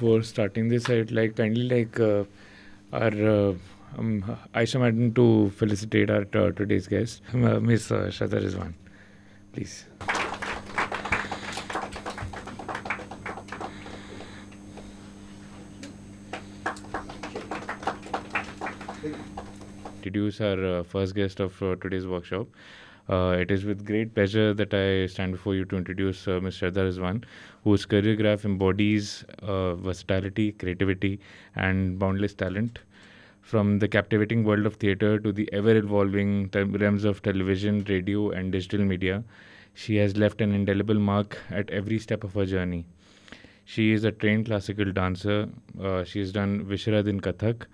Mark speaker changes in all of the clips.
Speaker 1: before starting this, I'd like kindly like uh, our uh, um, Aisha madam to felicitate our uh, today's guest, uh, Miss uh, Shraddha Rizwan. Please. Introduce our first guest of today's workshop. Uh, it is with great pleasure that I stand before you to introduce uh, Ms. Shraddha Rizwan, whose career graph embodies uh, versatility, creativity, and boundless talent. From the captivating world of theatre to the ever evolving realms of television, radio, and digital media, she has left an indelible mark at every step of her journey. She is a trained classical dancer. Uh, she has done Vishrad in Kathak,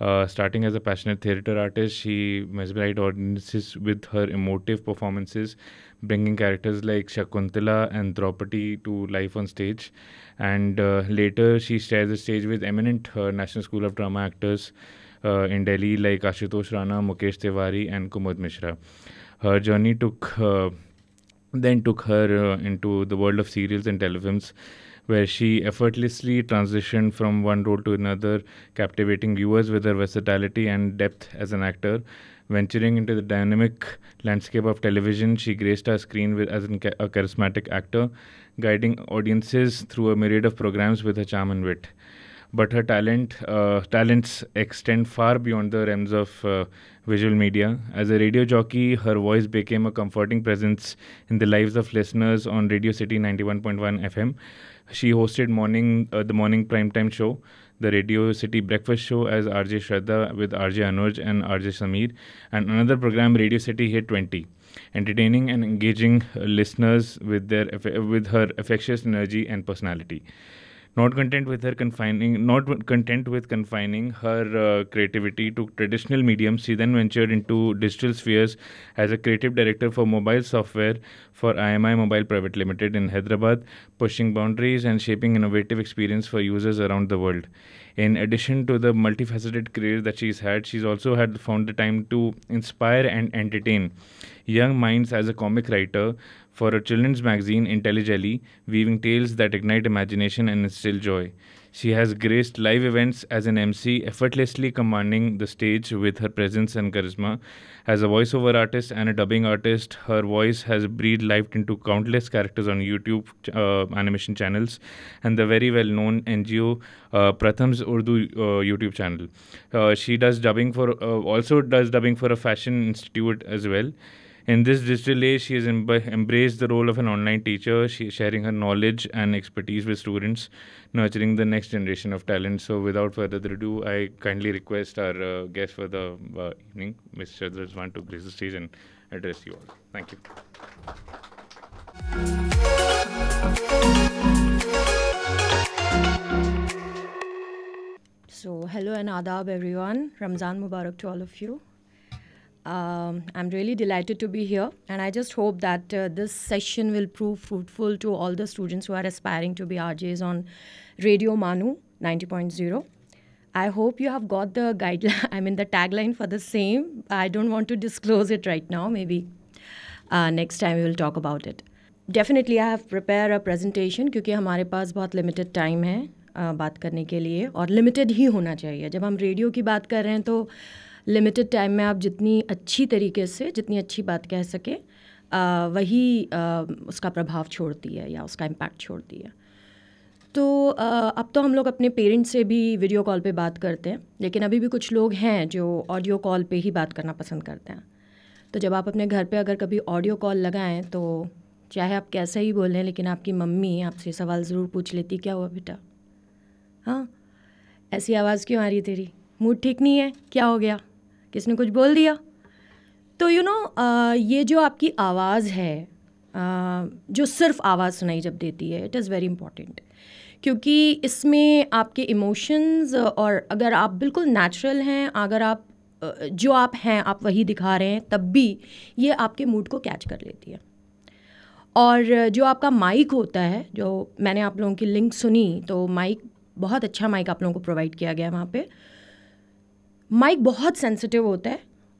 Speaker 1: uh, starting as a passionate theater artist, she mesmerized audiences with her emotive performances, bringing characters like Shakuntala and Draupadi to life on stage. And uh, later, she shared the stage with eminent uh, National School of Drama actors uh, in Delhi like Ashutosh Rana, Mukesh Tiwari, and Kumud Mishra. Her journey took uh, then took her uh, into the world of serials and telefilms where she effortlessly transitioned from one role to another, captivating viewers with her versatility and depth as an actor. Venturing into the dynamic landscape of television, she graced our screen with, as a charismatic actor, guiding audiences through a myriad of programs with her charm and wit. But her talent uh, talents extend far beyond the realms of uh, visual media. As a radio jockey, her voice became a comforting presence in the lives of listeners on Radio City 91.1 FM. She hosted morning uh, the morning primetime show, the Radio City Breakfast Show as RJ Shraddha with RJ Anuj and RJ Sameer, and another program Radio City Hit 20, entertaining and engaging uh, listeners with their with her infectious energy and personality. Not content with her confining, not content with confining her uh, creativity to traditional mediums, she then ventured into digital spheres as a creative director for mobile software for IMI Mobile Private Limited in Hyderabad, pushing boundaries and shaping innovative experience for users around the world. In addition to the multifaceted career that she's had, she's also had found the time to inspire and entertain young minds as a comic writer for a children's magazine, IntelliJelly, weaving tales that ignite imagination and instill joy. She has graced live events as an MC, effortlessly commanding the stage with her presence and charisma. As a voiceover artist and a dubbing artist, her voice has breathed life into countless characters on YouTube uh, animation channels and the very well known NGO uh, Pratham's Urdu uh, YouTube channel. Uh, she does dubbing for uh, also does dubbing for a fashion institute as well. In this digital age, she has embraced the role of an online teacher. She is sharing her knowledge and expertise with students, nurturing the next generation of talent. So, without further ado, I kindly request our uh, guest for the uh, evening, Ms. Chadraswan, to grace the stage and address you all. Thank you.
Speaker 2: So, hello and adab, everyone. Ramzan Mubarak to all of you. Um, I'm really delighted to be here, and I just hope that uh, this session will prove fruitful to all the students who are aspiring to be RJs on Radio Manu 90.0. I hope you have got the guideline, I mean, the tagline for the same. I don't want to disclose it right now. Maybe uh, next time we will talk about it. Definitely, I have prepared a presentation we have a बहुत limited time है uh, बात करने के लिए और limited ही होना चाहिए जब हम रेडियो की बात कर रहे हैं तो लिमिटेड टाइम में आप जितनी अच्छी तरीके से जितनी अच्छी बात कह सकें वही उसका प्रभाव छोड़ती है या उसका इम्पैक्ट छोड़ती है तो अब तो हम लोग अपने पेरेंट्स से भी वीडियो कॉल पे बात करते हैं लेकिन अभी भी कुछ लोग हैं जो ऑडियो कॉल पे ही बात करना पसंद करते हैं तो जब आप अपने घर पे अगर कभी ऑडियो कॉल लगाएं तो चाहे आप कैसे ही बोलें लेकिन आपकी मम्मी आपसे सवाल ज़रूर पूछ लेती क्या हुआ बेटा हाँ ऐसी आवाज़ क्यों आ रही है तेरी मूड ठीक नहीं है क्या हो गया किसने कुछ बोल दिया तो यू you नो know, ये जो आपकी आवाज़ है जो सिर्फ आवाज़ सुनाई जब देती है इट इज़ वेरी इम्पॉर्टेंट क्योंकि इसमें आपके इमोशंस और अगर आप बिल्कुल नेचुरल हैं अगर आप जो आप हैं आप वही दिखा रहे हैं तब भी ये आपके मूड को कैच कर लेती है और जो आपका माइक होता है जो मैंने आप लोगों की लिंक सुनी तो माइक बहुत अच्छा माइक आप लोगों को प्रोवाइड किया गया है वहाँ पर माइक बहुत सेंसिटिव होता है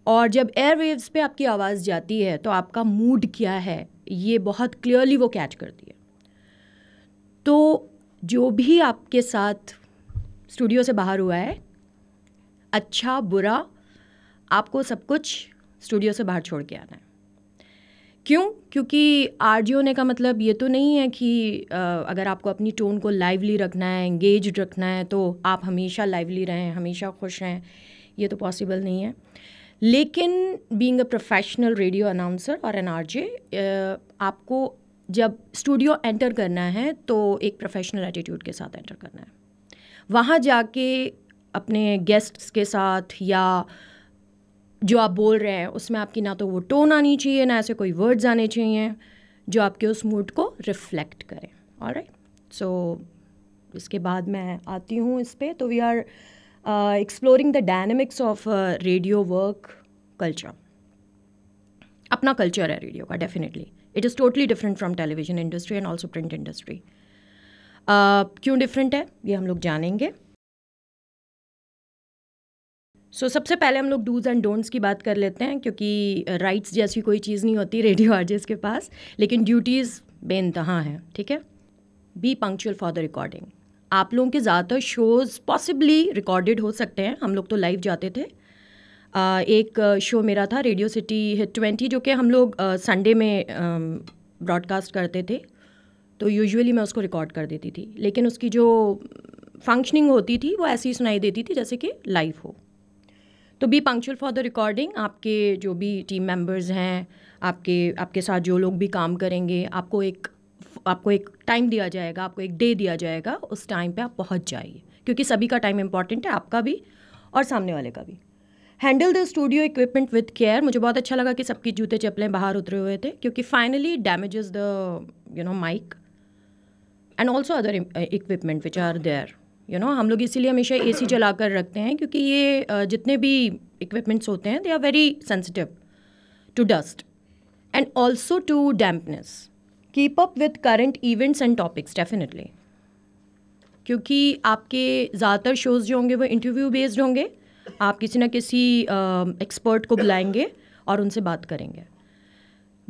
Speaker 2: और जब एयर वेव्स पे आपकी आवाज़ जाती है तो आपका मूड क्या है ये बहुत क्लियरली वो कैच करती है तो जो भी आपके साथ स्टूडियो से बाहर हुआ है अच्छा बुरा आपको सब कुछ स्टूडियो से बाहर छोड़ के आना है क्यों क्योंकि आर होने का मतलब ये तो नहीं है कि आ, अगर आपको अपनी टोन को लाइवली रखना है एंगेज रखना है तो आप हमेशा लाइवली रहें हमेशा खुश रहें ये तो पॉसिबल नहीं है लेकिन being a professional radio announcer और एन आर आपको जब स्टूडियो एंटर करना है तो एक प्रोफेशनल एटीट्यूड के साथ एंटर करना है वहाँ जाके अपने गेस्ट्स के साथ या जो आप बोल रहे हैं उसमें आपकी ना तो वो टोन आनी चाहिए ना ऐसे कोई वर्ड्स आने चाहिए जो आपके उस मूड को रिफ्लेक्ट करें और राइट सो इसके बाद मैं आती हूँ इस पर तो we are uh, exploring the dynamics of uh, radio work culture. अपना कल्चर है रेडियो का definitely it is totally different from television industry and also print industry क्यों डिफरेंट है ये हम लोग जानेंगे सो so, सबसे पहले हम लोग डूज एंड डोंट्स की बात कर लेते हैं क्योंकि राइट्स जैसी कोई चीज़ नहीं होती रेडियो आर्जेस के पास लेकिन ड्यूटीज़ बेनतहा हैं ठीक है be punctual for the recording आप लोगों के ज़्यादातर शोज़ पॉसिबली रिकॉर्डेड हो सकते हैं हम लोग तो लाइव जाते थे आ, एक शो मेरा था रेडियो सिटी हिट ट्वेंटी जो कि हम लोग संडे में ब्रॉडकास्ट करते थे तो यूजुअली मैं उसको रिकॉर्ड कर देती थी लेकिन उसकी जो फंक्शनिंग होती थी वो ऐसी सुनाई देती थी जैसे कि लाइव हो तो be punctual for the recording आपके जो भी टीम मेंबर्स हैं आपके आपके साथ जो लोग भी काम करेंगे आपको एक आपको एक टाइम दिया जाएगा आपको एक डे दिया जाएगा उस टाइम पे आप पहुंच जाइए क्योंकि सभी का टाइम इंपॉर्टेंट है आपका भी और सामने वाले का भी handle the studio equipment with care मुझे बहुत अच्छा लगा कि सबकी जूते चप्पलें बाहर उतरे हुए थे क्योंकि finally damage the you know mic and also other equipment which are there you know हम लोग इसीलिए हमेशा ए सी चला कर रखते हैं क्योंकि ये uh, जितने भी इक्विपमेंट्स होते हैं they are very sensitive to dust and also to dampness keep up with current events and topics definitely क्योंकि आपके ज़्यादातर शोज़ जो होंगे वो इंटरव्यू बेस्ड होंगे आप किसी ना किसी एक्सपर्ट uh, को बुलाएंगे और उनसे बात करेंगे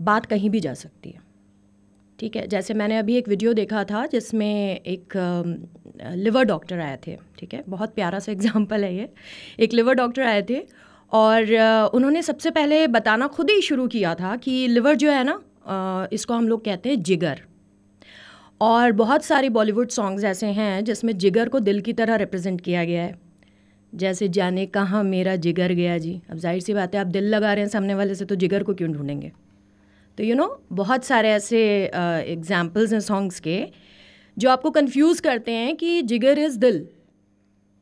Speaker 2: बात कहीं भी जा सकती है ठीक है जैसे मैंने अभी एक वीडियो देखा था जिसमें एक लिवर uh, डॉक्टर आए थे ठीक है बहुत प्यारा सा एग्जांपल है ये एक लिवर डॉक्टर आए थे और uh, उन्होंने सबसे पहले बताना खुद ही शुरू किया था कि लिवर जो है ना इसको हम लोग कहते हैं जिगर और बहुत सारे बॉलीवुड सॉन्ग्स ऐसे हैं जिसमें जिगर को दिल की तरह रिप्रेजेंट किया गया है जैसे जाने कहाँ मेरा जिगर गया जी अब जाहिर सी बात है आप दिल लगा रहे हैं सामने वाले से तो जिगर को क्यों ढूंढेंगे तो यू you नो know, बहुत सारे ऐसे एग्जाम्पल्स हैं सॉन्ग्स के जो आपको कंफ्यूज करते हैं कि जिगर इज़ दिल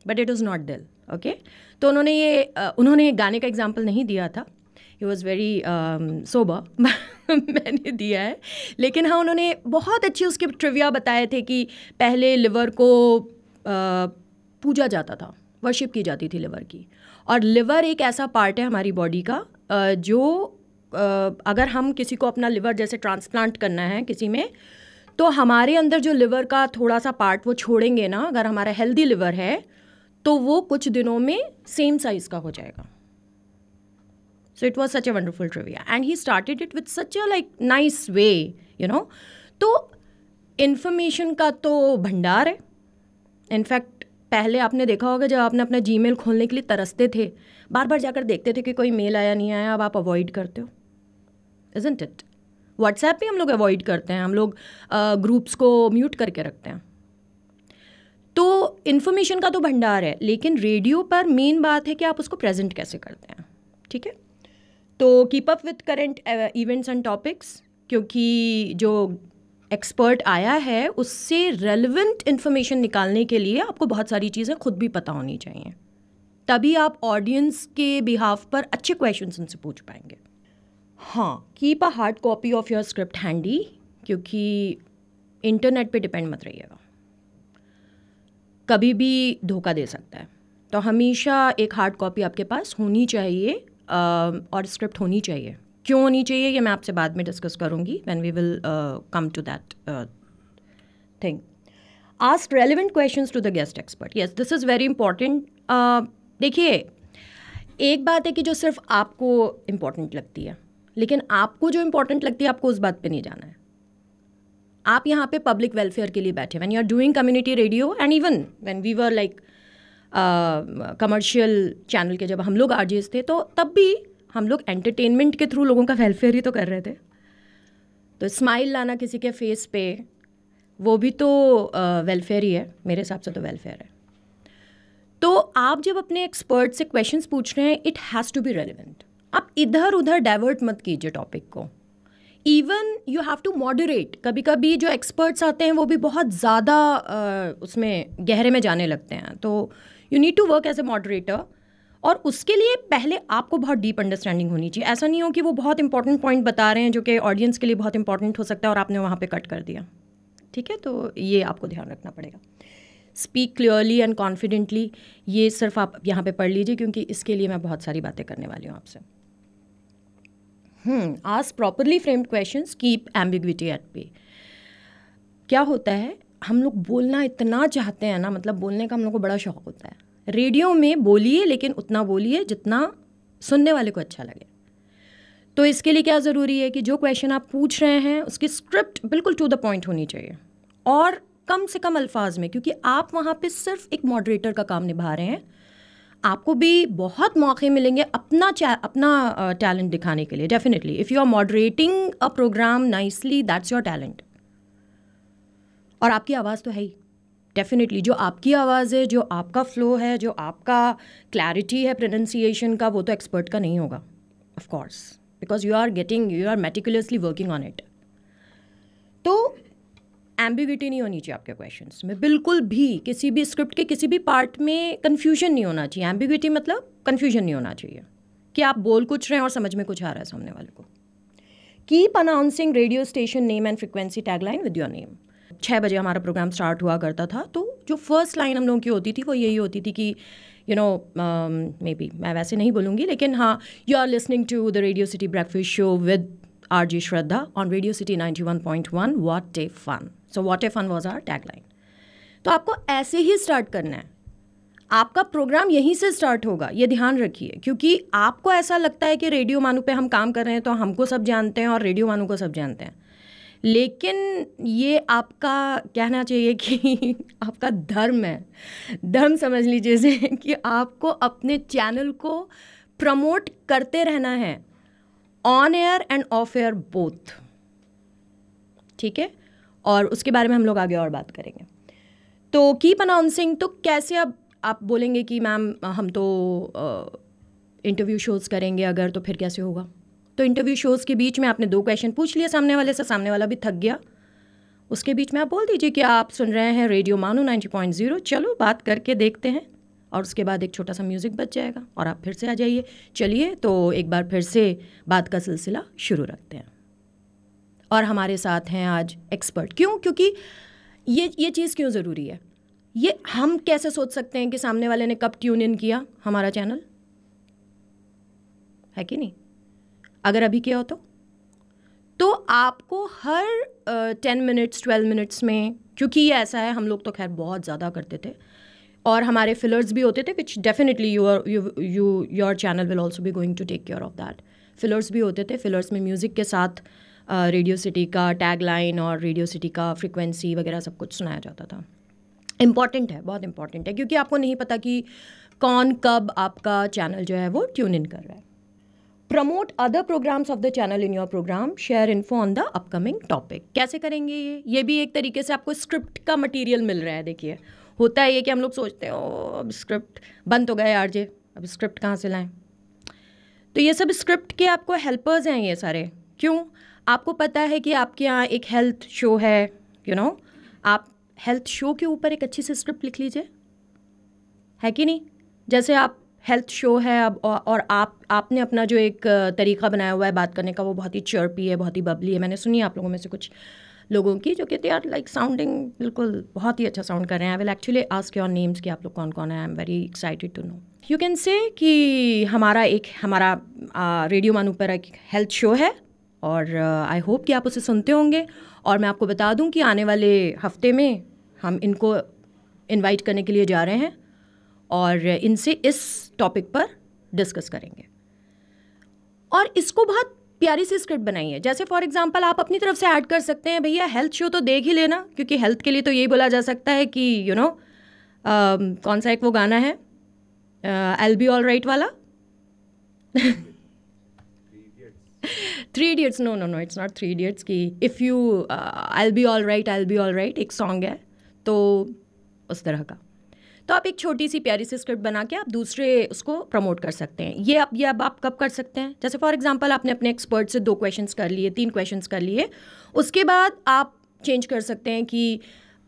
Speaker 2: बट इट इज़ नॉट दिल ओके तो उन्होंने ये उन्होंने गाने का एग्जाम्पल नहीं दिया था ही वॉज़ वेरी सोबा मैंने दिया है लेकिन हाँ उन्होंने बहुत अच्छी उसके ट्रिविया बताए थे कि पहले लिवर को आ, पूजा जाता था वर्शिप की जाती थी लिवर की और लिवर एक ऐसा पार्ट है हमारी बॉडी का जो अगर हम किसी को अपना लिवर जैसे ट्रांसप्लांट करना है किसी में तो हमारे अंदर जो लिवर का थोड़ा सा पार्ट वो छोड़ेंगे ना अगर हमारा हेल्दी लिवर है तो वो कुछ दिनों में सेम साइज़ का हो जाएगा so it was such a wonderful trivia and he started it with such a like nice way you know तो इन्फॉर्मेशन का तो भंडार है इनफैक्ट पहले आपने देखा होगा जब आपने अपना मेल खोलने के लिए तरसते थे बार बार जाकर देखते थे कि कोई मेल आया नहीं आया अब आप अवॉइड करते हो इजेंट इट व्हाट्सएप भी हम लोग अवॉइड करते हैं हम लोग ग्रुप्स को म्यूट करके रखते हैं तो इन्फॉर्मेशन का तो भंडार है लेकिन रेडियो पर मेन बात है कि आप उसको प्रेजेंट कैसे करते हैं ठीक है तो keep up with current events and topics क्योंकि जो एक्सपर्ट आया है उससे रेलिवेंट इन्फॉर्मेशन निकालने के लिए आपको बहुत सारी चीज़ें खुद भी पता होनी चाहिए तभी आप ऑडियंस के बिहाफ पर अच्छे क्वेश्चन उनसे पूछ पाएंगे हाँ keep a hard copy of your script handy क्योंकि इंटरनेट पे डिपेंड मत रहिएगा कभी भी धोखा दे सकता है तो हमेशा एक हार्ड कॉपी आपके पास होनी चाहिए और स्क्रिप्ट होनी चाहिए क्यों होनी चाहिए ये मैं आपसे बाद में डिस्कस करूँगी when we will come to that thing ask relevant question to the guest expert yes this is very important देखिए एक बात है कि जो सिर्फ आपको इम्पॉर्टेंट लगती है लेकिन आपको जो इम्पोर्टेंट लगती है आपको उस बात पे नहीं जाना है आप यहाँ पे पब्लिक वेलफेयर के लिए बैठे when you are doing community radio and even when we were like commercial channel के जब हम लोग आरजेस थे तो तब भी हम लोग एंटरटेनमेंट के थ्रू लोगों का वेलफेयर ही तो कर रहे थे तो स्माइल लाना किसी के फेस पे वो भी तो वेलफेयर ही है मेरे हिसाब से तो वेलफेयर है तो आप जब अपने एक्सपर्ट से क्वेश्चंस पूछ रहे हैं it has to be relevant आप इधर उधर डाइवर्ट मत कीजिए टॉपिक को even you have to moderate कभी कभी जो एक्सपर्ट्स आते हैं वो भी बहुत ज़्यादा उसमें गहरे में जाने लगते हैं तो uh, you need to work as a moderator और उसके लिए पहले आपको बहुत डीप अंडरस्टैंडिंग होनी चाहिए ऐसा नहीं हो कि वो बहुत इंपॉर्टेंट पॉइंट बता रहे हैं जो कि ऑडियंस के लिए बहुत इंपॉर्टेंट हो सकता है और आपने वहाँ पे कट कर दिया ठीक है तो ये आपको ध्यान रखना पड़ेगा स्पीक क्लियरली एंड कॉन्फिडेंटली ये सिर्फ आप यहाँ पे पढ़ लीजिए क्योंकि इसके लिए मैं बहुत सारी बातें करने वाली हूँ आपसे आज properly framed question keep ambiguity at bay क्या होता है हम लोग बोलना इतना चाहते हैं ना मतलब बोलने का हम लोग को बड़ा शौक होता है रेडियो में बोलिए लेकिन उतना बोलिए जितना सुनने वाले को अच्छा लगे तो इसके लिए क्या ज़रूरी है कि जो क्वेश्चन आप पूछ रहे हैं उसकी स्क्रिप्ट बिल्कुल टू द पॉइंट होनी चाहिए और कम से कम अल्फाज में क्योंकि आप वहाँ पे सिर्फ एक मॉडरेटर का काम निभा रहे हैं आपको भी बहुत मौके मिलेंगे अपना अपना टैलेंट दिखाने के लिए definitely if you are moderating a program nicely that's your talent और आपकी आवाज़ तो है ही डेफिनेटली जो आपकी आवाज़ है जो आपका फ्लो है जो आपका क्लैरिटी है प्रोनंसिएशन का वो तो एक्सपर्ट का नहीं होगा of course because you are getting you are meticulously working on it तो एम्बिगिटी नहीं होनी चाहिए आपके क्वेश्चन में बिल्कुल भी किसी भी स्क्रिप्ट के किसी भी पार्ट में कन्फ्यूजन नहीं होना चाहिए एम्बिगिटी मतलब कन्फ्यूजन नहीं होना चाहिए कि आप बोल कुछ रहे हैं और समझ में कुछ आ रहा है सामने वाले को keep announcing radio station name and frequency tagline with your name छः बजे हमारा प्रोग्राम स्टार्ट हुआ करता था तो जो फर्स्ट लाइन हम लोगों की होती थी वो यही होती थी कि यू नो मे बी मैं वैसे नहीं बोलूँगी लेकिन हाँ you are listening to the Radio City breakfast show with R J Shraddha on Radio City ninety one point one what a fun so what a fun was our tag line तो आपको ऐसे ही start करना है आपका programme यहीं से start होगा ये ध्यान रखिए क्योंकि आपको ऐसा लगता है कि रेडियो मानू पे हम काम कर रहे हैं तो हमको सब जानते हैं और रेडियो मानू को सब जानते हैं लेकिन ये आपका कहना चाहिए कि आपका धर्म है धर्म समझ लीजिए इसे कि आपको अपने चैनल को प्रमोट करते रहना है on air and off air both ठीक है और उसके बारे में हम लोग आगे और बात करेंगे तो कीप अनाउंसिंग तो कैसे अब आप बोलेंगे कि मैम हम तो इंटरव्यू शोज़ करेंगे अगर तो फिर कैसे होगा तो इंटरव्यू शोज़ के बीच में आपने दो क्वेश्चन पूछ लिए सामने वाले से सामने वाला भी थक गया उसके बीच में आप बोल दीजिए कि आप सुन रहे हैं रेडियो मानो पॉइंट ज़ीरो चलो बात करके देखते हैं और उसके बाद एक छोटा सा म्यूज़िक बच जाएगा और आप फिर से आ जाइए चलिए तो एक बार फिर से बात का सिलसिला शुरू रखते हैं और हमारे साथ हैं आज एक्सपर्ट क्यों क्योंकि ये ये चीज़ क्यों ज़रूरी है ये हम कैसे सोच सकते हैं कि सामने वाले ने कब ट्यून इन किया हमारा चैनल है कि नहीं अगर अभी किया हो तो तो आपको हर टेन मिनट्स ट्वेल्व मिनट्स में क्योंकि ये ऐसा है हम लोग तो खैर बहुत ज़्यादा करते थे और हमारे फिलर्स भी होते थे which definitely your you your channel will also be going to take care of that fillers भी होते थे फिलर्स में म्यूज़िक के साथ रेडियो uh, सिटी का टैग लाइन और रेडियो सिटी का फ्रिक्वेंसी वगैरह सब कुछ सुनाया जाता था इम्पॉर्टेंट है बहुत इम्पॉर्टेंट है क्योंकि आपको नहीं पता कि कौन कब आपका चैनल जो है वो ट्यून इन कर रहा है promote other programs of the channel in your program share info on the upcoming topic कैसे करेंगे ये ये भी एक तरीके से आपको स्क्रिप्ट का मटेरियल मिल रहा है देखिए होता है ये कि हम लोग सोचते हैं ओ अब स्क्रिप्ट बंद हो गए आरजे अब स्क्रिप्ट कहाँ से लाएं तो ये सब स्क्रिप्ट के आपको हेल्पर्स हैं ये सारे क्यों आपको पता है कि आपके यहाँ एक हेल्थ शो है यू you नो know? आप हेल्थ शो के ऊपर एक अच्छी सी स्क्रिप्ट लिख लीजिए है कि नहीं जैसे आप हेल्थ शो है अब और आप आपने अपना जो एक तरीका बनाया हुआ है बात करने का वो बहुत ही चर्पी है बहुत ही बबली है मैंने सुनी आप लोगों में से कुछ लोगों की जो कहते यार लाइक साउंडिंग बिल्कुल बहुत ही अच्छा साउंड कर रहे हैं I will actually ask your names कि आप लोग कौन कौन है I am very excited to know you can say कि हमारा एक हमारा रेडियो मानू पर एक हेल्थ शो है और आई होप कि आप उसे सुनते होंगे और मैं आपको बता दूं कि आने वाले हफ्ते में हम इनको इनवाइट करने के लिए जा रहे हैं और इनसे इस टॉपिक पर डिस्कस करेंगे और इसको बहुत प्यारी सी स्क्रिप्ट बनाइए जैसे फॉर एग्जाम्पल आप अपनी तरफ से ऐड कर सकते हैं भैया हेल्थ शो तो देख ही लेना क्योंकि हेल्थ के लिए तो यही बोला जा सकता है कि you you know know, uh, कौन सा एक वो गाना है एल बी ऑल राइट वाला Three Idiots no no no it's not Three Idiots की if you I'll be all right I'll be all right एक सॉन्ग है तो उस तरह का तो आप एक छोटी सी प्यारी सी स्क्रिप्ट बना के आप दूसरे उसको प्रमोट कर सकते हैं ये अब ये अब आप कब कर सकते हैं जैसे फॉर एग्जाम्पल आपने अपने एक्सपर्ट से दो क्वेश्चन कर लिए तीन क्वेश्चन कर लिए उसके बाद आप चेंज कर सकते हैं कि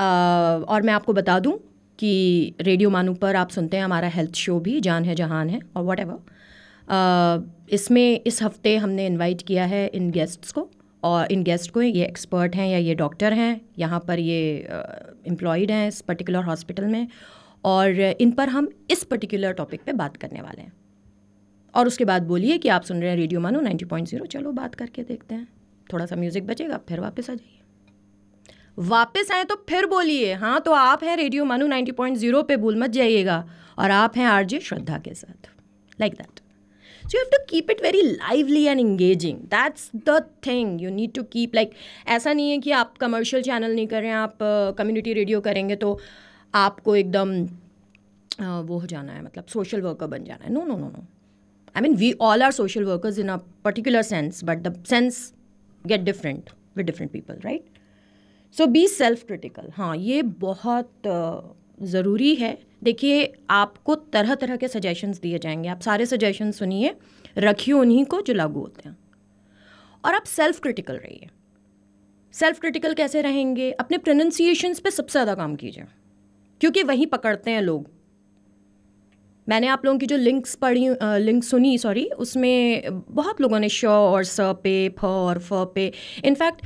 Speaker 2: आ, और मैं आपको बता दूँ कि रेडियो मानू पर आप सुनते हैं हमारा हेल्थ शो भी जान है जहान है और वट एवर इसमें इस हफ्ते हमने इनवाइट किया है इन गेस्ट्स को और इन गेस्ट को ये एक्सपर्ट हैं या ये डॉक्टर हैं यहाँ पर ये एम्प्लॉयड हैं इस पर्टिकुलर हॉस्पिटल में और इन पर हम इस पर्टिकुलर टॉपिक पे बात करने वाले हैं और उसके बाद बोलिए कि आप सुन रहे हैं रेडियो मानो 90.0 चलो बात करके देखते हैं थोड़ा सा म्यूज़िक बचेगा फिर वापस आ जाइए वापस आए तो फिर बोलिए हाँ तो आप हैं रेडियो पॉइंट 90.0 पे भूल मत जाइएगा और आप हैं आरजे श्रद्धा के साथ like that so you have to keep it very lively and engaging that's the thing you need to keep like ऐसा नहीं है कि आप कमर्शियल चैनल नहीं कर रहे हैं आप कम्युनिटी uh, रेडियो करेंगे तो आपको एकदम वो हो जाना है मतलब सोशल वर्कर बन जाना है no no no no I mean we all are social workers in a particular sense but the sense get different with different people right so be self critical हाँ ये बहुत ज़रूरी है देखिए आपको तरह तरह के सजेशंस दिए जाएंगे आप सारे सजेशन सुनिए रखिए उन्हीं को जो लागू होते हैं और आप सेल्फ क्रिटिकल रहिए सेल्फ क्रिटिकल कैसे रहेंगे अपने प्रोनाउंसिएशंस पे सबसे ज़्यादा काम कीजिए क्योंकि वहीं पकड़ते हैं लोग मैंने आप लोगों की जो लिंक्स पढ़ी लिंक सुनी सॉरी उसमें बहुत लोगों ने श और स पे फ और फ पे इनफैक्ट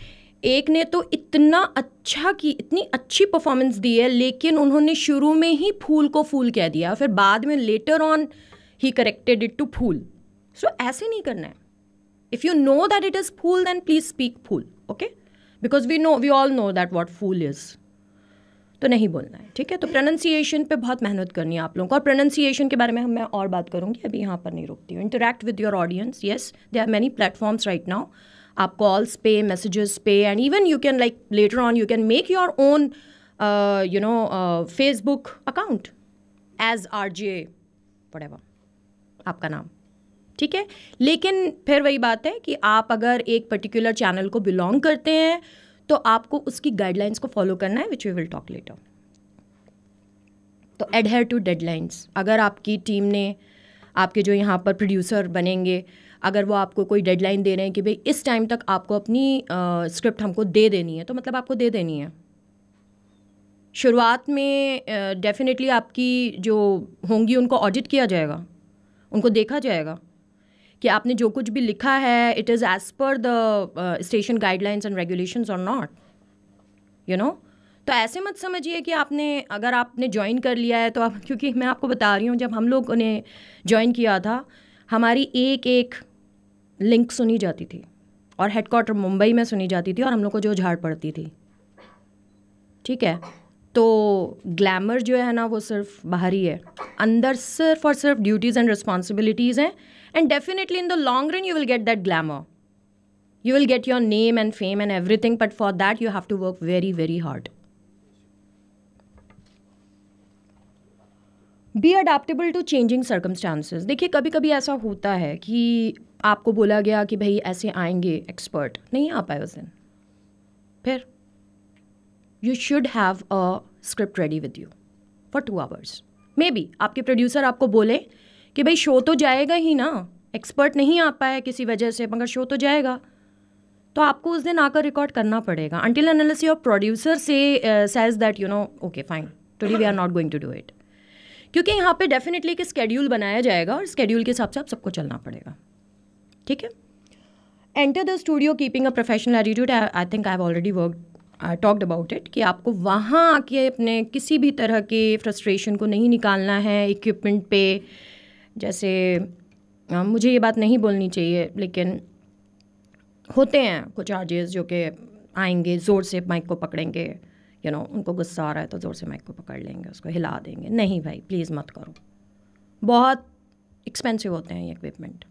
Speaker 2: एक ने तो इतना अच्छा की इतनी अच्छी परफॉर्मेंस दी है लेकिन उन्होंने शुरू में ही फूल को फूल कह दिया फिर बाद में later on he corrected it to fool so ऐसे नहीं करना है if you know that it is fool then please speak fool okay because we know we all know that what fool is तो नहीं बोलना है ठीक है तो प्रोनाउंसिएशन पे बहुत मेहनत करनी है आप लोगों को और प्रोनाउंसिएशन के बारे में हम मैं और बात करूँगी अभी यहाँ पर नहीं रुकती हूँ interact with your audience yes there are many platforms right now आप कॉल्स पे मैसेजेस पे and even you can like later on you can make your own you know Facebook account as R J पड़ेव आपका नाम ठीक है लेकिन फिर वही बात है कि आप अगर एक पर्टिकुलर चैनल को बिलोंग करते हैं तो आपको उसकी गाइडलाइंस को फॉलो करना है which we will talk later तो एडहेयर टू डेडलाइंस अगर आपकी टीम ने आपके जो यहाँ पर प्रोड्यूसर बनेंगे अगर वो आपको कोई डेडलाइन दे रहे हैं कि भाई इस टाइम तक आपको अपनी स्क्रिप्ट uh, हमको दे देनी है तो मतलब आपको दे देनी है शुरुआत में डेफिनेटली uh, आपकी जो होंगी उनको ऑडिट किया जाएगा उनको देखा जाएगा कि आपने जो कुछ भी लिखा है it is as per the station guidelines and regulation और नॉट यू नो तो ऐसे मत समझिए कि आपने अगर आपने ज्वाइन कर लिया है तो आप क्योंकि मैं आपको बता रही हूँ जब हम लोग उन्हें ज्वाइन किया था हमारी एक एक लिंक सुनी जाती थी और हेडक्वार्टर मुंबई में सुनी जाती थी और हम लोग को जो झाड़ पड़ती थी ठीक है तो ग्लैमर जो है ना वो सिर्फ बाहरी है अंदर सिर्फ और सिर्फ ड्यूटीज़ एंड रिस्पॉन्सिबिलिटीज़ हैं and definitely in the long run you will get that glamour you will get your name and fame and everything but for that you have to work very very hard be adaptable to changing circumstances देखिए कभी कभी ऐसा होता है कि आपको बोला गया कि भाई ऐसे आएंगे एक्सपर्ट नहीं आ पाए उस दिन फिर you should have a script ready with you for two hours maybe आपके प्रोड्यूसर आपको बोले कि भाई शो तो जाएगा ही ना एक्सपर्ट नहीं आ पाया किसी वजह से मगर शो तो जाएगा तो आपको उस दिन आकर रिकॉर्ड करना पड़ेगा अंटिल एनालिस योर प्रोड्यूसर से says that you know okay fine today we are not going to do it क्योंकि यहाँ पे डेफिनेटली एक स्केड्यूल बनाया जाएगा और स्केड्यूल के हिसाब से आप सबको चलना पड़ेगा ठीक है enter the studio keeping a professional attitude I think I have already work talked about it कि आपको वहाँ आके अपने किसी भी तरह के फ्रस्ट्रेशन को नहीं निकालना है इक्विपमेंट पे जैसे आ, uh, मुझे ये बात नहीं बोलनी चाहिए लेकिन होते हैं कुछ आर्जेस जो कि आएंगे ज़ोर से माइक को पकड़ेंगे यू you नो know, उनको गुस्सा आ रहा है तो ज़ोर से माइक को पकड़ लेंगे उसको हिला देंगे नहीं भाई प्लीज़ मत करो बहुत एक्सपेंसिव होते हैं ये इक्विपमेंट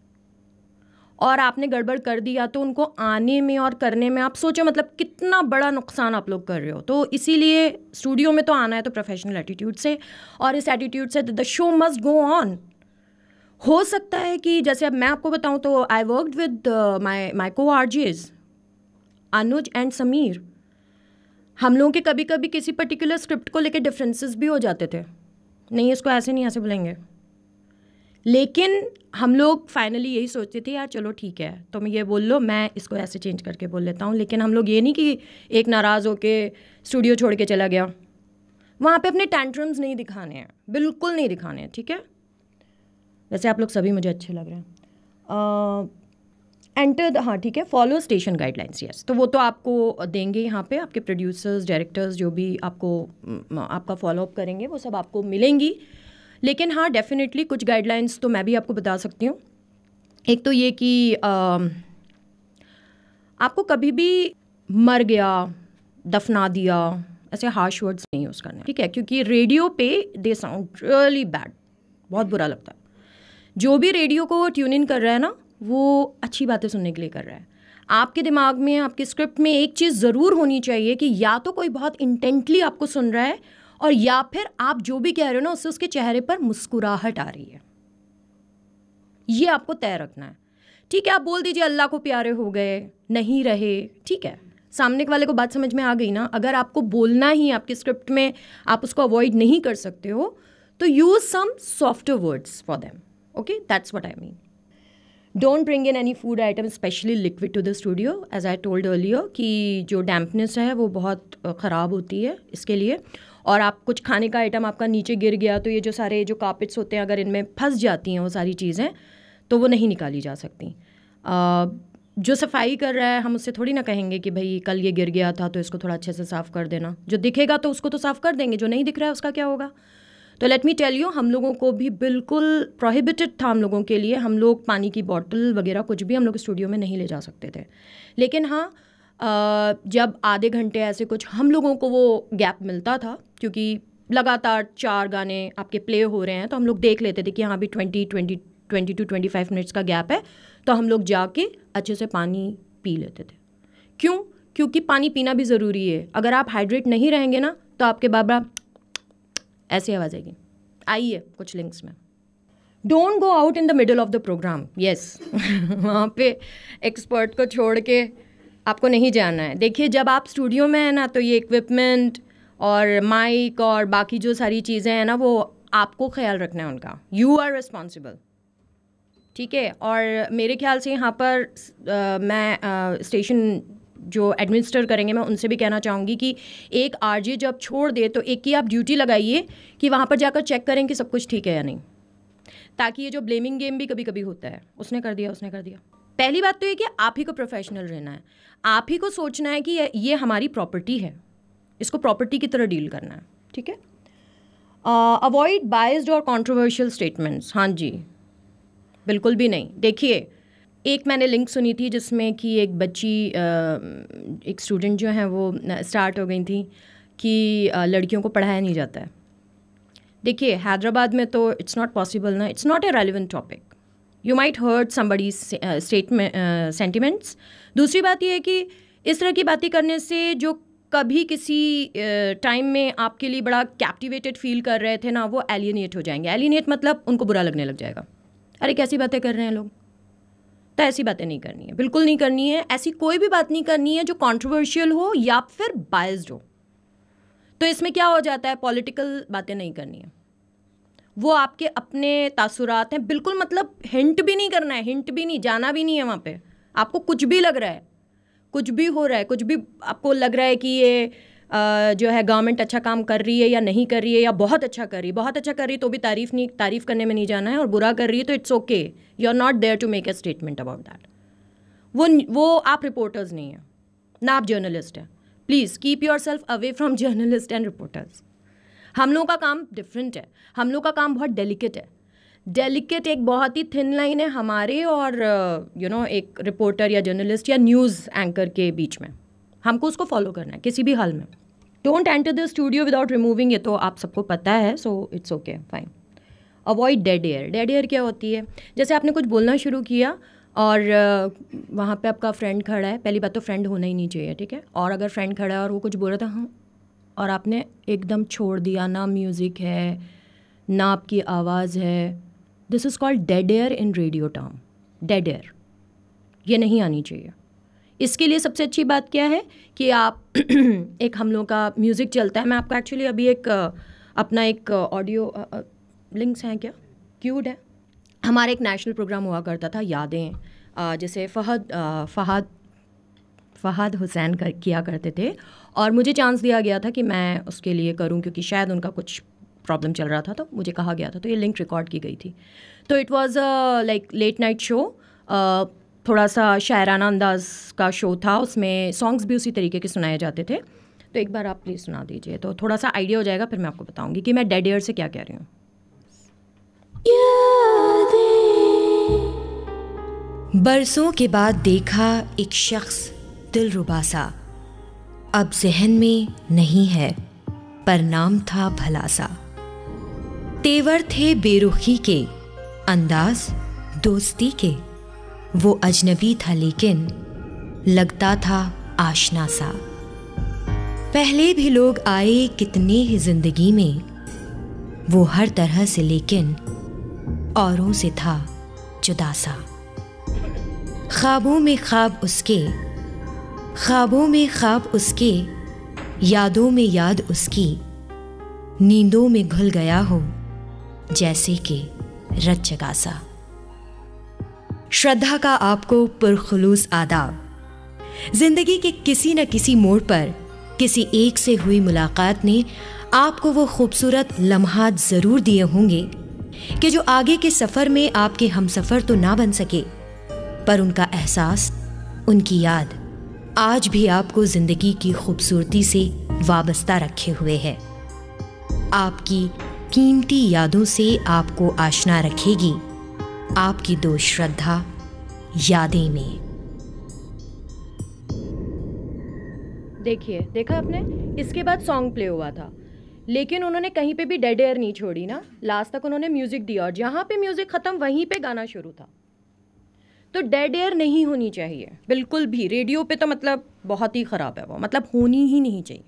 Speaker 2: और आपने गड़बड़ कर दिया तो उनको आने में और करने में आप सोचो मतलब कितना बड़ा नुकसान आप लोग कर रहे हो तो इसीलिए स्टूडियो में तो आना है तो प्रोफेशनल एटीट्यूड से और इस एटीट्यूड से the show must go on हो सकता है कि जैसे अब मैं आपको बताऊं तो आई वर्कड विद माई माई को आरजेज अनुज एंड समीर हम लोगों के कभी कभी किसी पर्टिकुलर स्क्रिप्ट को लेकर डिफरेंसेस भी हो जाते थे नहीं इसको ऐसे नहीं ऐसे बुलाएंगे लेकिन हम लोग फाइनली यही सोचते थे यार चलो ठीक है तुम ये बोल लो मैं इसको ऐसे चेंज करके बोल लेता हूँ लेकिन हम लोग ये नहीं कि एक नाराज़ होके स्टूडियो छोड़ के चला गया वहाँ पे अपने टेंट्रम्स नहीं दिखाने हैं बिल्कुल नहीं दिखाने हैं ठीक है वैसे आप लोग सभी मुझे अच्छे लग रहे हैं एंटर द हाँ ठीक है फॉलो स्टेशन गाइडलाइंस यस तो वो तो आपको देंगे यहाँ पे आपके प्रोड्यूसर्स डायरेक्टर्स जो भी आपको आपका फॉलोअप करेंगे वो सब आपको मिलेंगी लेकिन हाँ डेफिनेटली कुछ गाइडलाइंस तो मैं भी आपको बता सकती हूँ एक तो ये कि आ, आपको कभी भी मर गया दफना दिया ऐसे हार्श वर्ड्स नहीं यूज़ करने ठीक है क्योंकि रेडियो पे दे साउंड रियली बैड बहुत बुरा लगता है जो भी रेडियो को ट्यून इन कर रहा है ना वो अच्छी बातें सुनने के लिए कर रहा है आपके दिमाग में आपके स्क्रिप्ट में एक चीज़ ज़रूर होनी चाहिए कि या तो कोई बहुत इंटेंटली आपको सुन रहा है और या फिर आप जो भी कह रहे हो ना उससे उसके चेहरे पर मुस्कुराहट आ रही है ये आपको तय रखना है ठीक है आप बोल दीजिए अल्लाह को प्यारे हो गए नहीं रहे ठीक है सामने वाले को बात समझ में आ गई ना अगर आपको बोलना ही आपके स्क्रिप्ट में आप उसको अवॉइड नहीं कर सकते हो तो use some soft words for them okay that's what I mean don't bring in any food item specially liquid to the studio as I told earlier कि जो डैम्पनेस है वो बहुत ख़राब होती है इसके लिए और आप कुछ खाने का आइटम आपका नीचे गिर गया तो ये जो सारे जो कापिट्स होते हैं अगर इनमें फंस जाती हैं वो सारी चीज़ें तो वो नहीं निकाली जा सकती जो सफाई कर रहा है हम उससे थोड़ी ना कहेंगे कि भाई कल ये गिर गया था तो इसको थोड़ा अच्छे से साफ़ कर देना जो दिखेगा तो उसको तो साफ़ कर देंगे जो नहीं दिख रहा है उसका क्या होगा तो लेट मी टेल यू हम लोगों को भी बिल्कुल प्रोहिबिटेड था हम लोगों के लिए हम लोग पानी की बॉटल वगैरह कुछ भी हम लोग स्टूडियो में नहीं ले जा सकते थे लेकिन हाँ जब आधे घंटे ऐसे कुछ हम लोगों को वो गैप मिलता था क्योंकि लगातार चार गाने आपके प्ले हो रहे हैं तो हम लोग देख लेते थे कि हाँ भी twenty twenty twenty two twenty five minutes का गैप है तो हम लोग जाके अच्छे से पानी पी लेते थे क्यों क्योंकि पानी पीना भी ज़रूरी है अगर आप हाइड्रेट नहीं रहेंगे ना तो आपके बाबा ऐसी आवाज़ आएगी आई है कुछ लिंक्स में don't go out in the middle of the program yes वहाँ पे एक्सपर्ट को छोड़ के आपको नहीं जाना है देखिए जब आप स्टूडियो में है ना तो ये इक्विपमेंट और माइक और बाकी जो सारी चीज़ें हैं ना वो आपको ख्याल रखना है उनका यू आर रिस्पॉन्सिबल ठीक है और मेरे ख्याल से यहाँ पर आ, मैं स्टेशन जो एडमिनिस्टर करेंगे मैं उनसे भी कहना चाहूँगी कि एक आर जब छोड़ दे तो एक ही आप ड्यूटी लगाइए कि वहाँ पर जाकर चेक करें कि सब कुछ ठीक है या नहीं ताकि ये जो ब्लेमिंग गेम भी कभी कभी होता है उसने कर दिया उसने कर दिया पहली बात तो ये कि आप ही को प्रोफेशनल रहना है आप ही को सोचना है कि ये, ये हमारी प्रॉपर्टी है इसको प्रॉपर्टी की तरह डील करना है ठीक है अवॉइड बायस्ड और कॉन्ट्रोवर्शियल स्टेटमेंट्स हाँ जी बिल्कुल भी नहीं देखिए एक मैंने लिंक सुनी थी जिसमें कि एक बच्ची uh, एक स्टूडेंट जो हैं वो स्टार्ट हो गई थी कि uh, लड़कियों को पढ़ाया नहीं जाता है देखिए हैदराबाद में तो इट्स नॉट पॉसिबल ना it's not a relevant topic you might hurt somebody statement sentiments दूसरी बात यह है कि इस तरह की बातें करने से जो कभी किसी टाइम uh, में आपके लिए बड़ा कैप्टिवेटेड फील कर रहे थे ना वो एलिनेट हो जाएंगे एलिनेट मतलब उनको बुरा लगने लग जाएगा अरे कैसी बातें कर रहे हैं लोग तो ऐसी बातें नहीं करनी है बिल्कुल नहीं करनी है ऐसी कोई भी बात नहीं करनी है जो कॉन्ट्रोवर्शियल हो या फिर बायस्ड हो तो इसमें क्या हो जाता है पॉलिटिकल बातें नहीं करनी है वो आपके अपने तासुरात हैं बिल्कुल मतलब हिंट भी नहीं करना है हिंट भी नहीं जाना भी नहीं है वहाँ पे आपको कुछ भी लग रहा है कुछ भी हो रहा है कुछ भी आपको लग रहा है कि ये आ, जो है गवर्नमेंट अच्छा काम कर रही है या नहीं कर रही है या बहुत अच्छा कर रही है बहुत अच्छा कर रही है तो भी तारीफ नहीं तारीफ करने में नहीं जाना है और बुरा कर रही है तो it's okay you are not there to make a statement about that वो वो आप रिपोर्टर्स नहीं हैं ना आप जर्नलिस्ट हैं please keep yourself away from journalist and reporters हम लोगों का काम डिफरेंट है हम लोग का काम बहुत डेलिकेट है डेलिकेट एक बहुत ही थिन लाइन है हमारे और you uh, know you know, एक रिपोर्टर या जर्नलिस्ट या न्यूज़ एंकर के बीच में हमको उसको फॉलो करना है किसी भी हाल में don't enter the studio without removing ये तो आप सबको पता है so it's okay fine avoid dead air dead air क्या होती है जैसे आपने कुछ बोलना शुरू किया और uh, वहाँ पे आपका फ्रेंड खड़ा है पहली बात तो फ्रेंड होना ही नहीं चाहिए ठीक है और अगर फ्रेंड खड़ा है और वो कुछ बोल रहा था तो हाँ और आपने एकदम छोड़ दिया ना म्यूज़िक है ना आपकी आवाज़ है this is called dead air in radio term dead air ये नहीं आनी चाहिए इसके लिए सबसे अच्छी बात क्या है कि आप एक हम लोग का म्यूज़िक चलता है मैं आपको एक्चुअली अभी एक अपना एक ऑडियो लिंक्स हैं क्या क्यूड है हमारा एक नेशनल प्रोग्राम हुआ करता था यादें जैसे फ़हद फ़हद फहद हुसैन कर किया करते थे और मुझे चांस दिया गया था कि मैं उसके लिए करूँ क्योंकि शायद उनका कुछ प्रॉब्लम चल रहा था तो मुझे कहा गया था तो ये लिंक रिकॉर्ड की गई थी तो it was like late night show थोड़ा सा शायराना अंदाज का शो था उसमें सॉन्ग्स भी उसी तरीके के सुनाए जाते थे तो एक बार आप प्लीज़ सुना दीजिए तो थोड़ा सा आइडिया हो जाएगा फिर मैं आपको बताऊंगी कि मैं डेड
Speaker 3: ईयर से क्या कह रही हूँ बरसों के बाद देखा एक शख्स दिल रुबासा अब जहन में नहीं है पर नाम था भला सा तेवर थे बेरुखी के अंदाज दोस्ती के वो अजनबी था लेकिन लगता था आशना सा पहले भी लोग आए कितने ही जिंदगी में वो हर तरह से लेकिन औरों से था जुदा सा ख्वाबों में ख्वाब उसके ख्वाबों में ख्वाब उसके यादों में याद उसकी नींदों में घुल गया हो जैसे कि रत जगासा श्रद्धा का आपको पुरखलूस आदाब जिंदगी के किसी न किसी मोड़ पर किसी एक से हुई मुलाकात ने आपको वो खूबसूरत लम्हात ज़रूर दिए होंगे कि जो आगे के सफ़र में आपके हम सफ़र तो ना बन सके पर उनका एहसास उनकी याद आज भी आपको जिंदगी की खूबसूरती से वाबस्ता रखे हुए है आपकी कीमती यादों से आपको आशना रखेगी आपकी दो श्रद्धा यादें में
Speaker 2: देखिए देखा आपने इसके बाद सॉन्ग प्ले हुआ था लेकिन उन्होंने कहीं पे भी डेड एयर नहीं छोड़ी ना लास्ट तक उन्होंने म्यूज़िक दिया और जहाँ पे म्यूज़िक ख़त्म वहीं पे गाना शुरू था तो डेड एयर नहीं होनी चाहिए बिल्कुल भी रेडियो पे तो मतलब बहुत ही ख़राब है वो मतलब होनी ही नहीं चाहिए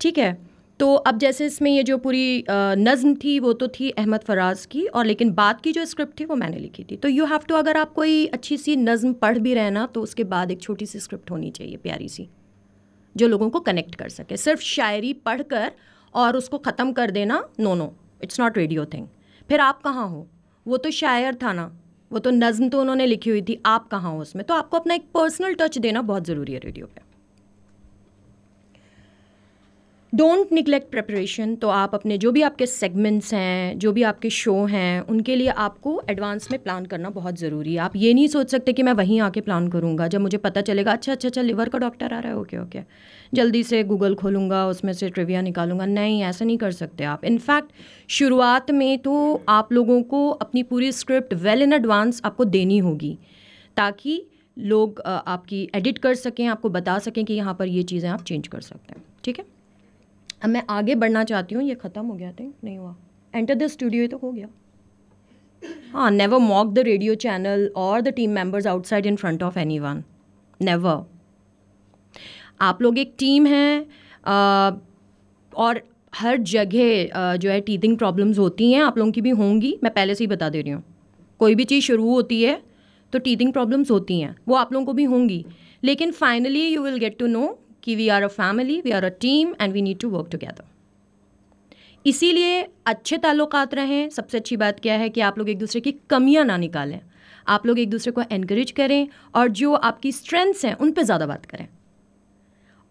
Speaker 2: ठीक है तो अब जैसे इसमें ये जो पूरी नज़म थी वो तो थी अहमद फराज की और लेकिन बात की जो स्क्रिप्ट थी वो मैंने लिखी थी तो यू हैव टू अगर आप कोई अच्छी सी नज़म पढ़ भी रहे ना तो उसके बाद एक छोटी सी स्क्रिप्ट होनी चाहिए प्यारी सी जो लोगों को कनेक्ट कर सके सिर्फ शायरी पढ़ कर और उसको ख़त्म कर देना no no it's not radio thing फिर आप कहाँ हो वो तो शायर था ना वो तो नज्म तो उन्होंने लिखी हुई थी आप कहाँ हो उसमें तो आपको अपना एक पर्सनल टच देना बहुत ज़रूरी है रेडियो पे डोंट निगलेक्ट प्रेपरेशन तो आप अपने जो भी आपके सेगमेंट्स हैं जो भी आपके शो हैं उनके लिए आपको एडवांस में प्लान करना बहुत ज़रूरी है आप ये नहीं सोच सकते कि मैं वहीं आके प्लान करूँगा जब मुझे पता चलेगा अच्छा अच्छा अच्छा लिवर का डॉक्टर आ रहा है ओके ओके जल्दी से गूगल खोलूँगा उसमें से ट्रिविया निकालूंगा नहीं ऐसा नहीं कर सकते आप इनफैक्ट शुरुआत में तो आप लोगों को अपनी पूरी स्क्रिप्ट वेल इन एडवांस आपको देनी होगी ताकि लोग आपकी एडिट कर सकें आपको बता सकें कि यहाँ पर ये चीज़ें आप चेंज कर सकते हैं ठीक है अब मैं आगे बढ़ना चाहती हूँ ये ख़त्म हो गया थे नहीं हुआ एंटर द स्टूडियो तो हो गया हाँ never mock the radio channel और the team members outside in front of anyone never आप लोग एक टीम हैं और हर जगह जो है टीथिंग प्रॉब्लम्स होती हैं आप लोगों की भी होंगी मैं पहले से ही बता दे रही हूँ कोई भी चीज़ शुरू होती है तो टीथिंग प्रॉब्लम्स होती हैं वो आप लोगों को भी होंगी लेकिन finally you will get to know कि we are a family we are a team and we need to work together इसीलिए अच्छे ताल्लुक रहें सबसे अच्छी बात क्या है कि आप लोग एक दूसरे की कमियाँ ना निकालें आप लोग एक दूसरे को एनकरेज करें और जो आपकी स्ट्रेंथ्स हैं उन पर ज़्यादा बात करें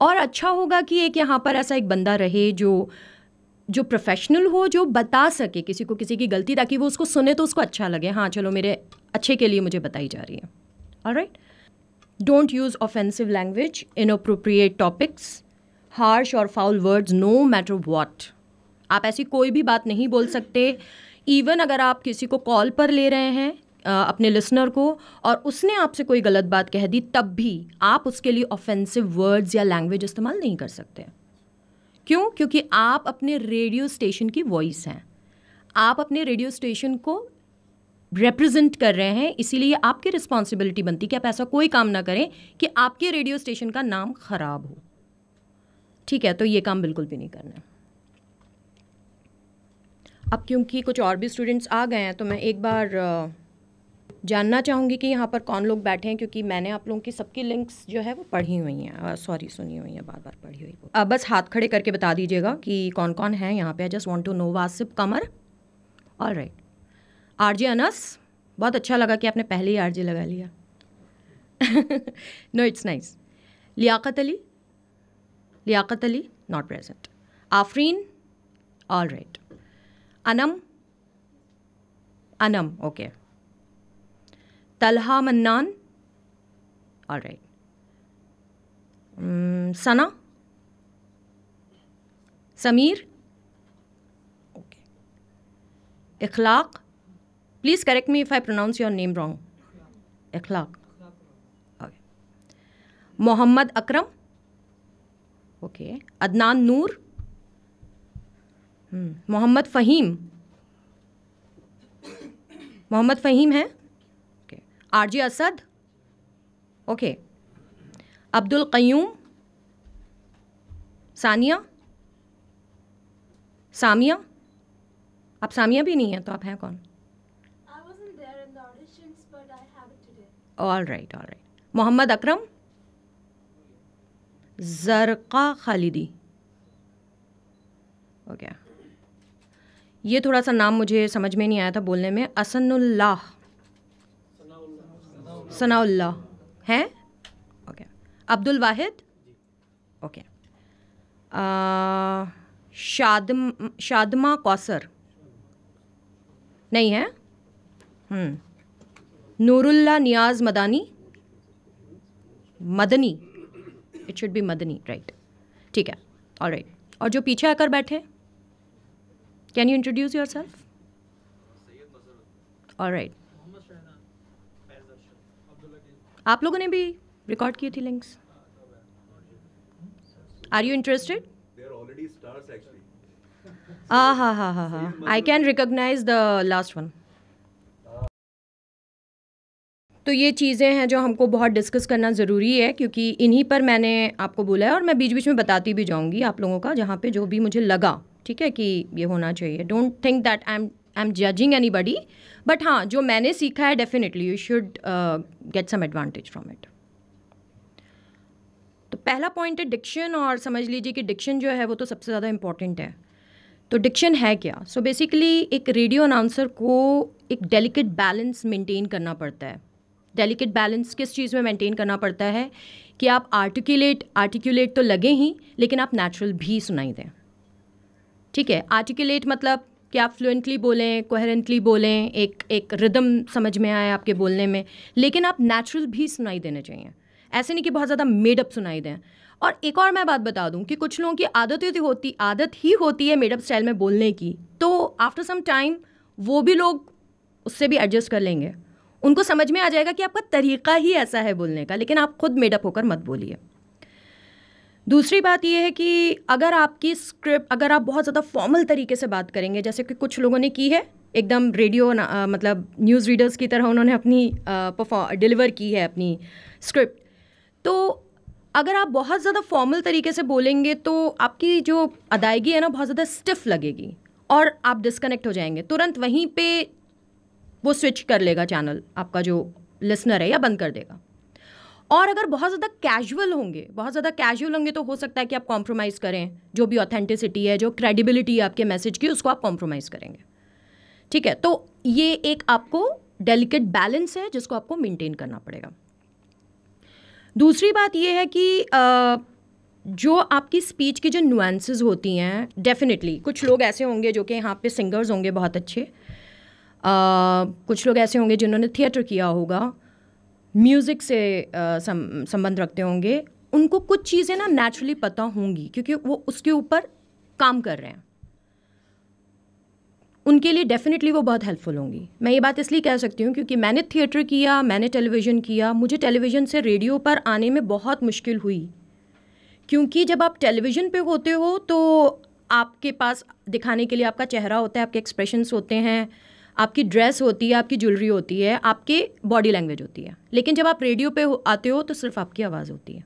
Speaker 2: और अच्छा होगा कि एक यहाँ पर ऐसा एक बंदा रहे जो जो प्रोफेशनल हो जो बता सके किसी को किसी की गलती ताकि वो उसको सुने तो उसको अच्छा लगे हाँ चलो मेरे अच्छे के लिए मुझे बताई जा रही है और right don't use offensive language inappropriate topics harsh और foul words no matter what आप ऐसी कोई भी बात नहीं बोल सकते इवन अगर आप किसी को कॉल पर ले रहे हैं अपने लिसनर को और उसने आपसे कोई गलत बात कह दी तब भी आप उसके लिए ऑफेंसिव वर्ड्स या लैंग्वेज इस्तेमाल नहीं कर सकते क्यों क्योंकि आप अपने रेडियो स्टेशन की वॉइस हैं आप अपने रेडियो स्टेशन को रिप्रेजेंट कर रहे हैं इसीलिए आपकी रिस्पॉन्सिबिलिटी बनती कि आप ऐसा कोई काम ना करें कि आपके रेडियो स्टेशन का नाम ख़राब हो ठीक है तो ये काम बिल्कुल भी नहीं करना अब क्योंकि कुछ और भी स्टूडेंट्स आ गए हैं तो मैं एक बार जानना चाहूँगी कि यहाँ पर कौन लोग बैठे हैं क्योंकि मैंने आप लोगों की सबकी लिंक्स जो है वो पढ़ी हुई हैं सॉरी सुनी हुई हैं बार बार पढ़ी हुई अब बस हाथ खड़े करके बता दीजिएगा कि कौन कौन है यहाँ पे I just want to know Wasif Qamar all right R J Anas बहुत अच्छा लगा कि आपने पहले ही आर जे लगा लिया no it's nice Liaquat Ali Liaquat Ali not present Afreen all right Anam Anam okay okay. Talha Mannan. All right. Um, Sana. Samir. Okay. Ikhlaq. Please correct me if I pronounce your name wrong. Ikhlaq. Okay. Mohammad Akram. Okay. Adnan Noor. Mohammad Faheem Mohammad Faheem है RJ Asad okay Abdul Qayyum Saniya Samiya आप सामिया भी नहीं हैं तो आप हैं कौन all right all right Mohammad Akram Zarka Khalidi हो गया ये थोड़ा सा नाम मुझे समझ में नहीं आया था बोलने में असनुल्लाह सनाउल्ला हैं ओके अब्दुल वाहिद ओके शादम शादमा कौसर नहीं है
Speaker 3: हम्म.
Speaker 2: Noorullah Niyaz Madani Madani it should be Madani right ठीक है और राइट और जो पीछे आकर बैठे can you introduce yourself और राइट आप लोगों ने भी रिकॉर्ड की थी लिंक्स आर यू इंटरेस्टेड
Speaker 4: हाँ हाँ हाँ
Speaker 2: हाँ हाँ I can recognise the last one तो ये चीज़ें हैं जो हमको बहुत डिस्कस करना ज़रूरी है क्योंकि इन्हीं पर मैंने आपको बोला है और मैं बीच बीच में बताती भी जाऊँगी आप लोगों का जहाँ पे जो भी मुझे लगा ठीक है कि ये होना चाहिए don't think that I am I am judging anybody but हाँ जो मैंने सीखा है definitely you should get some advantage from it तो पहला पॉइंट है डिक्शन और समझ लीजिए कि डिक्शन जो है वो तो सबसे ज़्यादा इम्पॉर्टेंट है तो डिक्शन है क्या सो so बेसिकली एक रेडियो अनाउंसर को एक डेलिकेट बैलेंस मेंटेन करना पड़ता है डेलिकेट बैलेंस किस चीज़ में मेंटेन करना पड़ता है कि आप आर्टिकुलेट आर्टिकुलेट तो लगे ही लेकिन आप नेचुरल भी सुनाई दें ठीक है आर्टिकुलेट मतलब कि आप फ्लुएंटली बोलें कोहरेंटली बोलें एक एक रिदम समझ में आए आपके बोलने में लेकिन आप नेचुरल भी सुनाई देने चाहिए ऐसे नहीं कि बहुत ज़्यादा मेडअप सुनाई दें और एक और मैं बात बता दूं कि कुछ लोगों की आदत ही होती आदत ही होती है मेडअप स्टाइल में बोलने की तो आफ्टर सम टाइम वो भी लोग उससे भी एडजस्ट कर लेंगे उनको समझ में आ जाएगा कि आपका तरीका ही ऐसा है बोलने का लेकिन आप खुद मेडअप होकर मत बोलिए दूसरी बात यह है कि अगर आपकी स्क्रिप्ट अगर आप बहुत ज़्यादा फॉर्मल तरीके से बात करेंगे जैसे कि कुछ लोगों ने की है एकदम रेडियो आ, मतलब न्यूज़ रीडर्स की तरह उन्होंने अपनी डिलीवर की है अपनी स्क्रिप्ट तो अगर आप बहुत ज़्यादा फॉर्मल तरीके से बोलेंगे तो आपकी जो अदायगी है ना बहुत ज़्यादा स्टिफ लगेगी और आप डिस्कनेक्ट हो जाएंगे तुरंत वहीं पे वो स्विच कर लेगा चैनल आपका जो लिसनर है या बंद कर देगा और अगर बहुत ज़्यादा कैजुअल होंगे बहुत ज़्यादा कैजुअल होंगे तो हो सकता है कि आप कॉम्प्रोमाइज़ करें जो भी ऑथेंटिसिटी है जो क्रेडिबिलिटी है आपके मैसेज की उसको आप कॉम्प्रोमाइज़ करेंगे ठीक है तो ये एक आपको डेलिकेट बैलेंस है जिसको आपको मेंटेन करना पड़ेगा दूसरी बात यह है कि आ, जो आपकी स्पीच की जो नुएंसेज होती हैं डेफिनेटली कुछ लोग ऐसे होंगे जो कि यहाँ पे सिंगर्स होंगे बहुत अच्छे आ, कुछ लोग ऐसे होंगे जिन्होंने थिएटर किया होगा म्यूज़िक से संबंध रखते होंगे उनको कुछ चीज़ें ना नेचुरली पता होंगी क्योंकि वो उसके ऊपर काम कर रहे हैं उनके लिए डेफिनेटली वो बहुत हेल्पफुल होंगी मैं ये बात इसलिए कह सकती हूँ क्योंकि मैंने थिएटर किया मैंने टेलीविज़न किया मुझे टेलीविज़न से रेडियो पर आने में बहुत मुश्किल हुई क्योंकि जब आप टेलीविज़न पे होते हो तो आपके पास दिखाने के लिए आपका चेहरा होता है आपके एक्सप्रेशंस होते हैं आपकी ड्रेस होती है आपकी ज्वेलरी होती है आपकी बॉडी लैंग्वेज होती है लेकिन जब आप रेडियो पे हो, आते हो तो सिर्फ आपकी आवाज़ होती है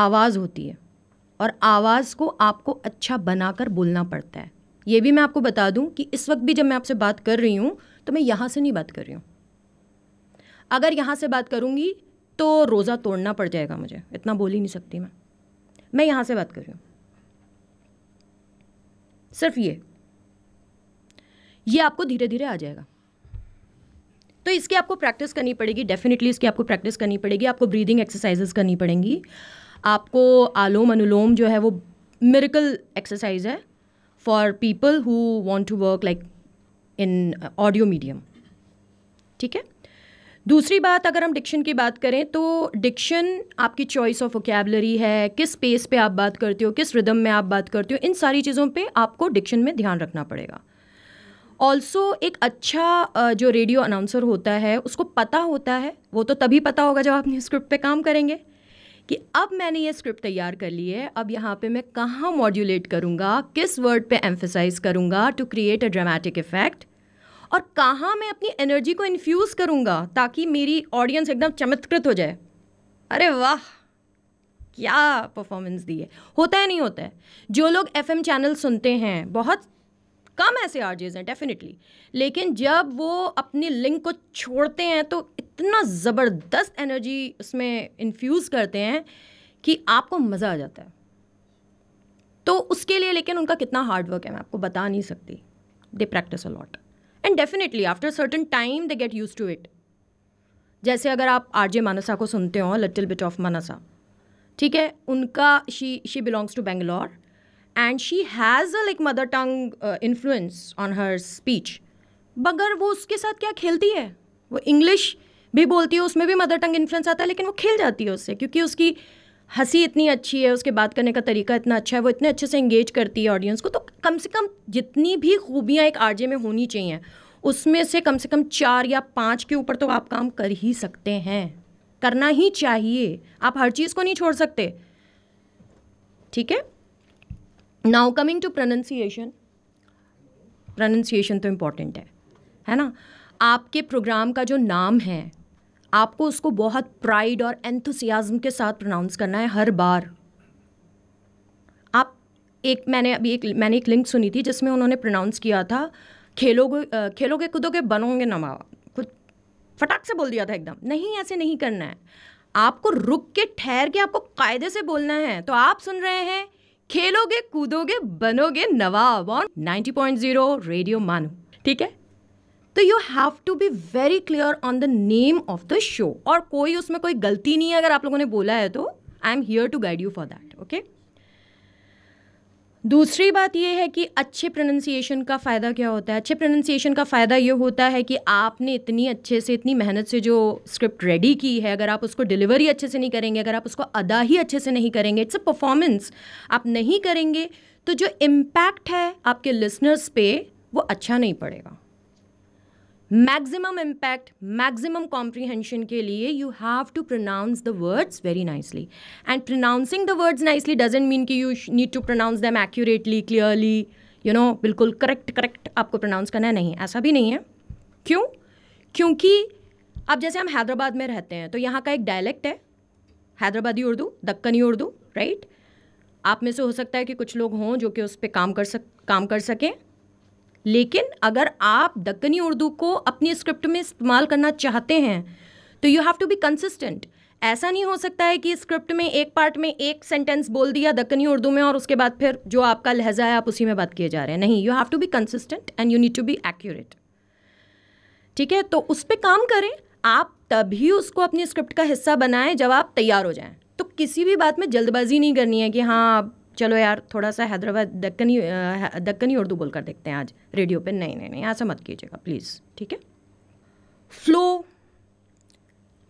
Speaker 2: आवाज़ होती है और आवाज़ को आपको अच्छा बनाकर बोलना पड़ता है ये भी मैं आपको बता दूं कि इस वक्त भी जब मैं आपसे बात कर रही हूँ तो मैं यहाँ से नहीं बात कर रही हूँ अगर यहाँ से बात करूँगी तो रोज़ा तोड़ना पड़ जाएगा मुझे इतना बोल ही नहीं सकती मैं मैं यहाँ से बात कर रही हूँ सिर्फ ये ये आपको धीरे धीरे आ जाएगा तो इसकी आपको प्रैक्टिस करनी पड़ेगी डेफिनेटली इसकी आपको प्रैक्टिस करनी पड़ेगी आपको ब्रीदिंग एक्सरसाइजेस करनी पड़ेंगी आपको आलोम अनुलोम जो है वो मेरिकल एक्सरसाइज है for people who want to work like in audio medium ठीक है दूसरी बात अगर हम डिक्शन की बात करें तो डिक्शन आपकी चॉइस ऑफ वोकेबलरी है किस पेस पे आप बात करते हो किस रिदम में आप बात करते हो इन सारी चीज़ों पे आपको डिक्शन में ध्यान रखना पड़ेगा ऑल्सो एक अच्छा जो रेडियो अनाउंसर होता है उसको पता होता है वो तो तभी पता होगा जब आप अपनी स्क्रिप्ट पे काम करेंगे कि अब मैंने ये स्क्रिप्ट तैयार कर ली है अब यहाँ पे मैं कहाँ मॉड्यूलेट करूँगा किस वर्ड पे एम्फेसाइज करूँगा to create a dramatic effect और कहाँ मैं अपनी एनर्जी को इन्फ्यूज़ करूँगा ताकि मेरी ऑडियंस एकदम चमत्कृत हो जाए अरे वाह क्या परफॉर्मेंस दी है होता है नहीं होता है जो लोग एफ चैनल सुनते हैं बहुत कम ऐसे आरजेज हैं डेफिनेटली लेकिन जब वो अपनी लिंक को छोड़ते हैं तो इतना ज़बरदस्त एनर्जी उसमें इन्फ्यूज़ करते हैं कि आपको मज़ा आ जाता है तो उसके लिए लेकिन उनका कितना हार्ड वर्क है मैं आपको बता नहीं सकती they practise a lot and definitely after certain time they get used to it जैसे अगर आप आर जे मानसा को सुनते हो लिटिल बिट ऑफ मानसा ठीक है उनका she she belongs to Bangalore and she has a like mother tongue influence on her speech मगर वो उसके साथ क्या खेलती है वो इंग्लिश भी बोलती है उसमें भी मदर टंग इन्फ्लुएंस आता है लेकिन वो खेल जाती है उससे क्योंकि उसकी हंसी इतनी अच्छी है उसके बात करने का तरीका इतना अच्छा है वो इतने अच्छे से इंगेज करती है ऑडियंस को तो कम से कम जितनी भी खूबियाँ एक आरजे में होनी चाहिए उसमें से कम से कम चार या पाँच के ऊपर तो आप काम कर ही सकते हैं करना ही चाहिए आप हर चीज़ को नहीं छोड़ सकते ठीक है now coming to pronunciation pronunciation तो इम्पॉर्टेंट है है ना आपके प्रोग्राम का जो नाम है आपको उसको बहुत प्राइड और एंथुसियाज्म के साथ प्रोनाउंस करना है हर बार आप एक मैंने अभी एक मैंने एक लिंक सुनी थी जिसमें उन्होंने प्रोनाउंस किया था खेलोगे खेलोगे कूदोगे बनोगे नमा मावा खुद फटाक से बोल दिया था एकदम नहीं ऐसे नहीं करना है आपको रुक के ठहर के आपको कायदे से बोलना है तो आप सुन रहे हैं खेलोगे कूदोगे बनोगे नवाब ऑन 90.0 रेडियो मानो ठीक है तो you have to be very clear on the name of the show और कोई उसमें कोई गलती नहीं है अगर आप लोगों ने बोला है तो I am here to guide you for that okay दूसरी बात यह है कि अच्छे प्रोनंसिएशन का फ़ायदा क्या होता है अच्छे प्रोनंसिएशन का फ़ायदा ये होता है कि आपने इतनी अच्छे से इतनी मेहनत से जो स्क्रिप्ट रेडी की है अगर आप उसको डिलीवरी अच्छे से नहीं करेंगे अगर आप उसको अदा ही अच्छे से नहीं करेंगे इट्स अ परफॉर्मेंस आप नहीं करेंगे तो जो इम्पैक्ट है आपके लिसनर्स पे वो अच्छा नहीं पड़ेगा मैक्सिमम इम्पैक्ट मैक्सिमम कॉम्प्रीहेंशन के लिए you have to pronounce the words very nicely and pronouncing the words nicely doesn't mean कि you need to pronounce them accurately clearly you know बिल्कुल करेक्ट करेक्ट आपको प्रोनाउंस करना है नहीं ऐसा भी नहीं है क्यों क्योंकि अब जैसे हम हैदराबाद में रहते हैं तो यहाँ का एक डायलेक्ट है हैदराबादी उर्दू दक्कनी उर्दू राइट आप में से हो सकता है कि कुछ लोग हों जो कि उस पर काम कर सक काम कर सकें लेकिन अगर आप दक्कनी उर्दू को अपनी स्क्रिप्ट में इस्तेमाल करना चाहते हैं तो you have to be consistent ऐसा नहीं हो सकता है कि स्क्रिप्ट में एक पार्ट में एक सेंटेंस बोल दिया दक्कनी उर्दू में और उसके बाद फिर जो आपका लहजा है आप उसी में बात किए जा रहे हैं नहीं you have to be consistent and you need to be accurate ठीक है तो उस पर काम करें आप तभी उसको अपनी स्क्रिप्ट का हिस्सा बनाएं जब आप तैयार हो जाएं तो किसी भी बात में जल्दबाजी नहीं करनी है कि हाँ चलो यार थोड़ा सा हैदराबाद दक्कनी दक्कनी उर्दू बोल कर देखते हैं आज रेडियो पे नहीं नहीं नहीं ऐसा मत कीजिएगा प्लीज़ ठीक है फ्लो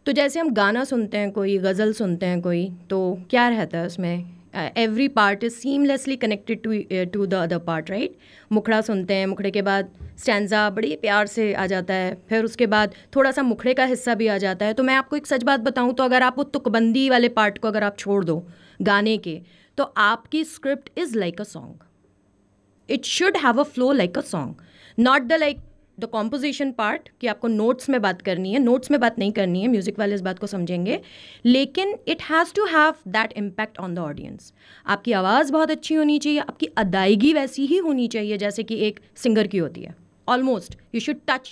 Speaker 2: तो जैसे हम गाना सुनते हैं कोई गज़ल सुनते हैं कोई तो क्या रहता है उसमें every part is seamlessly connected to to the other part right मुखड़ा सुनते हैं मुखड़े के बाद स्टैंडा बड़ी प्यार से आ जाता है फिर उसके बाद थोड़ा सा मुखड़े का हिस्सा भी आ जाता है तो मैं आपको एक सच बात बताऊँ तो अगर आप वो तुकबंदी वाले पार्ट को अगर आप छोड़ दो गाने के तो आपकी script is like a song it should have a flow like a song not the like the composition part कि आपको नोट्स में बात करनी है नोट्स में बात नहीं करनी है म्यूज़िक वाले इस बात को समझेंगे लेकिन it has to have that impact on the audience आपकी आवाज़ बहुत अच्छी होनी चाहिए आपकी अदायगी वैसी ही होनी चाहिए जैसे कि एक सिंगर की होती है almost you should touch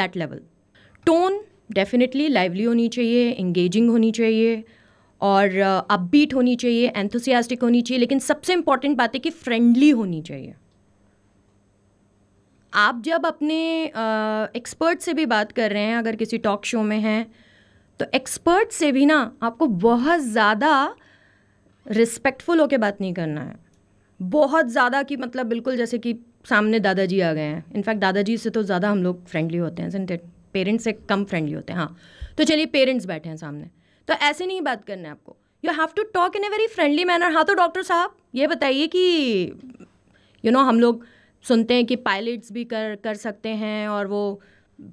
Speaker 2: that level tone definitely lively होनी चाहिए इंगेजिंग होनी चाहिए और अपबीट होनी चाहिए एंथोसियास्टिक होनी चाहिए लेकिन सबसे इम्पॉर्टेंट बात है कि फ्रेंडली होनी चाहिए आप जब अपने एक्सपर्ट से भी बात कर रहे हैं अगर किसी टॉक शो में हैं तो एक्सपर्ट से भी ना आपको बहुत ज़्यादा रिस्पेक्टफुल होकर बात नहीं करना है बहुत ज़्यादा कि मतलब बिल्कुल जैसे कि सामने दादाजी आ गए हैं इनफैक्ट दादाजी से तो ज़्यादा हम लोग फ्रेंडली होते हैं पेरेंट्स से कम फ्रेंडली होते हैं हाँ तो चलिए पेरेंट्स बैठे हैं सामने तो ऐसे नहीं बात करना है आपको you have to talk in a very friendly manner हाँ तो डॉक्टर साहब ये बताइए कि यू you नो know, हम लोग सुनते हैं कि पायलट्स भी कर कर सकते हैं और वो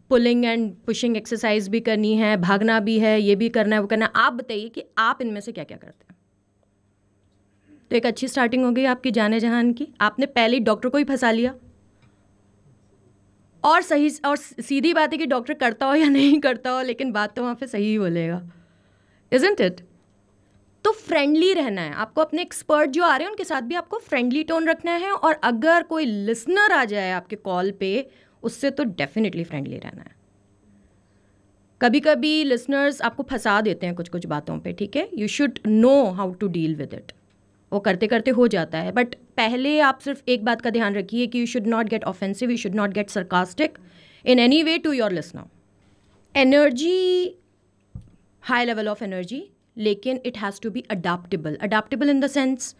Speaker 2: पुलिंग एंड पुशिंग एक्सरसाइज भी करनी है भागना भी है ये भी करना है वो करना है आप बताइए कि आप इनमें से क्या क्या करते हैं तो एक अच्छी स्टार्टिंग हो गई आपकी जाने जहान की आपने पहले ही डॉक्टर को ही फंसा लिया और सही और सीधी बात है कि डॉक्टर करता हो या नहीं करता हो लेकिन बात तो वहाँ पे सही ही बोलेगा इजेंट इट तो फ्रेंडली रहना है आपको अपने एक्सपर्ट जो आ रहे हैं उनके साथ भी आपको फ्रेंडली टोन रखना है और अगर कोई लिसनर आ जाए आपके कॉल पे उससे तो डेफिनेटली फ्रेंडली रहना है कभी कभी लिसनर्स आपको फंसा देते हैं कुछ कुछ बातों पे ठीक है you should know how to deal with it वो करते करते हो जाता है बट पहले आप सिर्फ एक बात का ध्यान रखिए कि you should not get offensive you should not get sarcastic in any way to your listener energy high level of energy लेकिन it has to be adaptable adaptable in the sense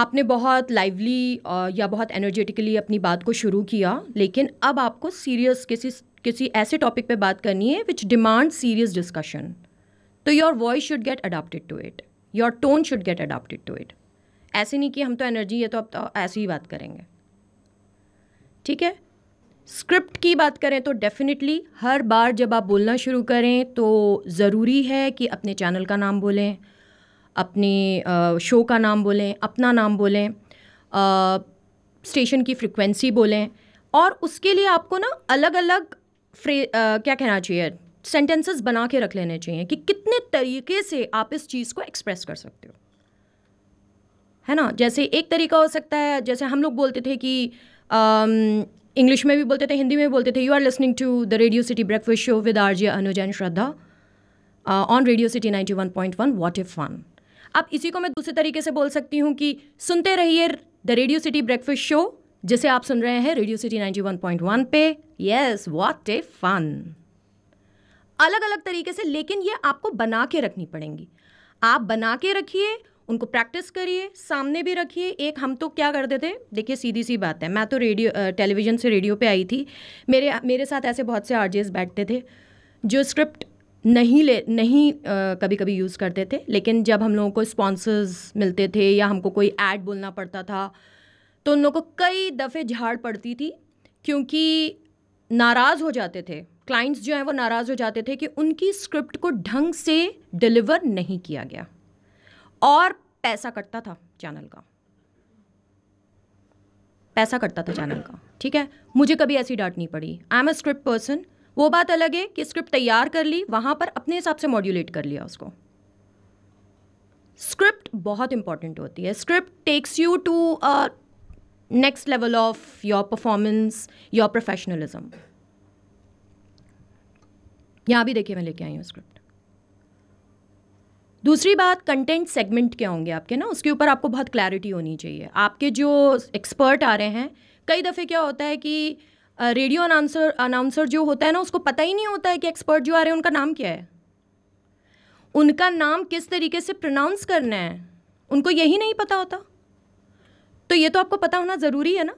Speaker 2: आपने बहुत लाइवली या बहुत energetically अपनी बात को शुरू किया लेकिन अब आपको सीरियस किसी किसी ऐसे टॉपिक पे बात करनी है विच डिमांड सीरियस डिस्कशन तो your voice should get adapted to it your tone should get adapted to it ऐसे नहीं कि हम तो एनर्जी है तो अब तो ऐसे ही बात करेंगे ठीक है स्क्रिप्ट की बात करें तो डेफिनेटली हर बार जब आप बोलना शुरू करें तो ज़रूरी है कि अपने चैनल का नाम बोलें अपने शो का नाम बोलें अपना नाम बोलें स्टेशन की फ्रिक्वेंसी बोलें और उसके लिए आपको ना अलग अलग फ्रे आ, क्या कहना चाहिए सेंटेंसेस बना के रख लेने चाहिए कि कितने तरीके से आप इस चीज़ को एक्सप्रेस कर सकते हो है ना जैसे एक तरीका हो सकता है जैसे हम लोग बोलते थे कि इंग्लिश में भी बोलते थे हिंदी में भी बोलते थे you are listening to the Radio City breakfast show with R J Anuj and Shraddha on Radio City ninety one point one what if fun अब इसी को मैं दूसरे तरीके से बोल सकती हूँ कि सुनते रहिए the Radio City breakfast show जिसे आप सुन रहे हैं Radio City ninety one point one पे येस वॉट ए फन अलग अलग तरीके से लेकिन ये आपको बना के रखनी पड़ेंगी आप बना के रखिए उनको प्रैक्टिस करिए सामने भी रखिए एक हम तो क्या करते थे देखिए सीधी सी बात है मैं तो रेडियो टेलीविज़न से रेडियो पे आई थी मेरे मेरे साथ ऐसे बहुत से आर बैठते थे जो स्क्रिप्ट नहीं ले नहीं आ, कभी कभी यूज़ करते थे लेकिन जब हम लोगों को स्पॉन्सर्स मिलते थे या हमको कोई ऐड बोलना पड़ता था तो उन लोगों को कई दफ़े झाड़ पड़ती थी क्योंकि नाराज़ हो जाते थे क्लाइंट्स जो हैं वो नाराज़ हो जाते थे कि उनकी स्क्रिप्ट को ढंग से डिलीवर नहीं किया गया और पैसा कटता था चैनल का पैसा कटता था चैनल का ठीक है मुझे कभी ऐसी डांट नहीं पड़ी I am a script person वो बात अलग है कि स्क्रिप्ट तैयार कर ली वहाँ पर अपने हिसाब से मॉड्यूलेट कर लिया उसको स्क्रिप्ट बहुत इंपॉर्टेंट होती है script takes you to next level of your performance your professionalism यहाँ भी देखिए मैं लेके आई हूँ स्क्रिप्ट दूसरी बात कंटेंट सेगमेंट क्या होंगे आपके ना उसके ऊपर आपको बहुत क्लैरिटी होनी चाहिए आपके जो एक्सपर्ट आ रहे हैं कई दफ़े क्या होता है कि रेडियो अनाउंसर अनाउंसर जो होता है ना उसको पता ही नहीं होता है कि एक्सपर्ट जो आ रहे हैं उनका नाम क्या है उनका नाम किस तरीके से प्रोनाउंस करना है उनको यही नहीं पता होता तो ये तो आपको पता होना ज़रूरी है ना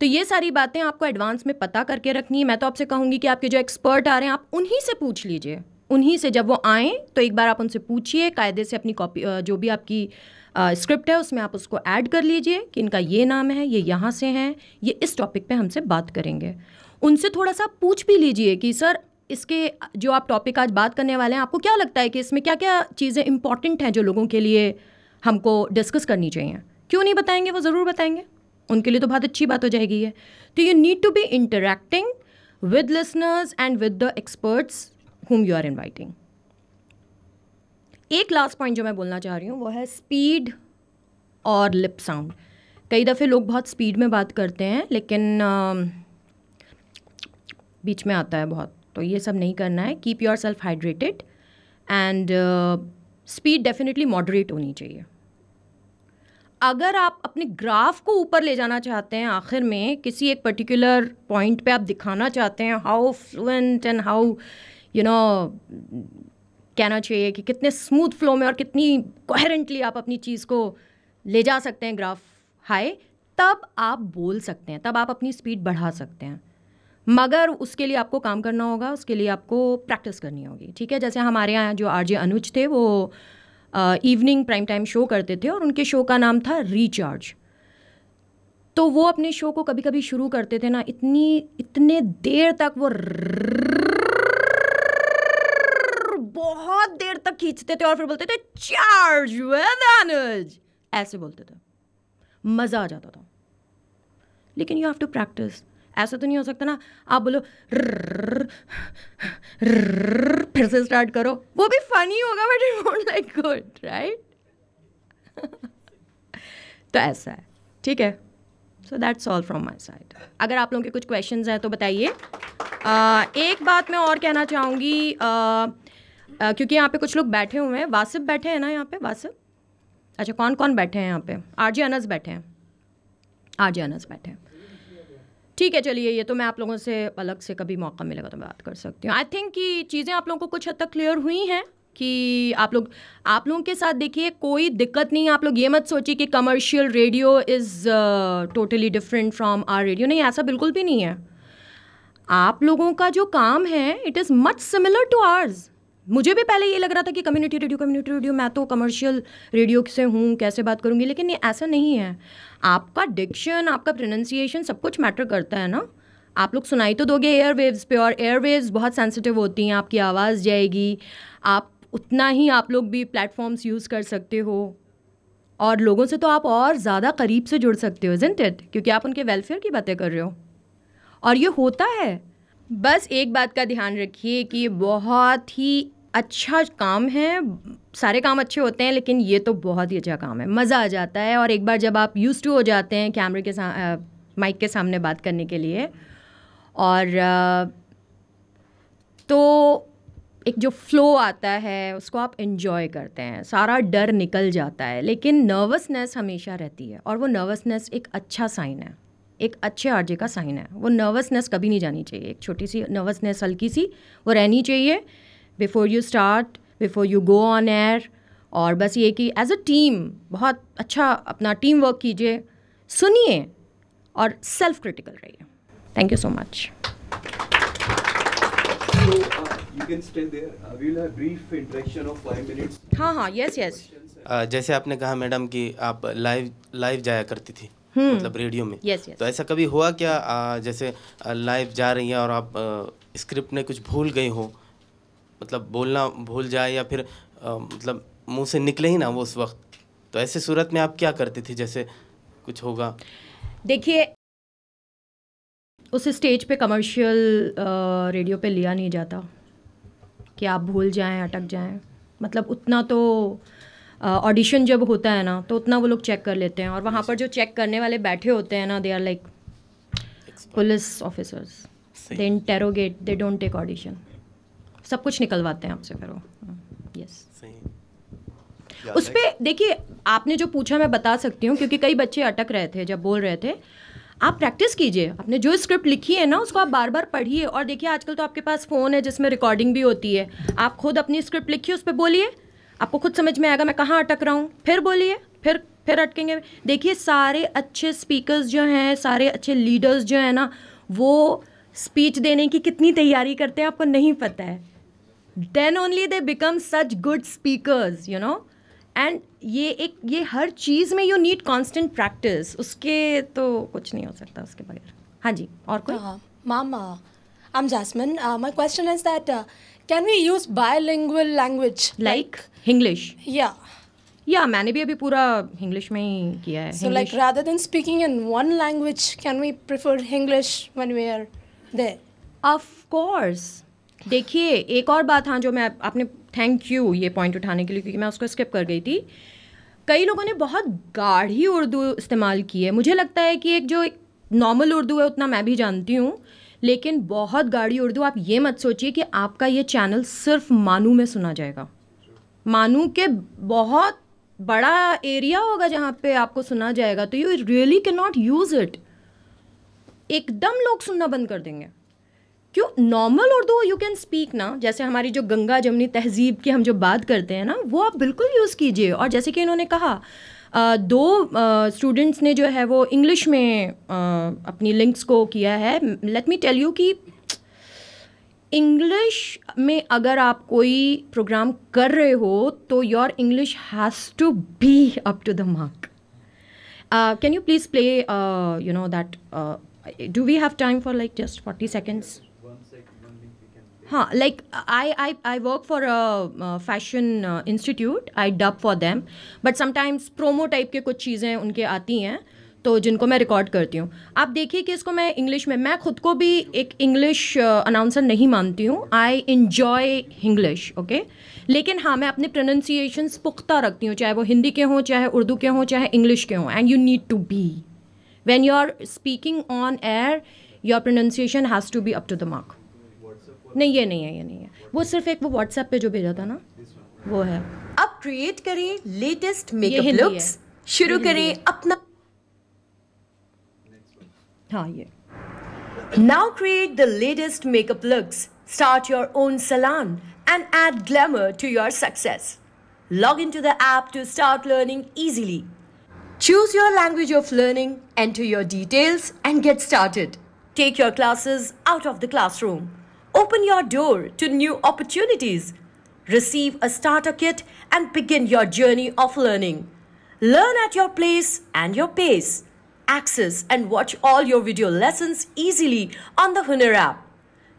Speaker 2: तो ये सारी बातें आपको एडवांस में पता करके रखनी है मैं तो आपसे कहूँगी कि आपके जो एक्सपर्ट आ रहे हैं आप उन्हीं से पूछ लीजिए उन्हीं से जब वो आएँ तो एक बार आप उनसे पूछिए कायदे से अपनी कॉपी जो भी आपकी स्क्रिप्ट है उसमें आप उसको ऐड कर लीजिए कि इनका ये नाम है ये यहाँ से हैं ये इस टॉपिक पे हमसे बात करेंगे उनसे थोड़ा सा पूछ भी लीजिए कि सर इसके जो आप टॉपिक आज बात करने वाले हैं आपको क्या लगता है कि इसमें क्या क्या चीज़ें इंपॉर्टेंट हैं जो लोगों के लिए हमको डिस्कस करनी चाहिए क्यों नहीं बताएंगे वो ज़रूर बताएंगे उनके लिए तो बहुत अच्छी बात हो जाएगी है तो you need to be interacting with listeners and with the experts whom you are inviting. एक लास्ट पॉइंट जो मैं बोलना चाह रही हूँ वो है स्पीड और लिप साउंड कई दफ़े लोग बहुत स्पीड में बात करते हैं लेकिन बीच में आता है बहुत तो ये सब नहीं करना है keep yourself hydrated and speed definitely moderate होनी चाहिए अगर आप अपने ग्राफ को ऊपर ले जाना चाहते हैं आखिर में किसी एक पर्टिकुलर पॉइंट पे आप दिखाना चाहते हैं how fluent and how you know कहना चाहिए कि कितने स्मूथ फ्लो में और कितनी कोहरेंटली आप अपनी चीज़ को ले जा सकते हैं ग्राफ हाई तब आप बोल सकते हैं तब आप अपनी स्पीड बढ़ा सकते हैं मगर उसके लिए आपको काम करना होगा उसके लिए आपको प्रैक्टिस करनी होगी ठीक है जैसे हमारे यहाँ जो आरजे अनुज थे वो इवनिंग प्राइम टाइम शो करते थे और उनके शो का नाम था रीचार्ज तो वो अपने शो को कभी कभी शुरू करते थे ना इतनी इतने देर तक वो बहुत देर तक खींचते थे और फिर बोलते थे चार्ज अनुज ऐसे बोलते थे मज़ा आ जाता था लेकिन यू हैव टू प्रैक्टिस ऐसा तो नहीं हो सकता ना आप बोलो रर, रर, फिर से स्टार्ट करो वो भी फनी होगा but it would like good right तो ऐसा है ठीक है so that's all from my side अगर आप लोगों के कुछ क्वेश्चन हैं तो बताइए uh, एक बात मैं और कहना चाहूँगी uh, क्योंकि यहाँ पे कुछ लोग बैठे हुए हैं वासिफ बैठे हैं ना यहाँ पे वासिफ अच्छा कौन कौन बैठे हैं यहाँ पे आर जे अनस बैठे हैं आर जे अनस बैठे हैं ठीक है चलिए ये तो मैं आप लोगों से अलग से कभी मौका मिलेगा तो मैं बात कर सकती हूँ आई थिंक कि चीज़ें आप लोगों को कुछ हद तक क्लियर हुई हैं कि आप लोग आप लोगों के साथ देखिए कोई दिक्कत नहीं है आप लोग ये मत सोचिए कि commercial radio is totally different from our radio नहीं ऐसा बिल्कुल भी नहीं है आप लोगों का जो काम है it is much similar to ours मुझे भी पहले ये लग रहा था कि कम्युनिटी रेडियो कम्युनिटी रेडियो मैं तो कमर्शियल रेडियो से हूँ कैसे बात करूँगी लेकिन ये ऐसा नहीं है आपका डिक्शन आपका प्रोनाउंसिएशन सब कुछ मैटर करता है ना आप लोग सुनाई तो दोगे एयर वेव्स पे और एयर वेव्स बहुत सेंसिटिव होती हैं आपकी आवाज़ जाएगी आप उतना ही आप लोग भी प्लेटफॉर्म्स यूज़ कर सकते हो और लोगों से तो आप और ज़्यादा करीब से जुड़ सकते हो जिन इट क्योंकि आप उनके वेलफेयर की बातें कर रहे हो और ये होता है बस एक बात का ध्यान रखिए कि बहुत ही अच्छा काम है सारे काम अच्छे होते हैं लेकिन ये तो बहुत ही अच्छा काम है मज़ा आ जाता है और एक बार जब आप यूज़ टू हो जाते हैं कैमरे के माइक के सामने बात करने के लिए और तो एक जो फ्लो आता है उसको आप इन्जॉय करते हैं सारा डर निकल जाता है लेकिन नर्वसनेस हमेशा रहती है और वो नर्वसनेस एक अच्छा साइन है एक अच्छे आरजे का साइन है वो नर्वसनेस कभी नहीं जानी चाहिए एक छोटी सी नर्वसनेस हल्की सी वो रहनी चाहिए before you start before you go on air और बस ये कि एज अ टीम बहुत अच्छा अपना टीम वर्क कीजिए सुनिए और सेल्फ क्रिटिकल रहिए थैंक यू सो मच हाँ हाँ यस यस
Speaker 5: uh, जैसे आपने कहा मैडम कि आप लाइव लाइव जाया करती थी हम्म। मतलब रेडियो में yes, yes. तो ऐसा कभी हुआ क्या आ, जैसे लाइव जा रही हैं और आप आ, स्क्रिप्ट में कुछ भूल गई हो मतलब बोलना भूल जाए या फिर आ, मतलब मुंह से निकले ही ना वो उस वक्त तो ऐसे सूरत में आप क्या करती थी जैसे कुछ होगा
Speaker 2: देखिए उस स्टेज पे कमर्शियल रेडियो पे लिया नहीं जाता कि आप भूल जाएं अटक जाएं मतलब उतना तो ऑडिशन जब होता है ना तो उतना वो लोग चेक कर लेते हैं और वहाँ पर जो चेक करने वाले बैठे होते हैं ना they are like police officers they interrogate they don't take audition सब कुछ निकलवाते हैं आपसे फिर वो यस उस पर देखिए आपने जो पूछा मैं बता सकती हूँ क्योंकि कई बच्चे अटक रहे थे जब बोल रहे थे आप प्रैक्टिस कीजिए आपने जो स्क्रिप्ट लिखी है ना उसको आप बार बार पढ़िए और देखिए आजकल तो आपके पास फ़ोन है जिसमें रिकॉर्डिंग भी होती है आप खुद अपनी स्क्रिप्ट लिखिए उस पर बोलिए आपको खुद समझ में आएगा मैं कहाँ अटक रहा हूँ फिर बोलिए फिर फिर अटकेंगे देखिए सारे अच्छे स्पीकर्स जो हैं सारे अच्छे लीडर्स जो हैं ना वो स्पीच देने की कितनी तैयारी करते हैं आपको नहीं पता है then only they become such good speakers you know and ये एक ये हर चीज़ में यू नीड कॉन्स्टेंट प्रैक्टिस उसके तो कुछ नहीं हो सकता उसके बगैर हाँ जी और कोई हाँ, ma'am I am Jasmine question is that can we use bilingual language like English. या या मैंने भी अभी पूरा इंग्लिश में ही किया है. So like rather than speaking in one language can we prefer prefer when we are there of course देखिए एक और बात हाँ जो मैं आपने थैंक यू ये पॉइंट उठाने के लिए क्योंकि मैं उसको स्किप कर गई थी कई लोगों ने बहुत गाढ़ी उर्दू इस्तेमाल की है मुझे लगता है कि एक जो नॉर्मल उर्दू है उतना मैं भी जानती हूँ लेकिन बहुत गाढ़ी उर्दू आप ये मत सोचिए कि आपका ये चैनल सिर्फ मानू में सुना जाएगा मानू के बहुत बड़ा एरिया होगा जहाँ पे आपको सुना जाएगा तो यू रियली के नॉट यूज़ इट एकदम लोग सुनना बंद कर देंगे क्यों normal Urdu you can speak ना जैसे हमारी जो गंगा जमनी तहजीब की हम जो बात करते हैं ना वो आप बिल्कुल यूज़ कीजिए और जैसे कि इन्होंने कहा आ, दो स्टूडेंट्स ने जो है वो इंग्लिश में आ, अपनी लिंक्स को किया है लेट मी टेल यू कि इंग्लिश में अगर आप कोई प्रोग्राम कर रहे हो तो your English has to be up to the mark can you please play you know that do we have time for like just forty seconds हाँ like I I I work for a fashion institute I dub for them but sometimes promo type के कुछ चीज़ें उनके आती हैं तो जिनको मैं रिकॉर्ड करती हूँ आप देखिए कि इसको मैं इंग्लिश में मैं खुद को भी एक इंग्लिश अनाउंसर uh, नहीं मानती हूँ आई इन्जॉय इंग्लिश ओके लेकिन हाँ मैं अपने प्रोनाउंसिएशन पुख्ता रखती हूँ चाहे वो हिंदी के हों चाहे उर्दू के हों चाहे इंग्लिश के हों and you need to be when you are speaking on air your pronunciation has to be up to the mark नहीं ये नहीं है ये नहीं है वो सिर्फ एक वो व्हाट्सएप पे जो भेजा था ना वो है अब क्रिएट करें लेटेस्ट मेकअप लुक्स शुरू करें अपना Now create the latest makeup looks. Start your own salon and add glamour to your success. Log into the app to start learning easily. Choose your language of learning, enter your details, and get started. Take your classes out of the classroom. Open your door to new opportunities. Receive a starter kit and begin your journey of learning. Learn at your place and your pace access and watch all your video lessons easily on the Hunar app.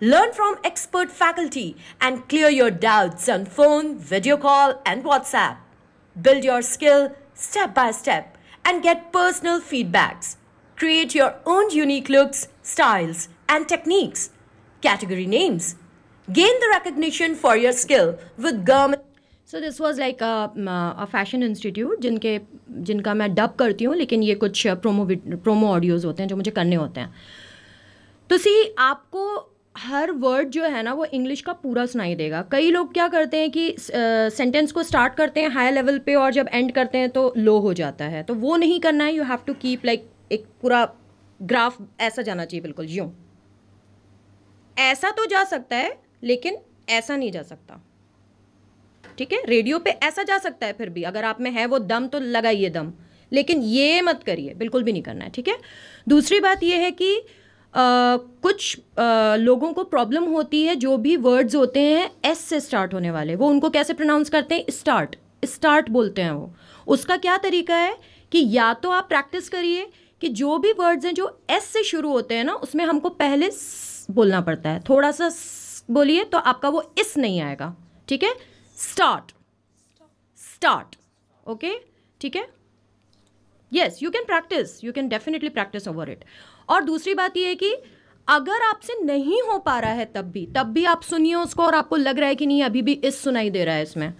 Speaker 2: Learn from expert faculty and clear your doubts on phone, video call and WhatsApp. Build your skill step by step and get personal feedbacks. Create your own unique looks, styles and techniques. Category names. Gain the recognition for your skill with government. So this was like a, mm, uh, a fashion institute जिनके जिनका मैं dub करती हूँ लेकिन ये कुछ promo promo audios होते हैं जो मुझे करने होते हैं तो सी आपको हर वर्ड जो है ना वो इंग्लिश का पूरा सुनाई देगा कई लोग क्या करते हैं कि सेंटेंस uh, को स्टार्ट करते हैं हाई लेवल पे और जब एंड करते हैं तो लो हो जाता है तो वो नहीं करना है you have to keep like एक पूरा ग्राफ ऐसा जाना चाहिए बिल्कुल यूँ ऐसा तो जा सकता है लेकिन ऐसा नहीं जा सकता ठीक है रेडियो पे ऐसा जा सकता है फिर भी अगर आप में है वो दम तो लगाइए दम लेकिन ये मत करिए बिल्कुल भी नहीं करना है ठीक है दूसरी बात ये है कि आ, कुछ आ, लोगों को प्रॉब्लम होती है जो भी वर्ड्स होते हैं एस से स्टार्ट होने वाले वो उनको कैसे प्रोनाउंस करते हैं स्टार्ट स्टार्ट बोलते हैं वो उसका क्या तरीका है कि या तो आप प्रैक्टिस करिए कि जो भी वर्ड्स हैं जो एस से शुरू होते हैं ना उसमें हमको पहले बोलना पड़ता है थोड़ा सा बोलिए तो आपका वो इस नहीं आएगा ठीक है स्टार्ट स्टार्ट ओके ठीक है yes you can practise you can definitely practise over it और दूसरी बात यह है कि अगर आपसे नहीं हो पा रहा है तब भी तब भी आप सुनिए उसको और आपको लग रहा है कि नहीं अभी भी इस सुनाई दे रहा है इसमें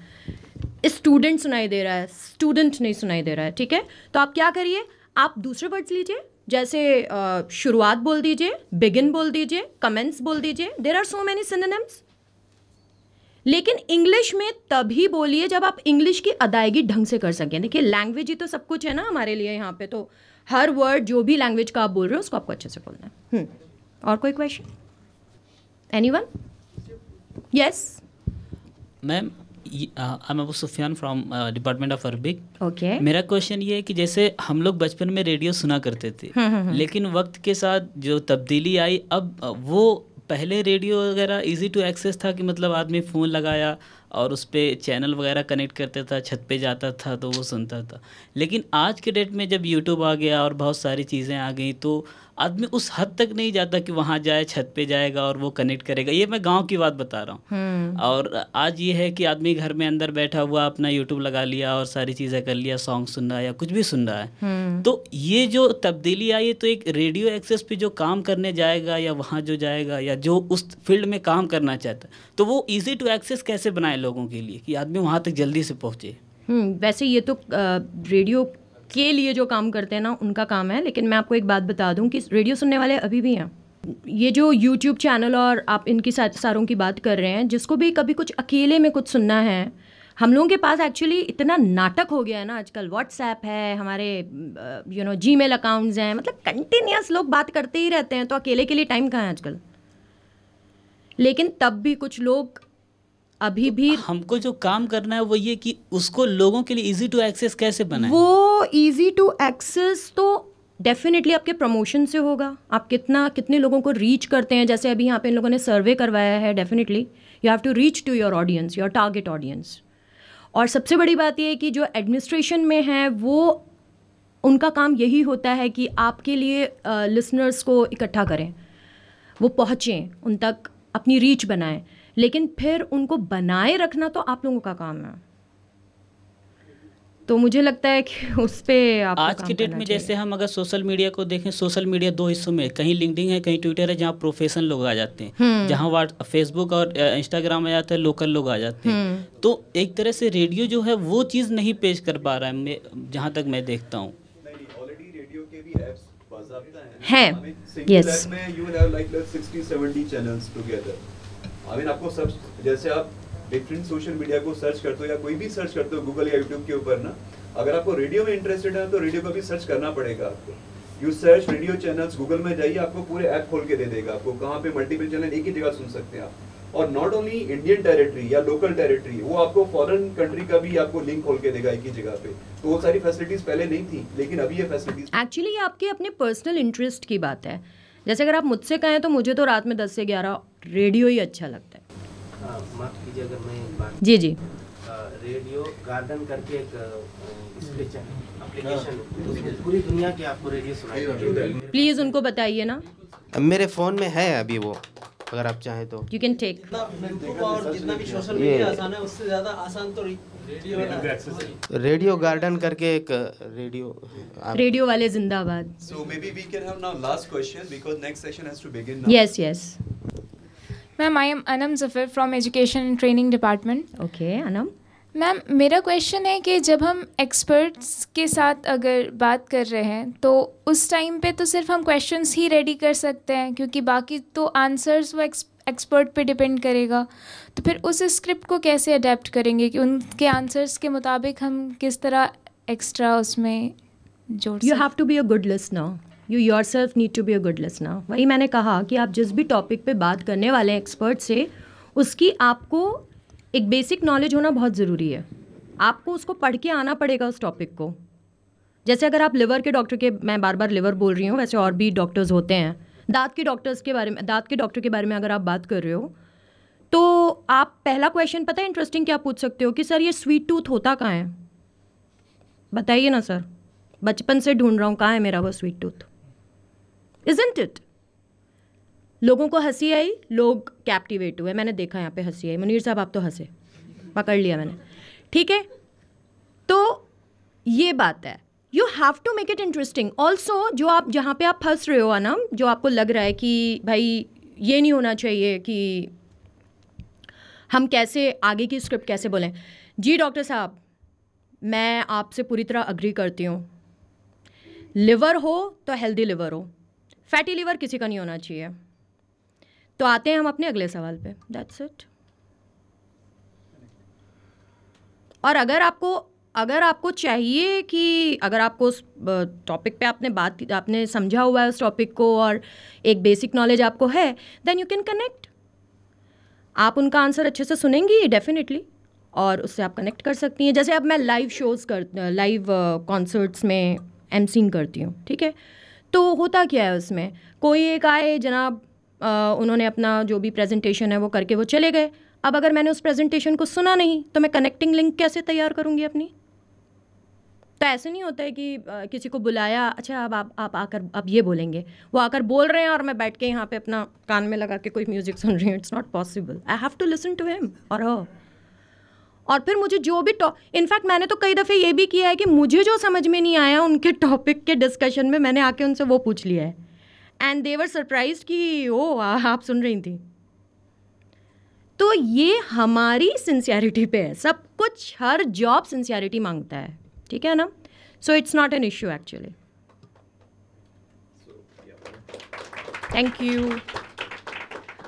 Speaker 2: स्टूडेंट सुनाई दे रहा है स्टूडेंट नहीं सुनाई दे रहा है ठीक है तो आप क्या करिए आप दूसरे वर्ड्स लीजिए जैसे शुरुआत बोल दीजिए बिगिन बोल दीजिए कमेंट्स बोल दीजिए देर आर सो मैनी सिनेम्स लेकिन इंग्लिश में तभी बोलिए जब आप इंग्लिश की अदायगी ढंग से कर सकें देखिए लैंग्वेज ही तो सब कुछ है ना हमारे लिए यहाँ पे तो हर वर्ड जो भी लैंग्वेज का आप बोल रहे हो उसको आपको अच्छे से बोलना है हम्म, और कोई question any one
Speaker 3: yes
Speaker 6: ma'am I am Sufiyan from department of Arabic okay मेरा क्वेश्चन ये है कि जैसे हम लोग बचपन में रेडियो सुना करते थे हम्म, हम्म, लेकिन वक्त के साथ जो तब्दीली आई अब uh, वो पहले रेडियो वगैरह इजी टू एक्सेस था कि मतलब आदमी फ़ोन लगाया और उस पर चैनल वगैरह कनेक्ट करता था छत पे जाता था तो वो सुनता था लेकिन आज के डेट में जब यूट्यूब आ गया और बहुत सारी चीज़ें आ गई तो आदमी उस हद तक नहीं जाता कि वहाँ जाए छत पे जाएगा और वो कनेक्ट करेगा ये मैं गांव की बात बता रहा हूँ हम्म। और आज ये है कि आदमी घर में अंदर बैठा हुआ अपना यूट्यूब लगा लिया और सारी चीज़ें कर लिया सॉन्ग सुन रहा है या कुछ भी सुन रहा है हम्म। तो ये जो तब्दीली आई है तो एक रेडियो एक्सेस पे जो काम करने जाएगा या वहाँ जो जाएगा या जो उस फील्ड में काम करना चाहता तो वो ईजी टू एक्सेस कैसे बनाए लोगों के लिए कि आदमी वहाँ तक जल्दी से पहुँचे हम्म,
Speaker 2: वैसे ये तो रेडियो के लिए जो काम करते हैं ना उनका काम है लेकिन मैं आपको एक बात बता दूं कि रेडियो सुनने वाले अभी भी हैं ये जो यूट्यूब चैनल और आप इनकी सारों की बात कर रहे हैं जिसको भी कभी कुछ अकेले में कुछ सुनना है हम लोगों के पास एक्चुअली इतना नाटक हो गया है ना आजकल व्हाट्सएप है हमारे you know Gmail accounts हैं मतलब कंटिन्यूस लोग बात करते ही रहते हैं तो अकेले के लिए टाइम कहाँ है आजकल
Speaker 6: लेकिन तब भी कुछ लोग अभी तो भी हमको जो काम करना है वो ये कि उसको लोगों के लिए इजी टू एक्सेस कैसे बनाए
Speaker 2: वो इजी टू एक्सेस तो डेफिनेटली आपके प्रमोशन से होगा आप कितना कितने लोगों को रीच करते हैं जैसे अभी यहाँ पे इन लोगों ने सर्वे करवाया है definitely you have to reach to your audience your target audience और सबसे बड़ी बात यह है कि जो एडमिनिस्ट्रेशन में है वो उनका काम यही होता है कि आपके लिए लिसनर्स को इकट्ठा करें वो पहुँचें उन तक अपनी रीच बनाएं लेकिन फिर उनको बनाए रखना तो आप लोगों का काम है तो मुझे लगता है कि उस पर आज की डेट में जैसे
Speaker 6: हम अगर सोशल मीडिया को देखें सोशल मीडिया दो हिस्सों में कहीं लिंकडिन है कहीं ट्विटर है जहाँ प्रोफेशन लोग आ जाते हैं हम्म। जहाँ फेसबुक और इंस्टाग्राम आ जाते हैं लोकल लोग आ जाते हैं हम्म। तो एक तरह से रेडियो जो है वो चीज़ नहीं पेश कर पा रहा है जहाँ तक मैं देखता हूँ
Speaker 4: हैं यस आई मीन आपको सब जैसे आप डिफरेंट सोशल मीडिया को सर्च करते हो या कोई भी सर्च करते हो गूगल या यूट्यूब के ऊपर ना अगर आपको रेडियो में इंटरेस्टेड है तो रेडियो का भी सर्च करना पड़ेगा आपको you search radio channels Google में जाइए आपको पूरे ऐप खोल के दे देगा आपको कहाँ पे मल्टीपल चैनल एक ही जगह सुन सकते हैं आप और नॉट ओनली इंडियन टेरिटरी या लोकल टेरिटरी वो आपको फॉरेन कंट्री का भी आपको लिंक खोल के देगा एक ही जगह पे तो वो सारी फैसिलिटीज पहले नहीं थी लेकिन अभी ये फैसिलिटीज
Speaker 2: एक्चुअली आपके अपने पर्सनल इंटरेस्ट की बात है जैसे अगर आप मुझसे कहें तो मुझे तो रात में दस से ग्यारह रेडियो ही अच्छा लगता है हाँ, जी जी प्लीज़ उनको बताइए ना
Speaker 5: मेरे फ़ोन में है अभी वो अगर आप चाहें तो यू कैन टेक जितना भी सोशल मीडिया आसान है उससे ज़्यादा आसान तो रेडियो गार्डन करके एक रेडियो रेडियो
Speaker 3: वाले जिंदाबाद
Speaker 5: so
Speaker 4: maybe we can have now last question because next session has to begin now yes yes
Speaker 3: ma'am I am Anam
Speaker 6: Zafar from education and training department okay Anam ma'am मेरा question है कि जब हम experts के साथ अगर बात कर रहे हैं तो उस टाइम पे तो सिर्फ हम क्वेश्चंस ही रेडी कर सकते हैं क्योंकि बाकी तो आंसर्स वो एक्सपर्ट पे डिपेंड करेगा तो फिर उस स्क्रिप्ट को कैसे अडेप्ट करेंगे कि उनके आंसर्स के मुताबिक हम किस तरह एक्स्ट्रा उसमें जोड़ you have
Speaker 2: to be a good listener you yourself need to be a good listener वही मैंने कहा कि आप जिस भी टॉपिक पे बात करने वाले हैं एक्सपर्ट से उसकी आपको एक बेसिक नॉलेज होना बहुत ज़रूरी है आपको उसको पढ़ के आना पड़ेगा उस टॉपिक को जैसे अगर आप लिवर के डॉक्टर के मैं बार बार लिवर बोल रही हूँ वैसे और भी डॉक्टर्स होते हैं दांत के डॉक्टर्स के बारे में दांत के डॉक्टर के बारे में अगर आप बात कर रहे हो तो आप पहला क्वेश्चन पता है इंटरेस्टिंग क्या पूछ सकते हो कि सर ये स्वीट टूथ होता कहाँ है बताइए ना सर बचपन से ढूंढ रहा हूँ कहाँ है मेरा वो स्वीट टूथ इजेंट इट लोगों को हंसी आई लोग कैप्टिवेट हुए मैंने देखा यहाँ पे हंसी आई मुनीर साहब आप तो हंसे पकड़ लिया मैंने ठीक है तो ये बात है you have to make it interesting also जो आप जहाँ पे आप फंस रहे हो आनम जो आपको लग रहा है कि भाई ये नहीं होना चाहिए कि हम कैसे आगे की स्क्रिप्ट कैसे बोलें जी डॉक्टर साहब मैं आपसे पूरी तरह अग्री करती हूँ लिवर हो तो हेल्दी लिवर हो फैटी लिवर किसी का नहीं होना चाहिए तो आते हैं हम अपने अगले सवाल पे दैट्स इट और अगर आपको अगर आपको चाहिए कि अगर आपको उस टॉपिक पे आपने बात आपने समझा हुआ है उस टॉपिक को और एक बेसिक नॉलेज आपको है देन यू कैन कनेक्ट आप उनका आंसर अच्छे से सुनेंगी डेफिनेटली और उससे आप कनेक्ट कर सकती हैं जैसे अब मैं लाइव शोज़ कर लाइव कॉन्सर्ट्स uh, में एम करती हूँ ठीक है तो होता क्या है उसमें कोई एक आए जनाब uh, उन्होंने अपना जो भी प्रेजेंटेशन है वो करके वो चले गए अब अगर मैंने उस प्रेजेंटेशन को सुना नहीं तो मैं कनेक्टिंग लिंक कैसे तैयार करूँगी अपनी तो ऐसे नहीं होता है कि किसी को बुलाया अच्छा अब आप आप आकर अब ये बोलेंगे वो आकर बोल रहे हैं और मैं बैठ के यहाँ पे अपना कान में लगा के कोई म्यूज़िक सुन रही हूँ it's not possible I have to listen to him और और फिर मुझे जो भी इनफैक्ट मैंने तो कई दफ़े ये भी किया है कि मुझे जो समझ में नहीं आया उनके टॉपिक के डिस्कशन में मैंने आके उनसे वो पूछ लिया है एंड देवर सरप्राइज कि ओ आप सुन रही थी तो ये हमारी सिंसियरिटी पे है सब कुछ हर जॉब सिंसियरिटी मांगता है ठीक है ना so it's not an issue actually thank you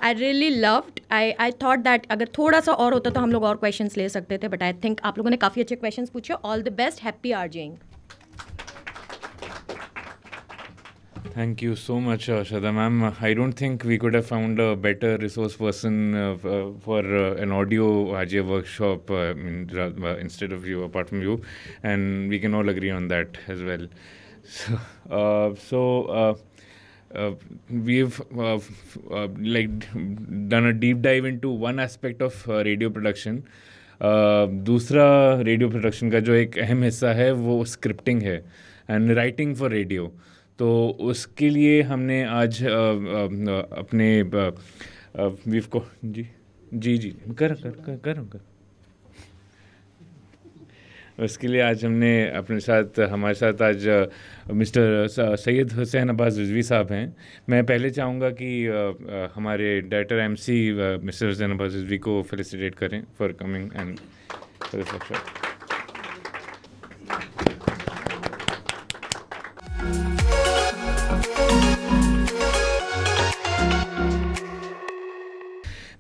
Speaker 2: I really loved I I thought that अगर थोड़ा सा और होता तो हम लोग और क्वेश्चन ले सकते थे बट आई थिंक आप लोगों ने काफ़ी अच्छे क्वेश्चन पूछे ऑल द बेस्ट हैप्पी आरजिंग
Speaker 1: Thank you so much, uh, Shada ma'am. I don't think we could have found a better resource person uh, uh for uh, an audio RJ workshop uh, uh, instead of you, apart from you, and we can all agree on that as well. So, so. Uh, we've uh, uh, like done a deep dive into one aspect of radio production दूसरा radio production का जो एक अहम हिस्सा है वो scripting है and writing for radio तो उसके लिए हमने आज आ, आ, अपने वीव को जी जी जी कर कर कर कर, कर। उसके लिए आज हमने अपने साथ हमारे साथ आज मिस्टर सैयद हुसैन अब्बास रिजवी साहब हैं मैं पहले चाहूँगा कि हमारे director MC mister Hussain Abbas Rizvi को फेलिसिटेट करें for coming and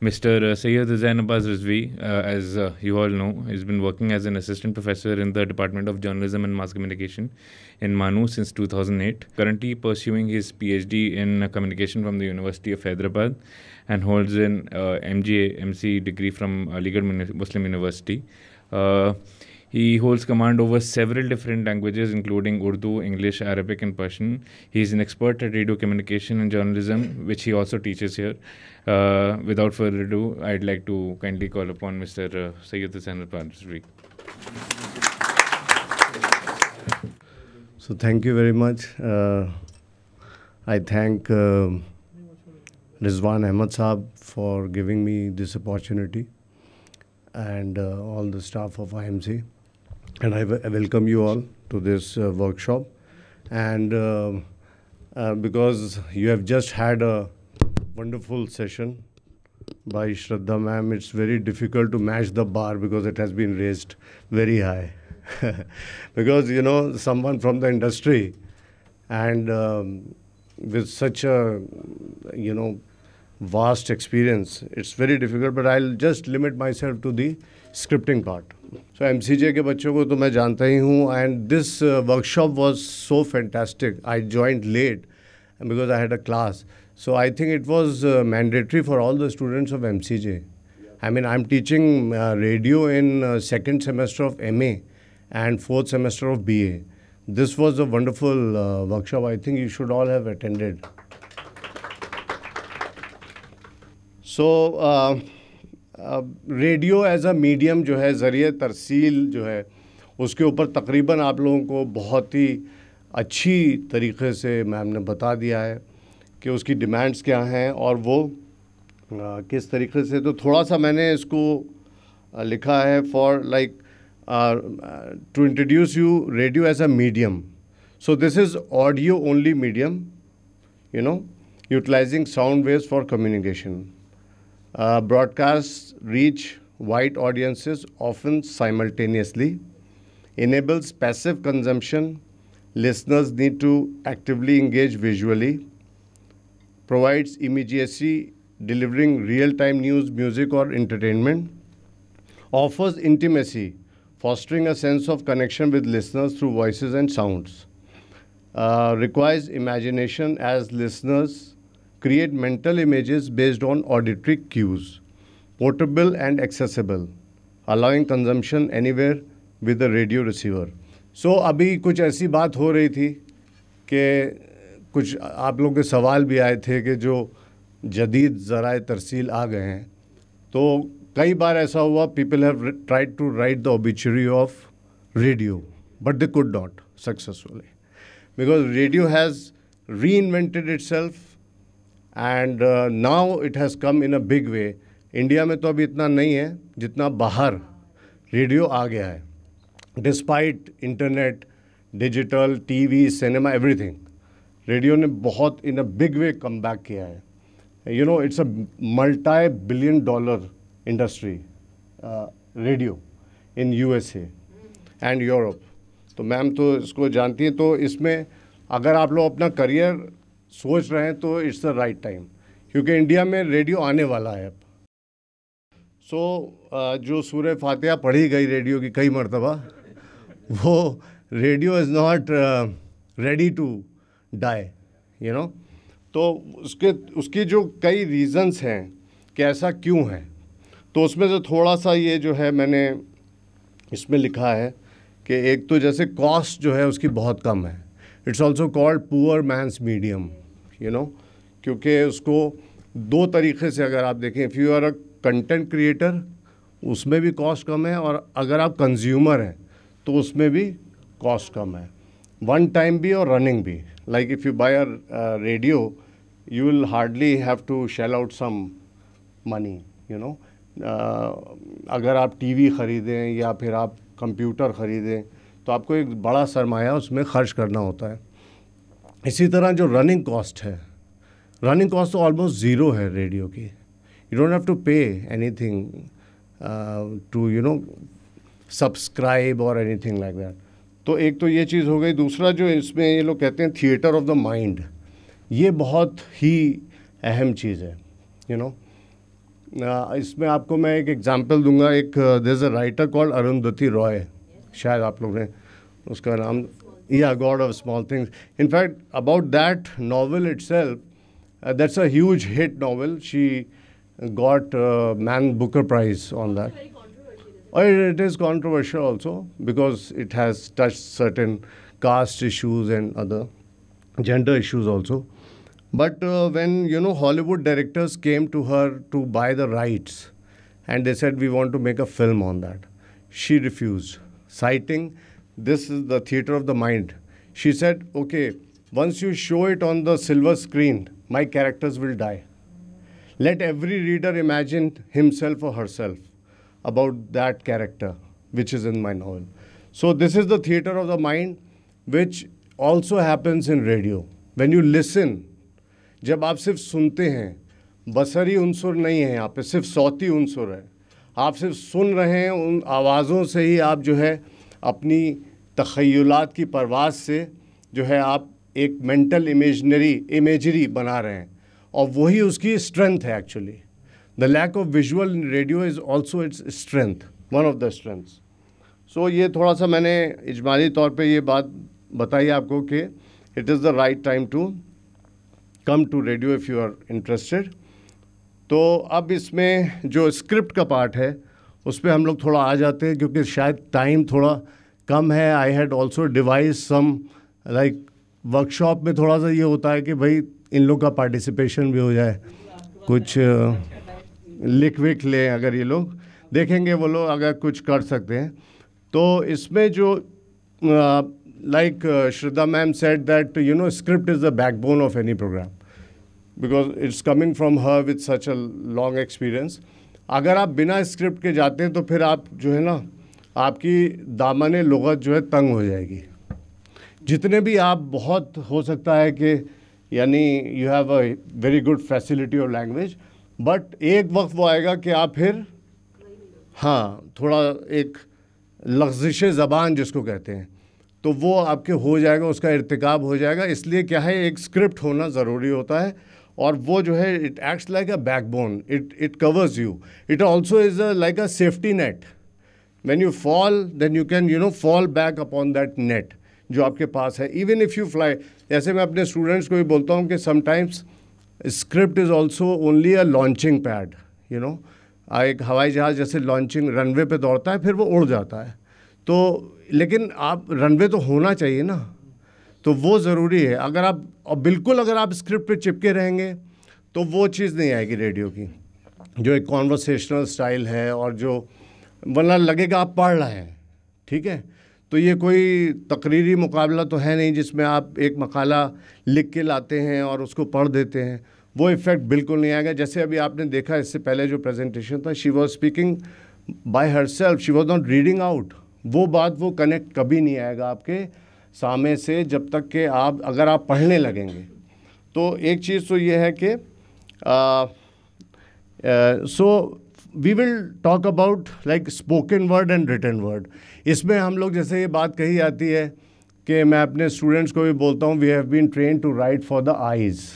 Speaker 1: Mr. Uh, Sayed Zainabaz Rizvi, uh, as uh, you all know, has been working as an assistant professor in the Department of Journalism and Mass Communication in Manu since 2008. Currently pursuing his PhD in uh, communication from the University of Hyderabad and holds an uh, MGA MC degree from Aligarh uh, Muslim University. He holds command over several different languages, including Urdu, English, Arabic, and Persian. He is an expert at radio communication and journalism, which he also teaches here. Uh, without further ado, I'd like to kindly call upon Mr. Uh, Sayyid Hassan
Speaker 7: So thank you very much. Uh, I thank uh, Rizwan Ahmad Saab for giving me this opportunity and uh, all the staff of IMC. And I welcome you all to this uh, workshop. And uh, uh, because you have just had a wonderful session by Shraddha ma'am. It's very difficult to match the bar because it has been raised very high. because, you know, someone from the industry and um, with such a, you know, vast experience, it's very difficult, but I'll just limit myself to the scripting part. So M के बच्चों को तो And this uh, workshop was so fantastic. I joined late because I had a class. So I think it was uh, mandatory for all the students of MCJ. I mean, I'm teaching uh, radio in uh, second semester of MA and fourth semester of BA. This was a wonderful uh, workshop. I think you should all have attended. So uh, uh, radio as a medium jo hai zariye tarseel jo hai uske upar तकरीबन aap logon ko bahut hi अच्छी तरीके से ma'am ने बता दिया है कि उसकी डिमांड्स क्या हैं और वो आ, किस तरीके से तो थोड़ा सा मैंने इसको लिखा है for like to introduce you radio as a medium so this is audio only medium you know utilizing sound waves for communication broadcast reach wide audiences often simultaneously enables passive consumption listeners need to actively engage visually provides immediacy, delivering real-time news, music, or entertainment, offers intimacy, fostering a sense of connection with listeners through voices and sounds, uh, requires imagination as listeners create mental images based on auditory cues, portable and accessible, allowing consumption anywhere with a radio receiver. So अभी कुछ ऐसी बात हो रही थी कि कुछ आप लोग के सवाल भी आए थे कि जो जदीद ज़रा तरसील आ गए हैं तो कई बार ऐसा हुआ people have tried to write the obituary of radio but they could not successfully because radio has reinvented itself and now it has come in a big way India में तो अभी इतना नहीं है जितना बाहर radio आ गया है despite internet digital T V cinema everything radio ने बहुत इन a big way come back किया है you know it's a multi billion dollar industry radio in USA and Europe तो मैम तो इसको जानती हैं तो इसमें अगर आप लोग अपना करियर सोच रहे हैं तो इट्स द राइट टाइम क्योंकि इंडिया में रेडियो आने वाला है अब सो so, uh, जो सूर्य फातिहा पढ़ी गई रेडियो की कई मरतबा वो radio is not ready to die you know तो उसके उसकी जो कई रीज़न्स हैं कि ऐसा क्यों है तो उसमें से थोड़ा सा ये जो है मैंने इसमें लिखा है कि एक तो जैसे कॉस्ट जो है उसकी बहुत कम है it's also called poor man's medium you know क्योंकि उसको दो तरीके से अगर आप देखें if you are a content creator उसमें भी कॉस्ट कम है और अगर आप कंज्यूमर हैं तो उसमें भी कॉस्ट कम है वन टाइम भी और रनिंग भी Like if you bubuy a uh, radio, you will hardly have to shell out some money, you know. Uh, अगर आप टीवी ख़रीदें या फिर आप कंप्यूटर ख़रीदें तो आपको एक बड़ा सरमाया उसमें ख़र्च करना होता है इसी तरह जो रनिंग कॉस्ट है रनिंग कॉस्ट तो ऑलमोस्ट ज़ीरो है रेडियो की you don't have to pay anything to you know subscribe और एनीथिंग लाइक दैट तो एक तो ये चीज़ हो गई दूसरा जो इसमें ये लोग कहते हैं थिएटर ऑफ द माइंड ये बहुत ही अहम चीज़ है यू you नो know? इसमें आपको मैं एक एग्जांपल दूंगा एक this a writer called Arundhati Roy शायद आप लोग ने उसका नाम या God of small things in fact about that novel it's that's a huge hit novel she got man Booker prize on that Or oh, it is controversial also because it has touched certain caste issues and other gender issues also. But uh, when you know Hollywood directors came to her to buy the rights, and they said we want to make a film on that, she refused, citing this is the theater of the mind. She said, okay, once you show it on the silver screen, my characters will die. Let every reader imagine himself or herself. about that character which is in my novel. So this is the theater of the mind which also happens in radio. When you listen, जब आप सिर्फ सुनते हैं बसरी उनसुर नहीं है यहाँ पे सिर्फ सौती उनसुर है आप सिर्फ सुन रहे हैं उन आवाज़ों से ही आप जो है अपनी तखयलात की परवाज से जो है आप एक मेंटल इमेजनरी इमेजरी बना रहे हैं और वही उसकी स्ट्रेंथ है actually the lack of visual radio is also its strength one of the the so ये थोड़ा सा मैंने इजमाली तौर पे ये बात बताई आपको कि it is the right time to come to radio if you are interested तो अब इसमें जो स्क्रिप्ट का पार्ट है उस पर हम लोग थोड़ा आ जाते हैं क्योंकि शायद टाइम थोड़ा कम है I had also devise some like workshop में थोड़ा सा ये होता है कि भाई इन लोग का पार्टिसिपेशन भी हो जाए कुछ लिक्विड ले लें अगर ये लोग देखेंगे वो लोग अगर कुछ कर सकते हैं तो इसमें जो like Shraddha ma'am said that you know script is the backbone of any program because it's coming from her with such a long experience अगर आप बिना स्क्रिप्ट के जाते हैं तो फिर आप जो है ना आपकी दामन लगत जो है तंग हो जाएगी जितने भी आप बहुत हो सकता है कि यानी you have a very good facility of language but एक वक्त वो आएगा कि आप फिर हाँ थोड़ा एक लफ्जिश ज़बान जिसको कहते हैं तो वो आपके हो जाएगा उसका इरतकब हो जाएगा इसलिए क्या है एक स्क्रिप्ट होना ज़रूरी होता है और वो जो है it acts like a backbone it it covers you it also is like a safety net when you fall then you can you know fall back upon that net जो आपके पास है इवन इफ़ यू फ्लाई जैसे मैं अपने students को भी बोलता हूँ कि sometimes script is also only a launching pad you know एक हवाई जहाज़ जैसे लॉन्चिंग रनवे पे दौड़ता है फिर वो उड़ जाता है तो लेकिन आप रनवे तो होना चाहिए ना तो वो ज़रूरी है अगर आप और बिल्कुल अगर आप स्क्रिप्ट पे चिपके रहेंगे तो वो चीज़ नहीं आएगी रेडियो की जो एक कॉन्वर्सेशनल स्टाइल है और जो वरना लगेगा आप पढ़ रहे हैं ठीक है तो ये कोई तकरीरी मुकाबला तो है नहीं जिसमें आप एक मकाला लिख के लाते हैं और उसको पढ़ देते हैं वो इफ़ेक्ट बिल्कुल नहीं आएगा जैसे अभी आपने देखा इससे पहले जो प्रेजेंटेशन था she was speaking by herself she was not reading out वो बात वो कनेक्ट कभी नहीं आएगा आपके सामने से जब तक के आप अगर आप पढ़ने लगेंगे तो एक चीज़ तो ये है कि so we will talk about like spoken word and written word इसमें हम लोग जैसे ये बात कही जाती है कि मैं अपने स्टूडेंट्स को भी बोलता हूँ we have been train to write for the eyes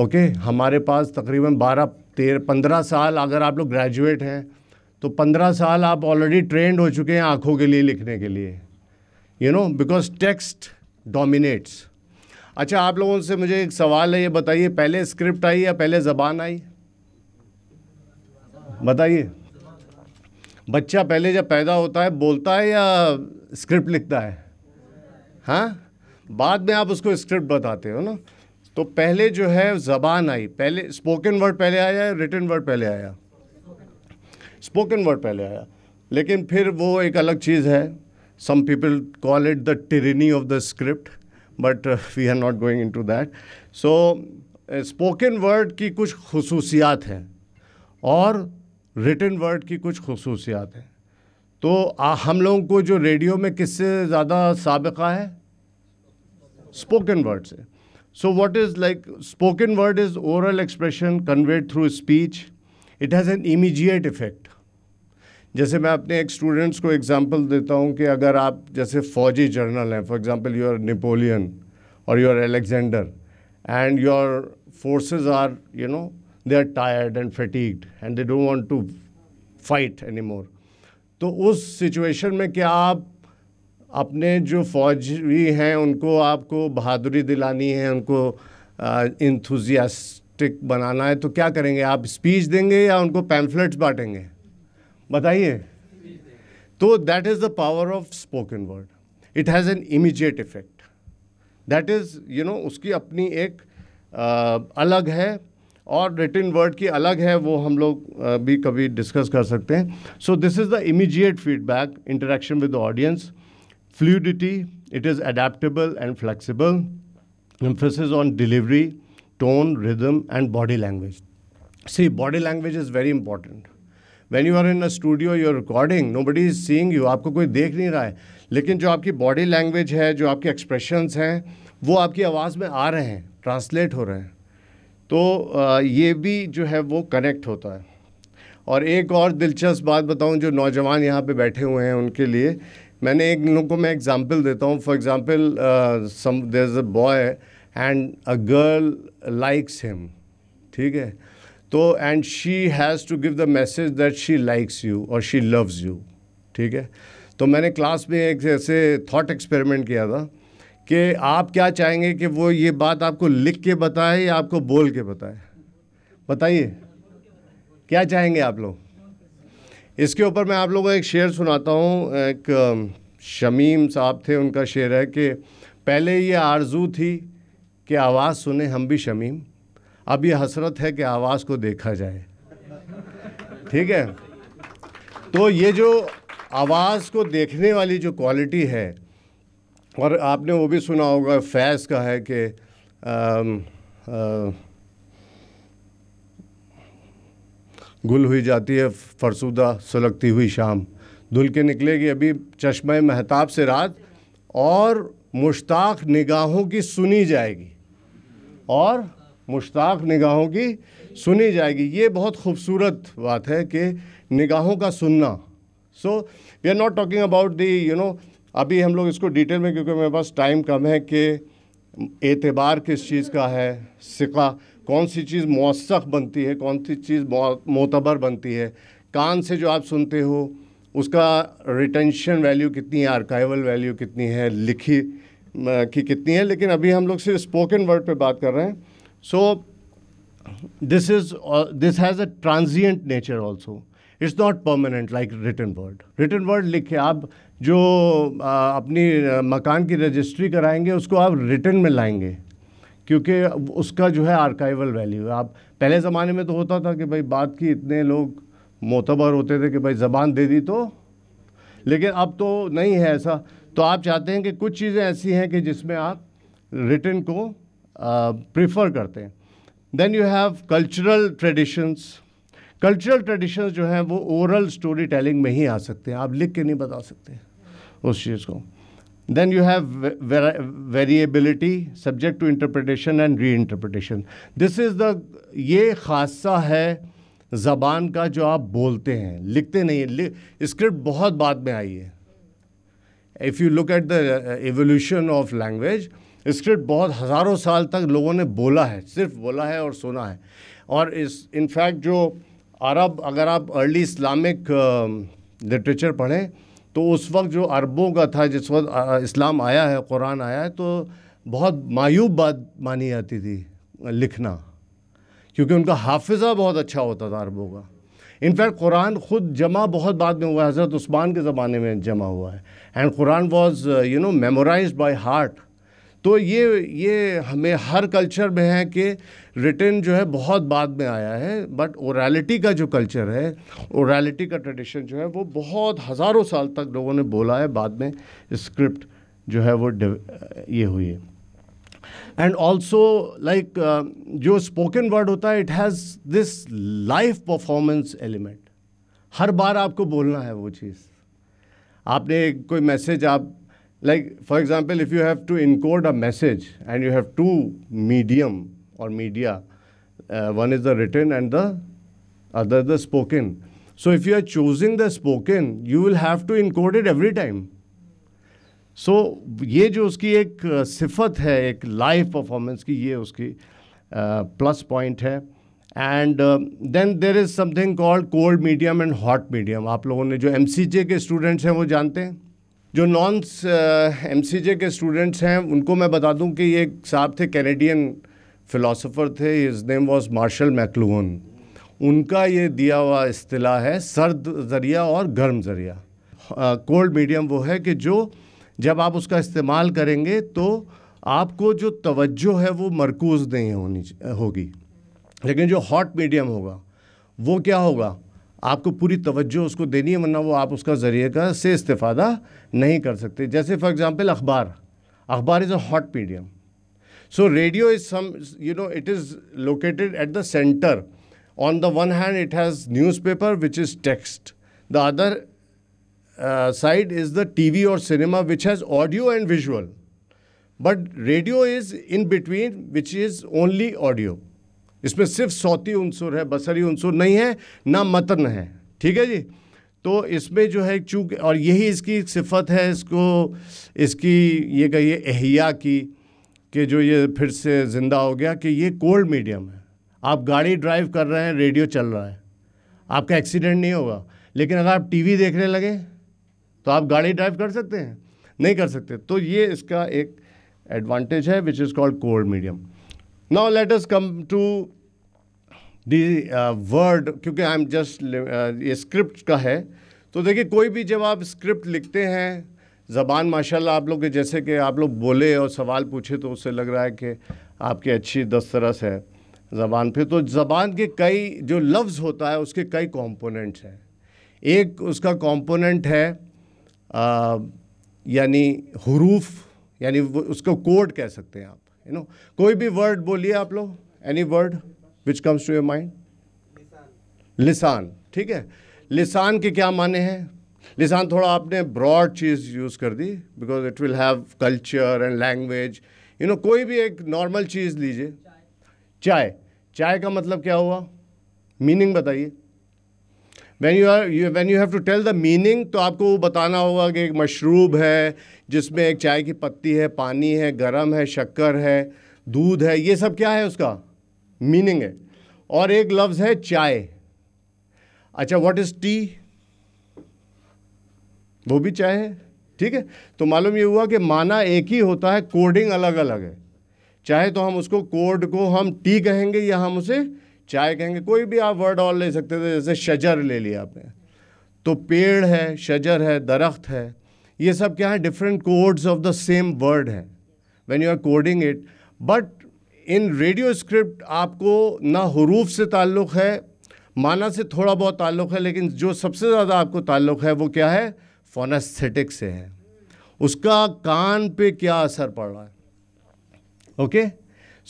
Speaker 7: okay हमारे पास तकरीबन बारह तेरह पंद्रह साल अगर आप लोग ग्रेजुएट हैं तो पंद्रह साल आप ऑलरेडी ट्रेंड हो चुके हैं आँखों के लिए लिखने के लिए you know because text dominates अच्छा आप लोगों से मुझे एक सवाल है ये बताइए पहले स्क्रिप्ट आई या पहले ज़बान आई बताइए बच्चा पहले जब पैदा होता है बोलता है या स्क्रिप्ट लिखता है हाँ बाद में आप उसको स्क्रिप्ट बताते हो ना तो पहले जो है ज़बान आई पहले स्पोकन वर्ड पहले आया या रिटन वर्ड पहले आया स्पोकन वर्ड पहले आया लेकिन फिर वो एक अलग चीज़ है some people call it the tyranny of the script but we are not going into that so spoken word की कुछ खसूसियात हैं और रिटन वर्ड की कुछ खसूसियात हैं तो आ, हम लोगों को जो रेडियो में किससे ज़्यादा सबका है स्पोकन वर्ड से So, what is like spoken word is oral expression conveyed through speech. It has an immediate effect. जैसे मैं अपने एक स्टूडेंट्स को एग्जांपल देता हूँ कि अगर आप जैसे फौजी जर्नल हैं for example you are Napoleon और you are Alexander and your forces are you know they are tired and fatigued and they don't want to fight any more तो उस सिचुएशन में क्या आप अपने जो फौजी हैं उनको आपको बहादुरी दिलानी है उनको इंथुजियास्टिक बनाना है तो क्या करेंगे आप स्पीच देंगे या उनको पैम्फलेट्स बांटेंगे बताइए तो that is the power of spoken word it has an immediate effect that is you know उसकी अपनी एक आ, अलग है और रिटिन वर्ड की अलग है वो हम लोग भी कभी डिस्कस कर सकते हैं so this is the immediate feedback interaction with the audience Fluidity, it is adaptable and flexible. Emphasis on delivery, tone, rhythm, and body language. See, body language is very important. When you are in a studio you are recording nobody is seeing you आपको कोई देख नहीं रहा है लेकिन जो आपकी body language है जो आपके एक्सप्रेशंस हैं वो आपकी आवाज़ में आ रहे हैं ट्रांसलेट हो रहे हैं तो ये भी जो है वो कनेक्ट होता है और एक और दिलचस्प बात बताऊं जो नौजवान यहाँ पे बैठे हुए हैं उनके लिए मैंने एक लोगों को मैं एग्जांपल देता हूँ for example some there is a boy and a girl likes him ठीक है तो and she has to give the message that she likes you और शी लव्स यू ठीक है तो मैंने क्लास में एक ऐसे थॉट एक्सपेरिमेंट किया था कि आप क्या चाहेंगे कि वो ये बात आपको लिख के बताए या आपको बोल के बताए बताइए क्या चाहेंगे आप लोग इसके ऊपर मैं आप लोगों को एक शेर सुनाता हूँ एक शमीम साहब थे उनका शेर है कि पहले ये आरजू थी कि आवाज़ सुने हम भी शमीम अब ये हसरत है कि आवाज़ को देखा जाए ठीक है तो ये जो आवाज़ को देखने वाली जो क्वालिटी है और आपने वो भी सुना होगा फैज़ का है कि गुल हुई जाती है फरसुदा सुलगती हुई शाम धुल के निकलेगी अभी चश्मे महताब से रात और मुश्ताक निगाहों की सुनी जाएगी और मुश्ताक निगाहों की सुनी जाएगी ये बहुत खूबसूरत बात है कि निगाहों का सुनना so we are not talking about the you know अभी हम लोग इसको डिटेल में क्योंकि मेरे पास टाइम कम है कि एतबार किस चीज़ का है सिका कौन सी चीज़ मौसख बनती है कौन सी चीज़ मोतबर बनती है कान से जो आप सुनते हो उसका रिटेंशन वैल्यू कितनी है आर्काइवल वैल्यू कितनी है लिखी की कितनी है लेकिन अभी हम लोग सिर्फ स्पोकन वर्ड पे बात कर रहे हैं so this is this has a transient nature also it's not permanent like written word written word लिखे आप जो आ, uh, अपनी uh, मकान की रजिस्ट्री कराएंगे उसको आप रिटर्न में लाएंगे क्योंकि उसका जो है आर्काइवल वैल्यू है आप पहले ज़माने में तो होता था कि भाई बात की इतने लोग मोतबर होते थे कि भाई ज़बान दे दी तो लेकिन अब तो नहीं है ऐसा तो आप चाहते हैं कि कुछ चीज़ें ऐसी हैं कि जिसमें आप रिटर्न को प्रिफर करते हैं then you have cultural traditions cultural traditions जो हैं वो ओरल स्टोरी टेलिंग में ही आ सकते हैं आप लिख के नहीं बता सकते उस चीज़ को Then you have variability subject to interpretation and reinterpretation. This is the ये खासा है ज़बान का जो आप बोलते हैं लिखते नहीं है स्क्रिप्ट बहुत बाद में आई है if you look at the evolution of language script बहुत हज़ारों साल तक लोगों ने बोला है सिर्फ बोला है और सुना है और इस इनफैक्ट जो अरब अगर आप अर्ली इस्लामिक लिटरेचर पढ़ें तो उस वक्त जो अरबों का था जिस वक्त इस्लाम आया है कुरान आया है तो बहुत मायूब बात मानी जाती थी लिखना क्योंकि उनका हाफिज़ा बहुत अच्छा होता था अरबों का इनफैक्ट कुरान ख़ुद जमा बहुत बाद में हुआ है हज़रत उस्मान के ज़माने में जमा हुआ है and Quran was you know memorize by heart तो ये ये हमें हर कल्चर में है कि रिटर्न जो है बहुत बाद में आया है बट ओरालिटी का जो कल्चर है ओरालिटी का ट्रेडिशन जो है वो बहुत हज़ारों साल तक लोगों ने बोला है बाद में स्क्रिप्ट जो है वो ये हुई है एंड ऑल्सो लाइक जो स्पोकन वर्ड होता है it has this live performance element हर बार आपको बोलना है वो चीज़ आपने कोई मैसेज आप like for example if you have to encode a message and you have two medium or media uh, one is the written and the other the spoken so if you are choosing the spoken you will have to encode it every time so so, ये जो उसकी एक सिफत है एक live performance की ये उसकी प्लस uh, पॉइंट है and then there is something called cold medium and hot medium आप लोगों ने जो एम के स्टूडेंट्स हैं वो जानते हैं जो नॉन एम के स्टूडेंट्स हैं उनको मैं बता दूं कि ये साहब थे कैनेडियन फिलोसोफर थे his name was Marshall McLuhan उनका ये दिया हुआ अतलाह है सर्द ज़रिया और गर्म ज़रिया कोल्ड मीडियम वो है कि जो जब आप उसका इस्तेमाल करेंगे तो आपको जो तवज्जो है वो मरकूज़ नहीं होनी होगी लेकिन जो हॉट मीडियम होगा वो क्या होगा आपको पूरी तवज्जो उसको देनी है वरना वो आप उसका ज़रिए का से इस्तेफादा नहीं कर सकते जैसे फॉर एग्ज़ाम्पल अखबार अखबार is a hot medium so radio is some you know it is located at the centre on the one hand it has newspaper which is text the other side is the T V और cinema which has audio and visual but radio is in between which is only audio इसमें सिर्फ सौती अंसुर है बसरी अंसुर नहीं है ना मतन है ठीक है जी तो इसमें जो है चूँकि और यही इसकी सिफत है इसको इसकी ये कहिए अहिया की कि जो ये फिर से ज़िंदा हो गया कि ये कोल्ड मीडियम है आप गाड़ी ड्राइव कर रहे हैं रेडियो चल रहा है आपका एक्सीडेंट नहीं होगा लेकिन अगर आप टीवी देखने लगे तो आप गाड़ी ड्राइव कर सकते हैं नहीं कर सकते तो ये इसका एक एडवांटेज है which is called cold medium now let us come to word क्योंकि आई एम जस्ट ये स्क्रिप्ट का है तो देखिए कोई भी जब आप स्क्रिप्ट लिखते हैं ज़बान माशाल्लाह आप लोग के जैसे कि आप लोग बोले और सवाल पूछे तो उससे लग रहा है कि आपकी अच्छी दस्तरस है ज़बान पे तो ज़बान के कई जो लफ्ज़ होता है उसके कई कॉम्पोनेंट्स हैं एक उसका कॉम्पोनेंट है uh, यानी हरूफ यानी उसको कोड कह सकते हैं आप यू नो कोई भी वर्ड बोलिए आप लोग any word which comes to your mind लिसान ठीक है लिसान के क्या माने हैं लिसान थोड़ा आपने ब्रॉड चीज़ यूज़ कर दी because it will have culture and language you know कोई भी एक नॉर्मल चीज़ लीजिए चाय चाय का मतलब क्या हुआ मीनिंग बताइए when you are you when you have to tell the meaning तो आपको वो बताना होगा कि एक मशरूब है जिसमें एक चाय की पत्ती है पानी है गरम है शक्कर है दूध है ये सब क्या है उसका मीनिंग है और एक लफ्ज़ है चाय अच्छा व्हाट इज़ टी वो भी चाय है ठीक है तो मालूम ये हुआ कि माना एक ही होता है कोडिंग अलग अलग है चाहे तो हम उसको कोड को हम टी कहेंगे या हम उसे चाय कहेंगे कोई भी आप वर्ड और ले सकते थे जैसे शजर ले लिया आपने तो पेड़ है शजर है दरख्त है ये सब क्या है different codes of the same word है when you are coding it but in radio script आपको ना हरूफ से ताल्लुक़ है माना से थोड़ा बहुत ताल्लुक़ है लेकिन जो सबसे ज़्यादा आपको ताल्लुक़ है वो क्या है फोनास्थेटिक से है उसका कान पे क्या असर पड़ रहा है okay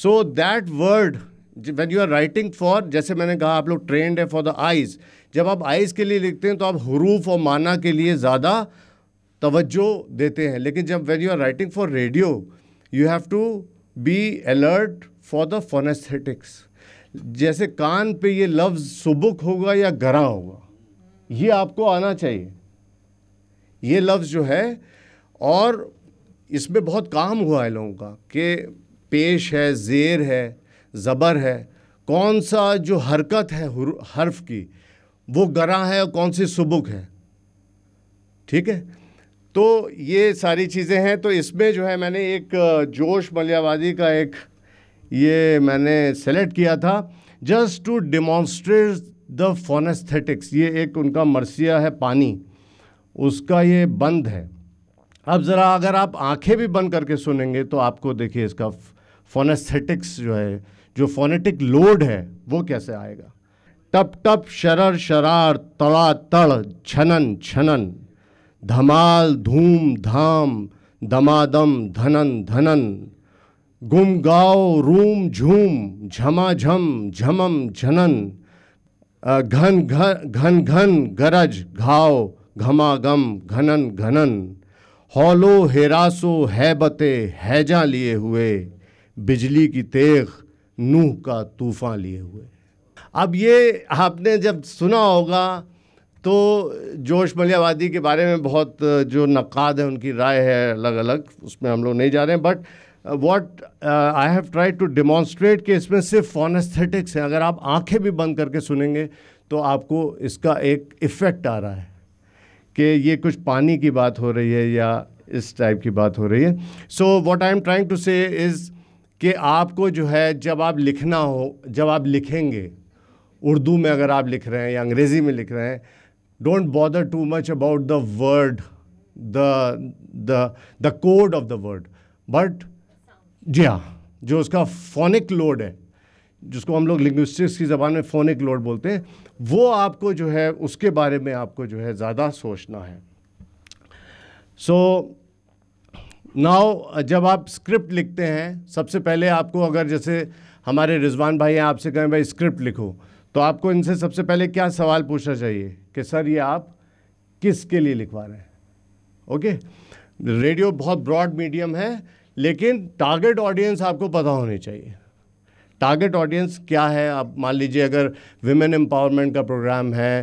Speaker 7: so that word when you are writing for जैसे मैंने कहा आप लोग ट्रेंड है फॉर द आइज़ जब आप आइज़ के लिए लिखते हैं तो आप हरूफ और माना के लिए ज़्यादा तवज्जो देते हैं लेकिन जब when you are writing for radio you have to be alert for the phonesthetics जैसे कान पे ये लफ्ज़ सुबुक होगा या गरा होगा ये आपको आना चाहिए ये लफ्ज़ जो है और इसमें बहुत काम हुआ है लोगों का कि पेश है जेर है ज़बर है कौन सा जो हरकत है हर्फ की वो गरा है और कौन सी सुबुक है ठीक है तो ये सारी चीज़ें हैं तो इसमें जो है मैंने एक जोश मलियावादी का एक ये मैंने सेलेक्ट किया था just to demonstrate the phonesthetics ये एक उनका मरसिया है पानी उसका ये बंद है अब ज़रा अगर आप आंखें भी बंद करके सुनेंगे तो आपको देखिए इसका फोनेस्थेटिक्स जो है जो फोनेटिक लोड है वो कैसे आएगा टप टप शरर शरार तड़ा तड़ छनन छनन धमाल धूम धाम दमादम धनन धनन गुम गाओ रूम झूम झमाझम झमम झनन घन घन घन गरज घाव घमागम घनन घनन हौलो हेरासो हैबते हैजा लिए हुए बिजली की तेख नूह का तूफ़ान लिए हुए अब ये आपने जब सुना होगा तो जोश मलियावादी के बारे में बहुत जो नक़ाद है उनकी राय है अलग अलग उसमें हम लोग नहीं जा रहे हैं but what I have try to demonstrate कि इसमें सिर्फ फॉनस्थेटिक्स हैं अगर आप आंखें भी बंद करके सुनेंगे तो आपको इसका एक इफ़ेक्ट आ रहा है कि ये कुछ पानी की बात हो रही है या इस टाइप की बात हो रही है so what I am trying to say is कि आपको जो है जब आप लिखना हो जब आप लिखेंगे उर्दू में अगर आप लिख रहे हैं या अंग्रेज़ी में लिख रहे हैं don't bother too much about the word the the the code of the word but जी हाँ जो उसका फोनिक लोड है जिसको हम लोग लिंग्विस्टिक्स की ज़बान में फोनिक लोड बोलते हैं वो आपको जो है उसके बारे में आपको जो है ज़्यादा सोचना है सो so, नाव जब आप स्क्रिप्ट लिखते हैं सबसे पहले आपको अगर जैसे हमारे रिजवान भाई हैं आपसे कहें भाई स्क्रिप्ट लिखो तो आपको इनसे सबसे पहले क्या सवाल पूछना चाहिए कि सर ये आप किसके लिए लिखवा रहे हैं ओके रेडियो बहुत ब्रॉड मीडियम है लेकिन टारगेट ऑडियंस आपको पता होनी चाहिए टारगेट ऑडियंस क्या है आप मान लीजिए अगर विमेन एम्पावरमेंट का प्रोग्राम है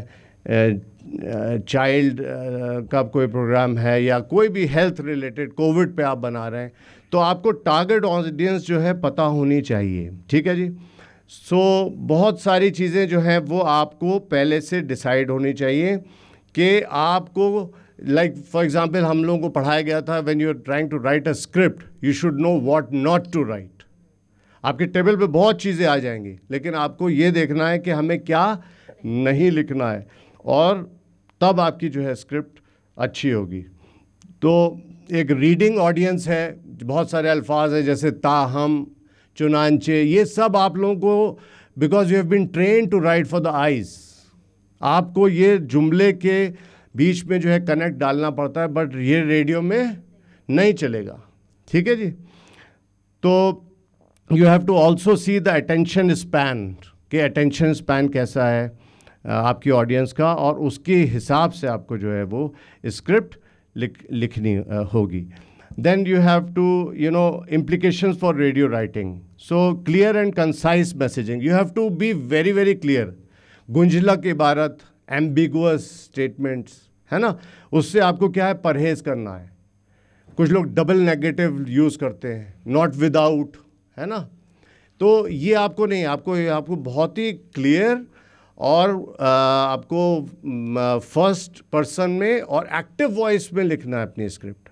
Speaker 7: चाइल्ड का कोई प्रोग्राम है या कोई भी हेल्थ रिलेटेड कोविड पे आप बना रहे हैं तो आपको टारगेट ऑडियंस जो है पता होनी चाहिए ठीक है जी सो so, बहुत सारी चीज़ें जो हैं वो आपको पहले से डिसाइड होनी चाहिए कि आपको लाइक फॉर एग्जांपल हम लोगों को पढ़ाया गया था when you are trying to write a script you should know what not to write आपके टेबल पे बहुत चीज़ें आ जाएंगी लेकिन आपको ये देखना है कि हमें क्या नहीं लिखना है और तब आपकी जो है स्क्रिप्ट अच्छी होगी तो एक रीडिंग ऑडियंस है बहुत सारे अल्फाज हैं जैसे ताहम चुनानचे ये सब आप लोगों को because you have been train to write for the eyes आपको ये जुमले के बीच में जो है कनेक्ट डालना पड़ता है बट ये रेडियो में नहीं चलेगा ठीक है जी तो you have to also see the attention span के अटेंशन स्पैन कैसा है आपकी ऑडियंस का और उसके हिसाब से आपको जो है वो स्क्रिप्ट लिख लिखनी होगी you have to you know implication for radio writing so clear and and messaging you have to be very very clear गुंजला गुंजलक इबारत एम्बिगुअस स्टेटमेंट्स है ना उससे आपको क्या है परहेज करना है कुछ लोग डबल नेगेटिव यूज़ करते हैं नॉट विदाउट है ना तो ये आपको नहीं आपको आपको बहुत ही क्लियर और आपको फर्स्ट पर्सन में और एक्टिव वॉइस में लिखना है अपनी script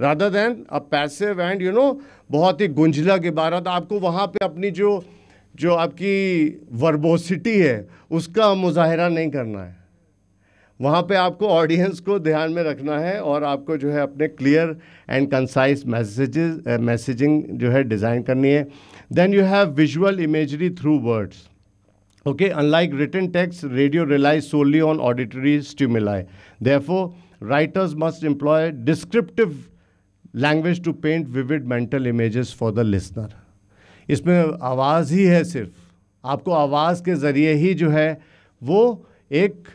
Speaker 7: rather than a passive and you know बहुत ही गुंझला इबारत आपको वहाँ पे अपनी जो जो आपकी वर्बोसिटी है उसका मुजाहरा नहीं करना है वहाँ पे आपको ऑडियंस को ध्यान में रखना है और आपको जो है अपने clear and concise messages messaging जो है डिज़ाइन करनी है then you have visual imagery through words okay unlike written text radio relies solely on auditory stimuli therefore writers must employ descriptive language to paint vivid mental images for the listener इसमें आवाज़ ही है सिर्फ आपको आवाज़ के ज़रिए ही जो है वो एक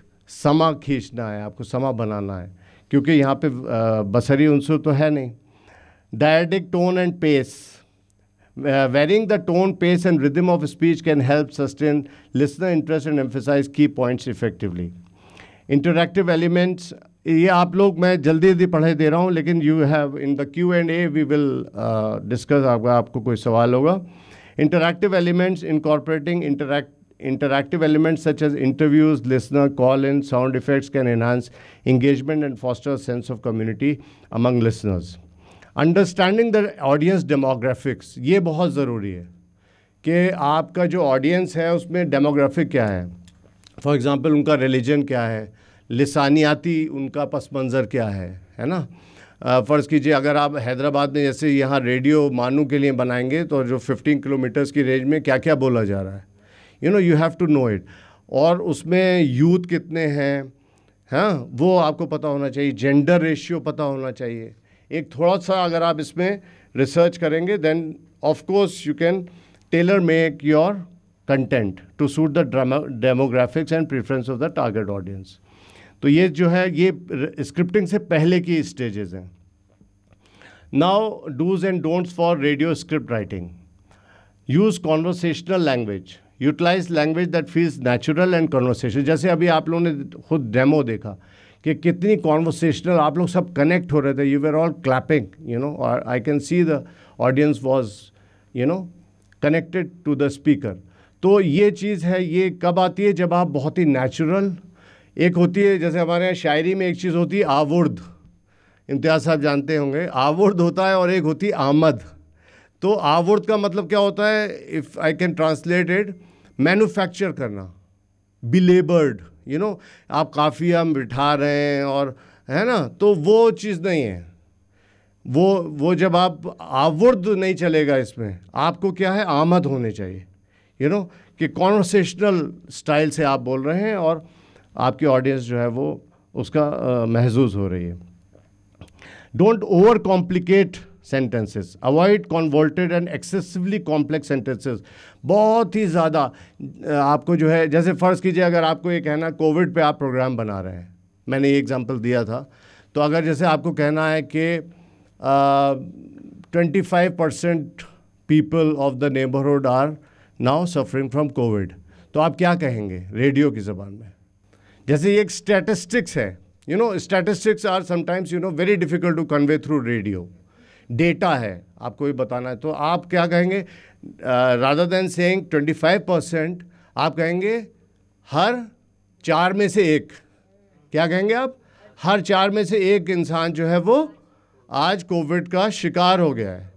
Speaker 7: समा खींचना है आपको समा बनाना है क्योंकि यहाँ पे बसरी उनसे तो है नहीं डायटिक tone and pace Uh, varying the tone, pace, and rhythm of speech can help sustain listener interest and emphasize key points effectively. Interactive elements ये आप लोग मैं जल्दी जल्दी पढ़ाई दे रहा हूँ लेकिन you have in the Q and A we will discuss आपका आपको कोई सवाल होगा interactive elements incorporating interactive elements such as interviews, listener call-in, sound effects can enhance engagement and foster a sense of community among listeners. Understanding the audience demographics ये बहुत ज़रूरी है कि आपका जो ऑडियंस है उसमें डेमोग्राफिक क्या है फॉर एग्ज़ाम्पल उनका रिलीजन क्या है लसानियाती उनका पस मंज़र क्या है है ना फ़र्ज़ कीजिए अगर आप हैदराबाद में जैसे यहाँ रेडियो मानू के लिए बनाएंगे तो जो 15 किलोमीटर्स की रेंज में क्या क्या बोला जा रहा है you know you have to know it और उसमें यूथ कितने हैं हाँ वो आपको पता होना चाहिए जेंडर रेशियो पता होना चाहिए एक थोड़ा सा अगर आप इसमें रिसर्च करेंगे then of course you can tailor make your content to suit the demographics and preference of the target audience तो ये जो है ये स्क्रिप्टिंग से पहले की स्टेजेस हैं now dos and don'ts for radio script writing use conversational language utilize language that feels natural and conversation जैसे अभी आप लोगों ने खुद डेमो देखा कि कितनी कॉन्वर्सेशनल आप लोग सब कनेक्ट हो रहे थे you were all clapping you know और I can see the audience was you know connected to the speaker तो ये चीज़ है ये कब आती है जब आप बहुत ही नेचुरल एक होती है जैसे हमारे यहाँ शायरी में एक चीज़ होती है आवर्ध इम्तियाज़ साहब जानते होंगे आवर्ध होता है और एक होती है आमद तो आवर्ध का मतलब क्या होता है if I can translated manufacture करना बिलेबर्ड यू नो आप काफ़िया बिठा रहे हैं और है ना तो वो चीज़ नहीं है वो वो जब आप आवर्द नहीं चलेगा इसमें आपको क्या है आमद होने चाहिए यू नो कि कॉन्वर्सेशनल स्टाइल से आप बोल रहे हैं और आपकी ऑडियंस जो है वो उसका महसूस हो रही है don't over complicate sentences avoid convoluted and excessively complex sentences बहुत ही ज़्यादा आपको जो है जैसे फ़र्ज़ कीजिए अगर आपको ये कहना कोविड पे आप प्रोग्राम बना रहे हैं मैंने ये एग्ज़ाम्पल दिया था तो अगर जैसे आपको कहना है कि twenty five percent people of the neighbourhood are now suffering from COVID तो आप क्या कहेंगे रेडियो की ज़बान में जैसे ये एक स्टैटिस्टिक्स है you know statistics are sometimes you know very difficult to convey through radio data है आपको भी बताना है तो आप क्या कहेंगे rather than saying twenty five percent आप कहेंगे हर चार में से एक क्या कहेंगे आप हर चार में से एक इंसान जो है वो आज कोविड का शिकार हो गया है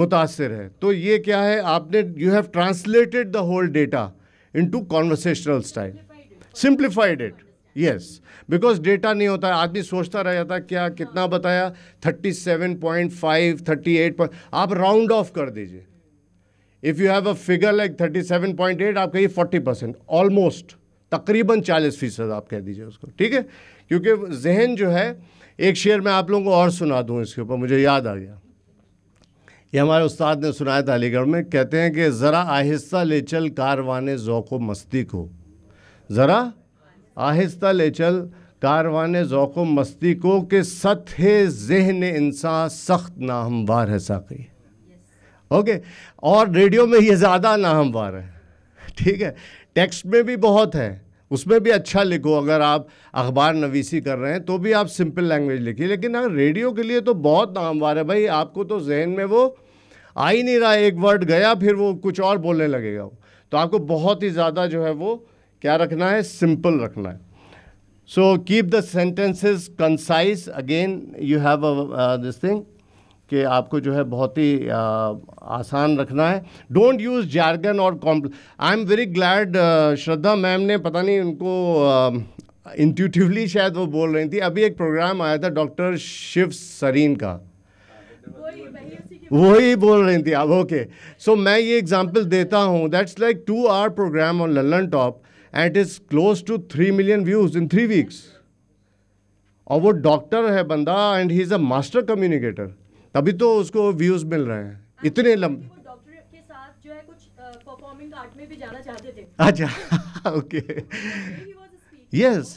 Speaker 7: मुतासर है तो ये क्या है आपने you have translated the whole data into conversational style simplified it yes because data नहीं होता है आदमी सोचता रह जाता क्या कितना बताया thirty seven point five thirty eight point आप राउंड ऑफ कर दीजिए if you have a figure like thirty seven point eight आप कहिए फोर्टी परसेंट ऑलमोस्ट तकरीबन चालीस फीसद आप कह दीजिए उसको ठीक है क्योंकि जहन जो है एक शेयर मैं आप लोगों को और सुना दूँ इसके ऊपर मुझे याद आ गया ये हमारे उस्ताद ने सुनाया था अलीगढ़ में कहते हैं कि ज़रा आहिस्ता ले चल कारवाने ज़ौक़ मस्ती को ज़रा आहिस्ता ले चल कारवान ज़ौक़ मस्ती को कि सतह जहन इंसान सख्त नाहमवार है साकी ओके और रेडियो में ये ज़्यादा नाहमवार है ठीक है टेक्स्ट में भी बहुत है उसमें भी अच्छा लिखो अगर आप अखबार नवीसी कर रहे हैं तो भी आप सिंपल लैंग्वेज लिखिए लेकिन अगर रेडियो के लिए तो बहुत नामवार है भाई आपको तो जहन में वो आ ही नहीं रहा एक वर्ड गया फिर वो कुछ और बोलने लगेगा तो आपको बहुत ही ज़्यादा जो है वो क्या रखना है सिंपल रखना है so keep the sentences concise again you have this thing कि आपको जो है बहुत ही uh, आसान रखना है डोंट यूज़ जार्गन और कॉम्प I am very glad Shraddha ma'am ने पता नहीं उनको इंट्यूटिवली uh, शायद वो बोल रही थी अभी एक प्रोग्राम आया था डॉक्टर शिव सरीन का वही बोल रही थी अब ओके सो मैं ये एग्जांपल देता हूँ that's like to our programme on Lallantop and it is close to three million views in three weeks और वो डॉक्टर है बंदा and he is a master communicator तभी तो उसको व्यूज़ मिल रहे हैं इतने लंबे अच्छा ओके यस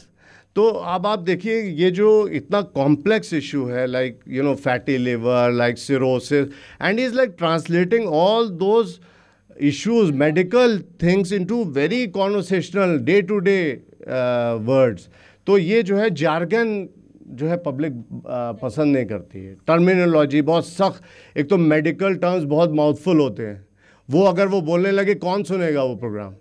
Speaker 7: तो अब आप देखिए ये जो इतना कॉम्प्लेक्स इशू है like you know fatty liver like cirrhosis and is like translating all those issues, medical things into very conversational day to day words. तो ये जो है जार्गन जो है पब्लिक uh, पसंद नहीं करती है टर्मिनोलॉजी बहुत सख्त एक तो मेडिकल टर्म्स बहुत माउथफुल होते हैं वो अगर वो बोलने लगे कौन सुनेगा वो प्रोग्राम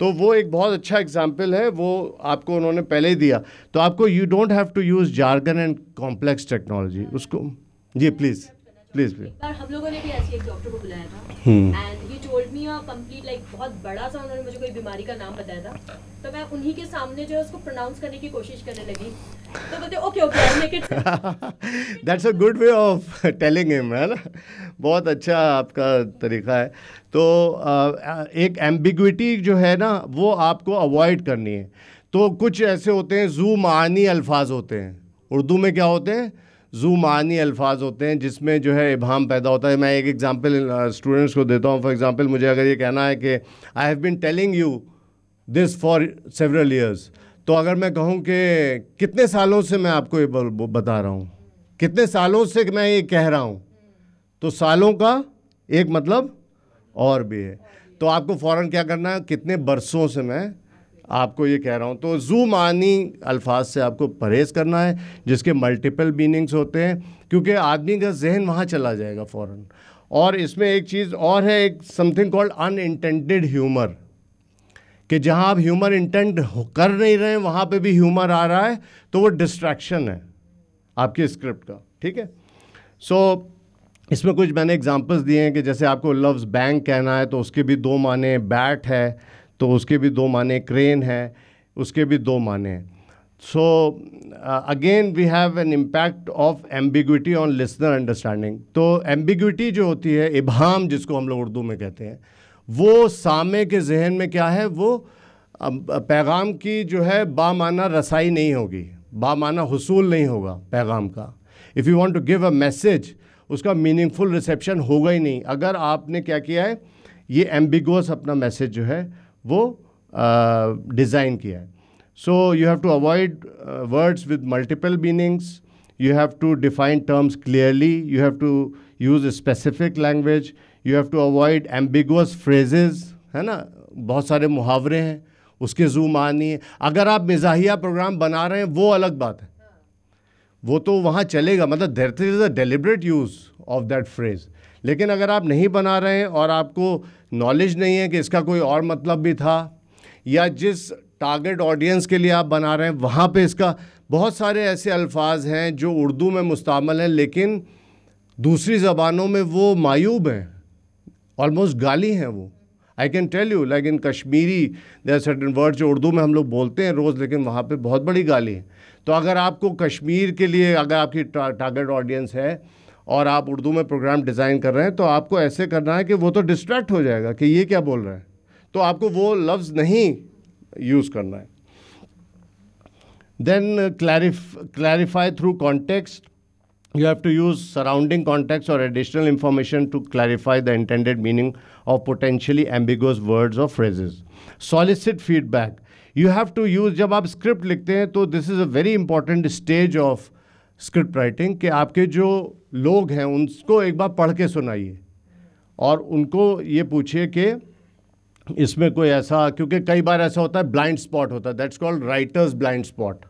Speaker 7: तो वो एक बहुत अच्छा एग्जाम्पल है वो आपको उन्होंने पहले ही दिया तो आपको you don't have to use jargon and complex technology उसको जी प्लीज़ प्लीज प्लीज
Speaker 2: बार हम लोगों ने भी ऐसे एक डॉक्टर को बुलाया था and he told me a complete like बहुत बड़ा सा उन्होंने मुझे कोई बीमारी का नाम बताया था तो मैं उन्हीं के सामने जो है उसको प्रोनाउंस करने की कोशिश करने लगी तो बोलते okay okay I make
Speaker 7: it that's a good way of telling him है ना बहुत अच्छा आपका तरीका है तो एक एम्बिग्विटी जो है ना वो आपको अवॉइड करनी है तो कुछ ऐसे होते हैं जू मानी अल्फाज होते हैं उर्दू में क्या होते हैं जू मानी अल्फाज होते हैं जिसमें जो है इबाम पैदा होता है मैं एक एग्ज़ाम्पल स्टूडेंट्स को देता हूँ फॉर एग्ज़ाम्पल मुझे अगर ये कहना है कि I have been telling you this for several years तो अगर मैं कहूँ कि कितने सालों से मैं आपको ये बता रहा हूँ कितने सालों से मैं ये कह रहा हूँ तो सालों का एक मतलब और भी है तो आपको फ़ौर क्या करना है कितने बरसों से मैं आपको ये कह रहा हूँ तो जू मानी अल्फाज से आपको परहेज़ करना है जिसके मल्टीपल मीनिंग्स होते हैं क्योंकि आदमी का जहन वहाँ चला जाएगा फ़ौर और इसमें एक चीज़ और है एक समथिंग कॉल्ड अनइंटेंटेड ह्यूमर कि जहाँ आप ह्यूमर इंटेंट कर नहीं रहे हैं वहाँ पे भी ह्यूमर आ रहा है तो वो डिस्ट्रैक्शन है आपकी स्क्रिप्ट का ठीक है सो so, इसमें कुछ मैंने एग्जांपल्स दिए हैं कि जैसे आपको लफ्ज़ बैंक कहना है तो उसके भी दो माने बैट है तो उसके भी दो माने क्रेन है उसके भी दो माने so again we have an impact of ambiguity on listener understanding तो एम्बिग्यूटी जो होती है इबहम जिसको हम लोग उर्दू में कहते हैं वो सामे के जहन में क्या है वो पैगाम की जो है बामाना रसाई नहीं होगी बामाना हसूल नहीं होगा पैगाम का if you want to give a message उसका मीनिंगफुल रिसेप्शन होगा ही नहीं अगर आपने क्या किया है ये एम्बिगस अपना मैसेज जो है वो डिज़ाइन किया है so you have to avoid words with multiple meanings you have to define terms clearly you have to use a specific language you have to avoid ambiguous phrases है ना बहुत सारे मुहावरे हैं उसके जू मानी है अगर आप मिजाहिया प्रोग्राम बना रहे हैं वो अलग बात है वो तो वहाँ चलेगा मतलब there is a deliberate use of that phrase लेकिन अगर आप नहीं बना रहे हैं और आपको नॉलेज नहीं है कि इसका कोई और मतलब भी था या जिस टारगेट ऑडियंस के लिए आप बना रहे हैं वहाँ पे इसका बहुत सारे ऐसे अल्फाज हैं जो उर्दू में मुस्तमल हैं लेकिन दूसरी ज़बानों में वो मायूब हैं ऑलमोस्ट गाली हैं वो I can tell you like in Kashmiri there certain word जो उर्दू में हम लोग बोलते हैं रोज़ लेकिन वहाँ पे बहुत बड़ी गाली है तो अगर आपको कश्मीर के लिए अगर आपकी टारगेट ऑडियंस है और आप उर्दू में प्रोग्राम डिज़ाइन कर रहे हैं तो आपको ऐसे करना है कि वो तो डिस्ट्रैक्ट हो जाएगा कि ये क्या बोल रहे हैं तो आपको वो लफ्ज़ नहीं यूज़ करना है देन क्लैरिफ clarify through context you have to use surrounding context और additional information to clarify the intended meaning of potentially ambiguous words और phrases solicit feedback you have to use जब आप स्क्रिप्ट लिखते हैं तो this is a very important stage of script writing कि आपके जो लोग हैं उनको एक बार पढ़ के सुनाइए और उनको ये पूछिए कि इसमें कोई ऐसा क्योंकि कई बार ऐसा होता है ब्लाइंड स्पॉट होता है that's called writer's blind spot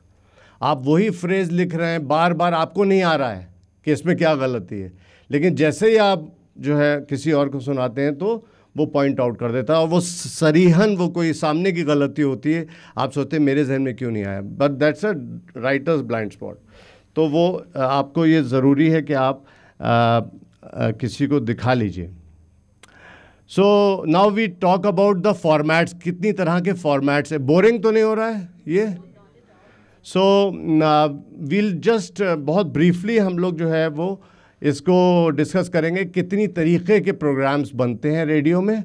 Speaker 7: आप वही फ्रेज लिख रहे हैं बार बार आपको नहीं आ रहा है कि इसमें क्या गलती है लेकिन जैसे ही आप जो है किसी और को सुनाते हैं तो वो पॉइंट आउट कर देता है और वो सरीहन वो कोई सामने की गलती होती है आप सोचते मेरे जहन में क्यों नहीं आया but that's a writer's blind spot तो वो आपको ये ज़रूरी है कि आप आ, आ, किसी को दिखा लीजिए so now we talk about the formats कितनी तरह के फॉर्मेट्स है बोरिंग तो नहीं हो रहा है ये सो वील जस्ट बहुत ब्रीफली हम लोग जो है वो इसको डिस्कस करेंगे कितनी तरीके के प्रोग्राम्स बनते हैं रेडियो में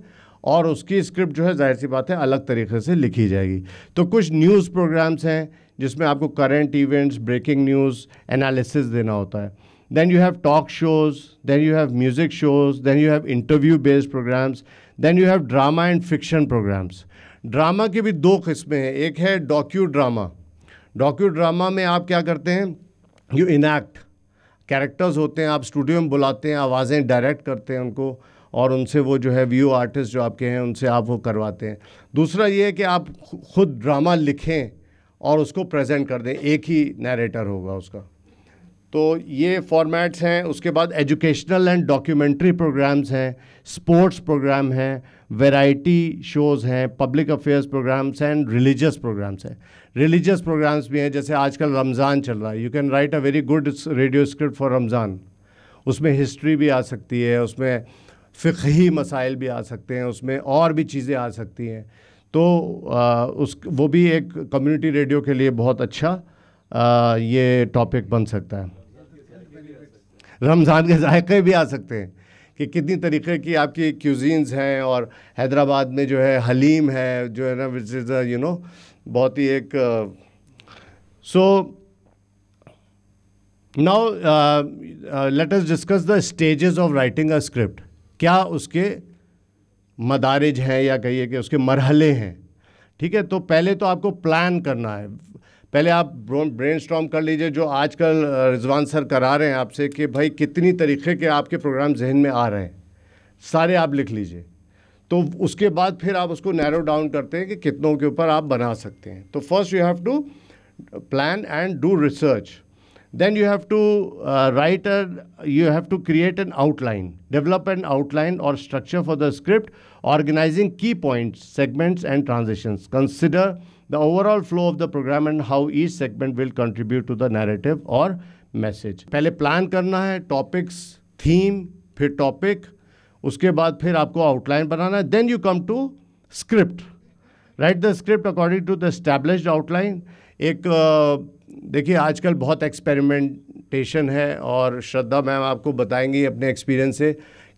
Speaker 7: और उसकी स्क्रिप्ट जो है जाहिर सी बात है अलग तरीके से लिखी जाएगी तो कुछ न्यूज़ प्रोग्राम्स हैं जिसमें आपको current events breaking news analysis देना होता है then you have talk shows then you have music shows then you have interview based programmes then you have drama and fiction programmes drama की भी दो किस्में हैं एक है डॉक्यू ड्रामा डॉक्यू ड्रामा में आप क्या करते हैं यू इनैक्ट कैरेक्टर्स होते हैं आप स्टूडियो में बुलाते हैं आवाज़ें डायरेक्ट करते हैं उनको और उनसे वो जो है व्यू आर्टिस्ट जो आपके हैं उनसे आप वो करवाते हैं दूसरा ये है कि आप खुद ड्रामा लिखें और उसको प्रेजेंट कर दें एक ही नरेटर होगा उसका तो ये फॉर्मेट्स हैं उसके बाद एजुकेशनल एंड डॉक्यूमेंट्री प्रोग्राम्स हैं स्पोर्ट्स प्रोग्राम हैं वैरायटी शोज़ हैं public affairs programmes and religious programmes हैं रिलीजियस प्रोग्राम्स भी हैं जैसे आजकल रमज़ान चल रहा है you can write a very good radio script for Ramzan उसमें हिस्ट्री भी आ सकती है उसमें फ़िकी मसाइल भी आ सकते हैं उसमें और भी चीज़ें आ सकती हैं तो आ, उस वो भी एक कम्युनिटी रेडियो के लिए बहुत अच्छा आ, ये टॉपिक बन सकता है रमज़ान के जायके भी आ सकते हैं कि कितनी तरीके की आपकी क्यूजीस हैं और हैदराबाद में जो है हलीम है जो है ना विच इज़ यू नो बहुत ही एक so now let us discuss the stages of writing a script क्या उसके मदारज हैं या कहिए कि उसके मरहले हैं ठीक है तो पहले तो आपको प्लान करना है पहले आप ब्रेन कर लीजिए जो आजकल रिजवान सर करा रहे हैं आपसे कि भाई कितनी तरीके के आपके प्रोग्राम जहन में आ रहे हैं सारे आप लिख लीजिए तो उसके बाद फिर आप उसको नैरो डाउन करते हैं कि कितनों के ऊपर आप बना सकते हैं तो first you have to plan and do research then you have to uh, write a you have to create an outline develop an outline or structure for the script organizing key points segments and transitions consider the overall flow of the program and how each segment will contribute to the narrative or message pehle plan karna hai topics theme फिर topic उसके बाद फिर आपको outline बनाना है then you come to script write the script according to the established outline एक uh, देखिए आजकल बहुत एक्सपेरिमेंटेशन है और श्रद्धा मैम आपको बताएंगी अपने एक्सपीरियंस से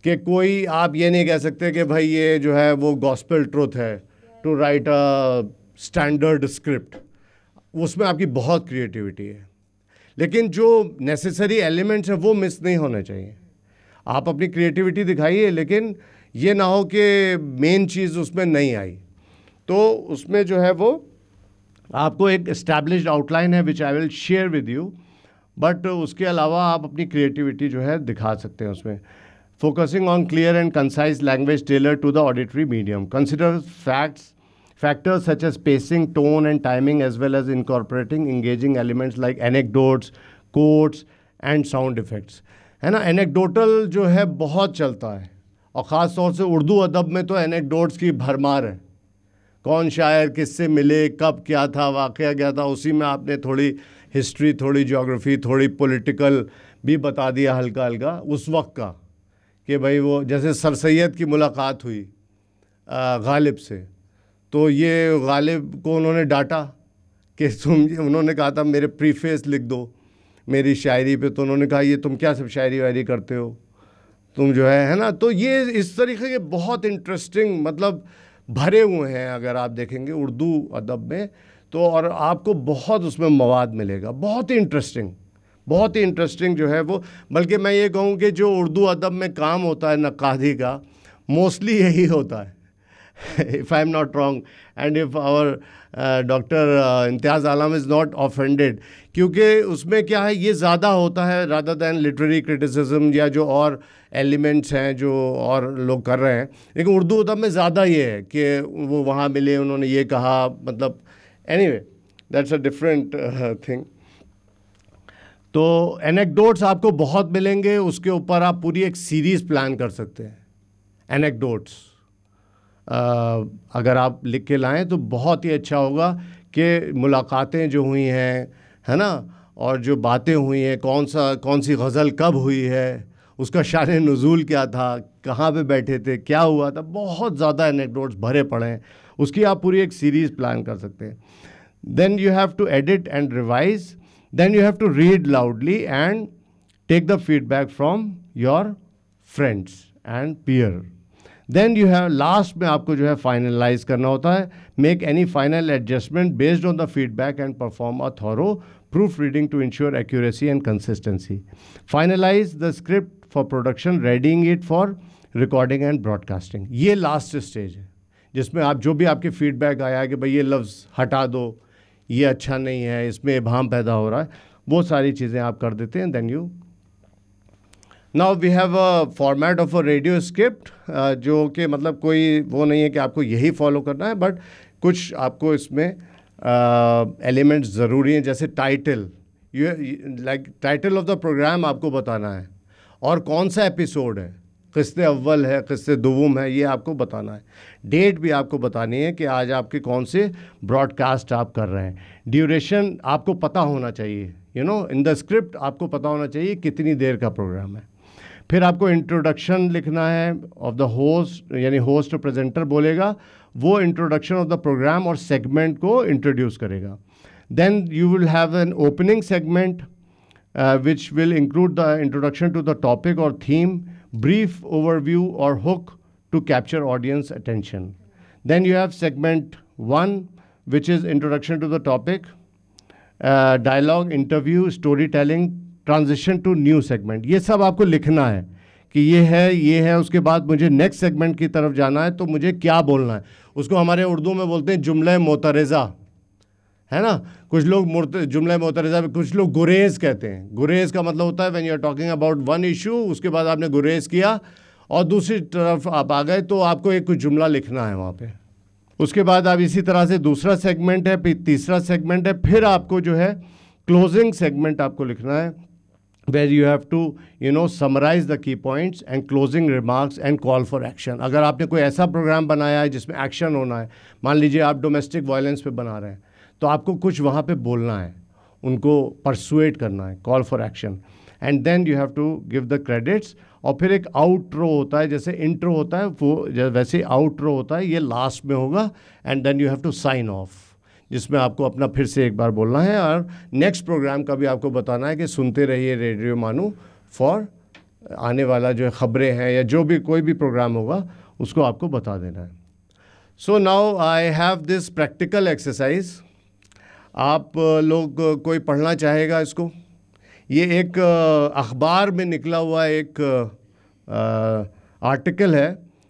Speaker 7: कि कोई आप ये नहीं कह सकते कि भाई ये जो है वो गॉस्पल ट्रुथ है to write a standard script उसमें आपकी बहुत क्रिएटिविटी है लेकिन जो नेसेसरी एलिमेंट्स हैं वो मिस नहीं होने चाहिए आप अपनी क्रिएटिविटी दिखाइए लेकिन ये ना हो कि मेन चीज़ उसमें नहीं आई तो उसमें जो है वो आपको एक इस्टेब्लिश आउटलाइन है which I will share with you but उसके अलावा आप अपनी क्रिएटिविटी जो है दिखा सकते हैं उसमें focusing on clear and concise language tailor to the auditory medium consider facts factors such as pacing tone and timing as well as incorporating engaging elements like anecdotes quotes and sound effects है ना anecdotal जो है बहुत चलता है और ख़ास तौर से उर्दू अदब में तो एनेकडोट्स की भरमार है कौन शायर किससे मिले कब क्या था वाक़ क्या था उसी में आपने थोड़ी हिस्ट्री थोड़ी जोग्राफ़ी थोड़ी पॉलिटिकल भी बता दिया हल्का हल्का उस वक्त का कि भाई वो जैसे सर सैद की मुलाकात हुई गालिब से तो ये गालिब को उन्होंने डांटा कि तुम उन्होंने कहा था मेरे प्रीफेस लिख दो मेरी शायरी पे तो उन्होंने कहा ये तुम क्या सब शायरी वायरी करते हो तुम जो है है ना तो ये इस तरीके के बहुत इंटरेस्टिंग मतलब भरे हुए हैं अगर आप देखेंगे उर्दू अदब में तो और आपको बहुत उसमें मवाद मिलेगा बहुत ही इंटरेस्टिंग बहुत ही इंटरेस्टिंग जो है वो बल्कि मैं ये कहूँ कि जो उर्दू अदब में काम होता है नक्कादी का मोस्टली यही होता है if I am not wrong and if our doctor Imtiaz Alam is not offended क्योंकि उसमें क्या है ये ज़्यादा होता है राधा दैन लिटरेरी क्रिटिसिज्म या जो और एलिमेंट्स हैं जो और लोग कर रहे हैं लेकिन उर्दू अदब में ज़्यादा ये है कि वो वहाँ मिले उन्होंने ये कहा मतलब anyway that's a different thing तो एनेक्डोट्स आपको बहुत मिलेंगे उसके ऊपर आप पूरी एक सीरीज़ प्लान कर सकते हैं एनेक्डोट्स uh, अगर आप लिख के लाएँ तो बहुत ही अच्छा होगा कि मुलाकातें जो हुई हैं है ना और जो बातें हुई हैं कौन सा कौन सी गज़ल कब हुई है उसका शान नज़ूल क्या था कहाँ पे बैठे थे क्या हुआ था बहुत ज़्यादा एनेक्डोट्स भरे पड़े हैं उसकी आप पूरी एक सीरीज़ प्लान कर सकते हैं then you have to edit and revise then you have to read loudly and take the feedback from your friends and peer then you have last में आपको जो है फाइनलाइज करना होता है make any final adjustment based on the feedback and perform a thorough reading to ensure accuracy and consistency. Finalize the script for production, readying it for recording and broadcasting ये last stage है जिसमें आप जो भी आपके feedback आया कि भाई ये लफ्ज़ हटा दो ये अच्छा नहीं है इसमें भाम पैदा हो रहा है वो सारी चीज़ें आप कर देते हैं then you now we have a format of a radio script जो कि मतलब कोई वो नहीं है कि आपको यही फॉलो करना है बट कुछ आपको इसमें एलिमेंट्स ज़रूरी हैं जैसे title you like title of the programme आपको बताना है और कौन सा एपिसोड है किस्त अव्वल है किस्त दुम है ये आपको बताना है डेट भी आपको बतानी है कि आज आपके कौन से ब्रॉडकास्ट आप कर रहे हैं ड्यूरेशन आपको पता होना चाहिए you know in the script आपको पता होना चाहिए कितनी देर का प्रोग्राम है फिर आपको इंट्रोडक्शन लिखना है ऑफ द होस्ट यानी होस्ट प्रेजेंटर बोलेगा वो इंट्रोडक्शन ऑफ द प्रोग्राम और सेगमेंट को इंट्रोड्यूस करेगा then you will have an opening segment which will include the introduction to the topic और थीम ब्रीफ ओवरव्यू और hook to capture audience attention then you have segment one which is introduction to the topic dialogue interview story telling transition to new segment ये सब आपको लिखना है कि ये है ये है उसके बाद मुझे नेक्स्ट सेगमेंट की तरफ जाना है तो मुझे क्या बोलना है उसको हमारे उर्दू में बोलते हैं जुमला मोतरज़ा है ना कुछ लोग जुमला मोतरजा में कुछ लोग गुरेज कहते हैं गुरेज का मतलब होता है when you are talking about one issue उसके बाद आपने गुरेज किया और दूसरी तरफ आप आ गए तो आपको एक कुछ जुमला लिखना है वहाँ पे उसके बाद आप इसी तरह से दूसरा सेगमेंट है फिर तीसरा सेगमेंट है फिर आपको जो है क्लोजिंग सेगमेंट आपको लिखना है where you have to you know summarise the key points and closing remarks and call for action अगर आपने कोई ऐसा प्रोग्राम बनाया है जिसमें एक्शन होना है मान लीजिए आप डोमेस्टिक वायलेंस पे बना रहे हैं तो आपको कुछ वहाँ पे बोलना है उनको परसुएट करना है call for action and then you have to give the credits और फिर एक आउट्रो होता है जैसे इंट्रो होता है वो वैसे आउट्रो होता है ये लास्ट में होगा and then you have to sign off जिसमें आपको अपना फिर से एक बार बोलना है और नेक्स्ट प्रोग्राम का भी आपको बताना है कि सुनते रहिए रेडियो मानो फॉर आने वाला जो ख़बरें हैं या जो भी कोई भी प्रोग्राम होगा उसको आपको बता देना है so now I have this practical exercise आप लोग कोई पढ़ना चाहेगा इसको ये एक अखबार में निकला हुआ एक आर्टिकल है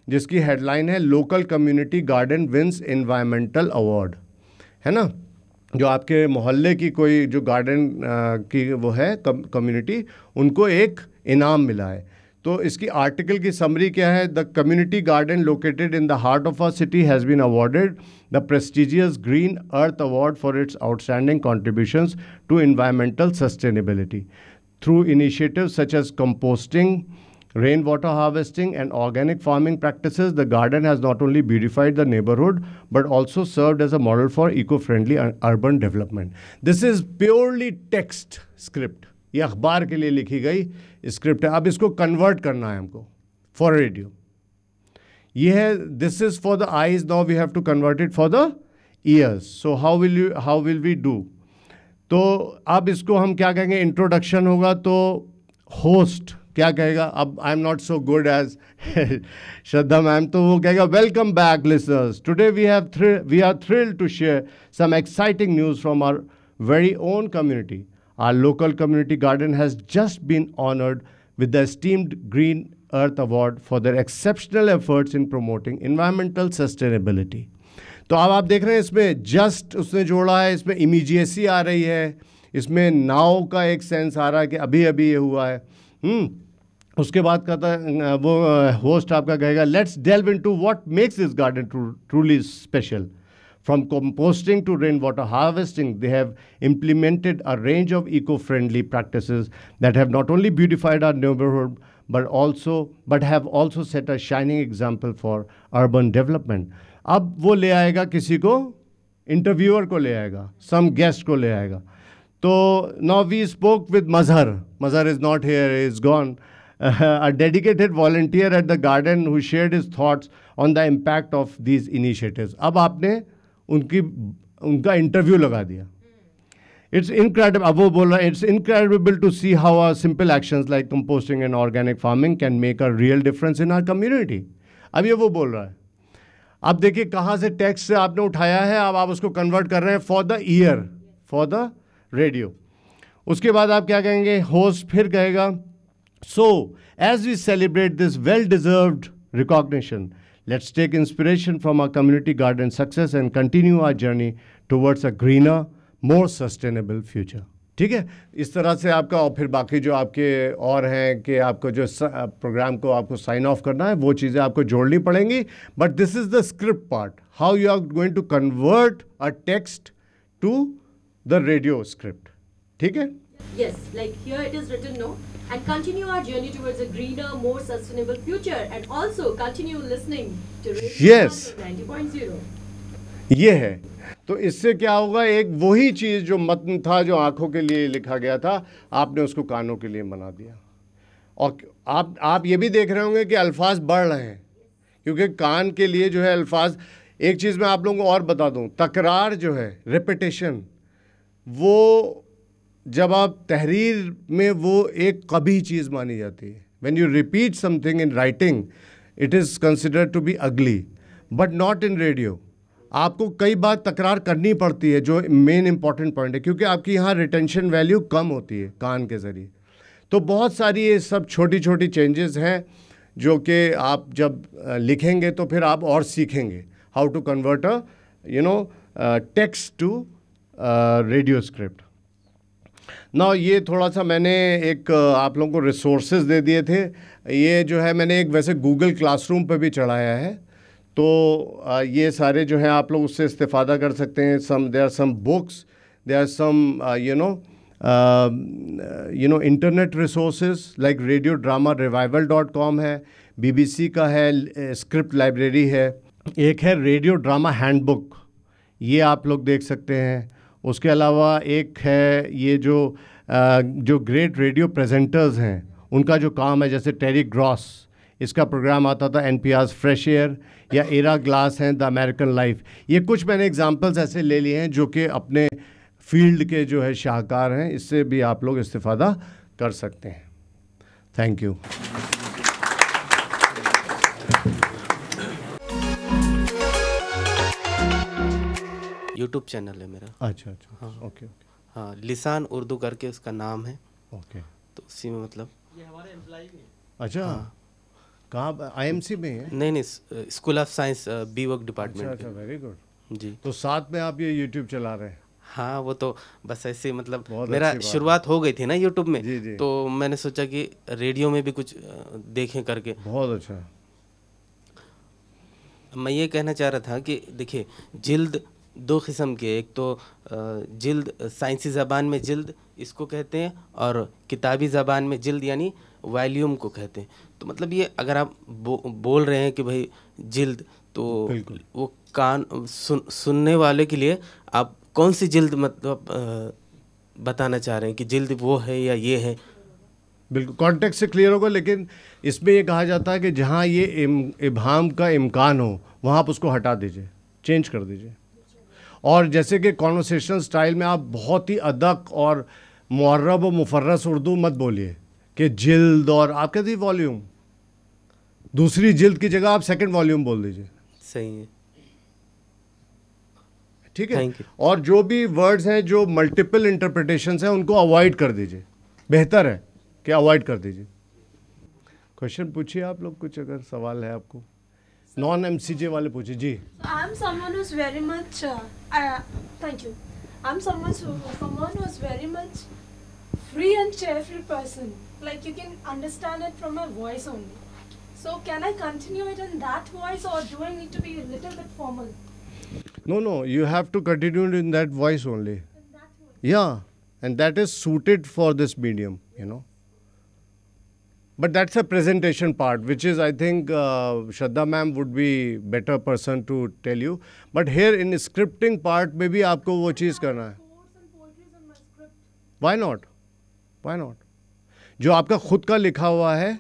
Speaker 7: जिसकी हेडलाइन है local community garden wins environmental award है ना जो आपके मोहल्ले की कोई जो गार्डन की वो है कम्युनिटी उनको एक इनाम मिला है तो इसकी आर्टिकल की समरी क्या है the community garden located in the heart of our city has been awarded the prestigious green earth award for its outstanding contributions to environmental sustainability through initiative such as composting rain water harvesting and organic farming practices, the garden has not only beautified the neighborhood but also served as a model for eco friendly urban development. This is purely text script. ye akhbar ke liye likhi gayi script hai ab isko convert karna hai humko for radio ye hai this is for the eyes now we have to convert it for the ears so how will you how will we do तो अब इसको हम क्या कहेंगे introduction होगा तो host क्या कहेगा अब I am not so good as Shraddha ma'am तो वो कहेगा welcome back listeners today we have we are thrilled to share some exciting news from our very own community our local community garden has just been honoured with the esteemed green earth award for their exceptional efforts in promoting environmental sustainability तो अब आप देख रहे हैं इसमें just उसने जोड़ा है इसमें इमीजिएसी आ रही है इसमें नाव का एक सेंस आ रहा है कि अभी अभी ये हुआ है हम्म, उसके बाद कहता वो होस्ट आपका कहेगा let's delve into what makes this garden truly special From composting to rainwater harvesting, they have implemented a range of eco-friendly practices that have not only beautified our neighborhood but also but have also set a shining example for urban development. अब वो ले आएगा किसी को interviewer को ले आएगा some guest को ले आएगा तो now we spoke with Mazhar Mazhar is not here is gone uh, a dedicated volunteer at the garden who shared his thoughts on the impact of these initiatives. अब आपने उनकी उनका इंटरव्यू लगा दिया इट्स इनक्रेडिबल अब वो बोल रहा है it's incredible to see how simple actions like composting and organic farming can make a real difference in our community अब ये वो बोल रहा है देखिए कहाँ से टैक्स से आपने उठाया है अब आप उसको कन्वर्ट कर रहे हैं for the ear for the radio उसके बाद आप क्या कहेंगे होस्ट फिर कहेगा So, as we celebrate this well deserved recognition, let's take inspiration from our community garden success and continue our journey towards a greener, more sustainable future. ठीक है इस तरह से आपका और फिर बाकी जो आपके और हैं कि आपको जो प्रोग्राम को आपको साइन ऑफ करना है वो चीज़ें आपको जोड़नी पड़ेंगी but this is the script part how you are going to convert a text to the radio script ठीक है
Speaker 2: yes like here it is written no and continue our journey towards a greener, more sustainable future and also continue listening to Radio yes. 90.0.
Speaker 7: ये तो इससे क्या होगा एक वही चीज़ जो मतन था जो आंखों के लिए लिखा गया था आपने उसको कानों के लिए बना दिया और आप आप ये भी देख रहे होंगे कि अल्फाज बढ़ रहे हैं क्योंकि कान के लिए जो है अल्फाज एक चीज़ मैं आप लोगों को और बता दूं तकरार जो है रिपीटेशन वो जब आप तहरीर में वो एक कभी चीज़ मानी जाती है when you repeat something in writing it is consider to be ugly but not in radio आपको कई बार तकरार करनी पड़ती है जो मेन इंपॉर्टेंट पॉइंट है क्योंकि आपकी यहाँ रिटेंशन वैल्यू कम होती है कान के ज़रिए तो बहुत सारी ये सब छोटी छोटी चेंजेस हैं जो कि आप जब लिखेंगे तो फिर आप और सीखेंगे how to convert a you know text to radio script ना ये थोड़ा सा मैंने एक आप लोगों को रिसोर्सेज दे दिए थे ये जो है मैंने एक वैसे गूगल क्लासरूम पे भी चढ़ाया है तो ये सारे जो हैं आप लोग उससे इस्तेफादा कर सकते हैं some they are some books they are some you know you know internet resources like radio drama revival dot com है बीबीसी का है स्क्रिप्ट लाइब्रेरी है एक है रेडियो ड्रामा हैंडबुक ये आप लोग देख सकते हैं उसके अलावा एक है ये जो जो ग्रेट रेडियो प्रेजेंटर्स हैं उनका जो काम है जैसे टेरी ग्रॉस इसका प्रोग्राम आता था एन फ्रेश एयर या एरा ग्लास हैं द अमेरिकन लाइफ ये कुछ मैंने एग्जांपल्स ऐसे ले लिए हैं जो कि अपने फील्ड के जो है शाहकार हैं इससे भी आप लोग इस्तीफ़ा कर सकते हैं थैंक यू
Speaker 5: यूट्यूब चैनल है मेरा
Speaker 7: अच्छा अच्छा हाँ
Speaker 5: ओके अच्छा, ओके हाँ लिसान उर्दू करके उसका नाम है ओके तो उसी में मतलब ये हमारे एम्प्लॉई भी है अच्छा हाँ। कहाँ आईएमसी में है नहीं नहीं school of science B work department अच्छा अच्छा वेरी गुड जी तो साथ में आप ये यूट्यूब चला रहे हैं हाँ वो तो बस ऐसे मतलब मेरा शुरुआत हो गई थी ना यूट्यूब में जी जी। तो मैंने सोचा कि रेडियो में भी कुछ देखें करके बहुत अच्छा मैं ये कहना चाह रहा था कि देखिए जिल्द दो किस्म के एक तो जल्द साइंसी ज़बान में जल्द इसको कहते हैं और किताबी ज़बान में जल्द यानी वॉल्यूम को कहते हैं तो मतलब ये अगर आप बो, बोल रहे हैं कि भाई जल्द तो वो कान सुन सुनने वाले के लिए आप कौन सी जल्द मतलब बताना चाह रहे हैं कि
Speaker 7: जल्द वो है या ये है बिल्कुल कॉन्टेक्ट से क्लियर होगा लेकिन इसमें ये कहा जाता है कि जहाँ ये इम, इभाम का इम्कान हो वहाँ आप उसको हटा दीजिए चेंज कर दीजिए और जैसे कि कॉन्वर्सेशन स्टाइल में आप बहुत ही अदक और मर्रब व मुफरस उर्दू मत बोलिए कि जिल्द और आप कहते वॉल्यूम दूसरी जिल्द की जगह आप सेकंड वॉल्यूम बोल दीजिए सही है ठीक है और जो भी वर्ड्स हैं जो मल्टीपल इंटरप्रटेशन हैं उनको अवॉइड कर दीजिए बेहतर है कि अवॉइड कर दीजिए क्वेश्चन पूछिए आप लोग कुछ अगर सवाल है आपको नॉन एमसीजे वाले पूछे जी
Speaker 6: I am someone who is very
Speaker 2: much thank you I am someone someone who is very much free and cheerful person like you can understand it from my voice only so can I continue it in that voice और do I need to be little bit formal
Speaker 7: No, no, you have to continue in that voice only. That yeah, and that is suited for this medium, you know. But that's a presentation part, which is, I think, uh, Shraddha ma'am would be better person to tell you. But here in scripting part, में भी आपको वो चीज़ करना है Why not? Why not? जो आपका खुद का लिखा हुआ है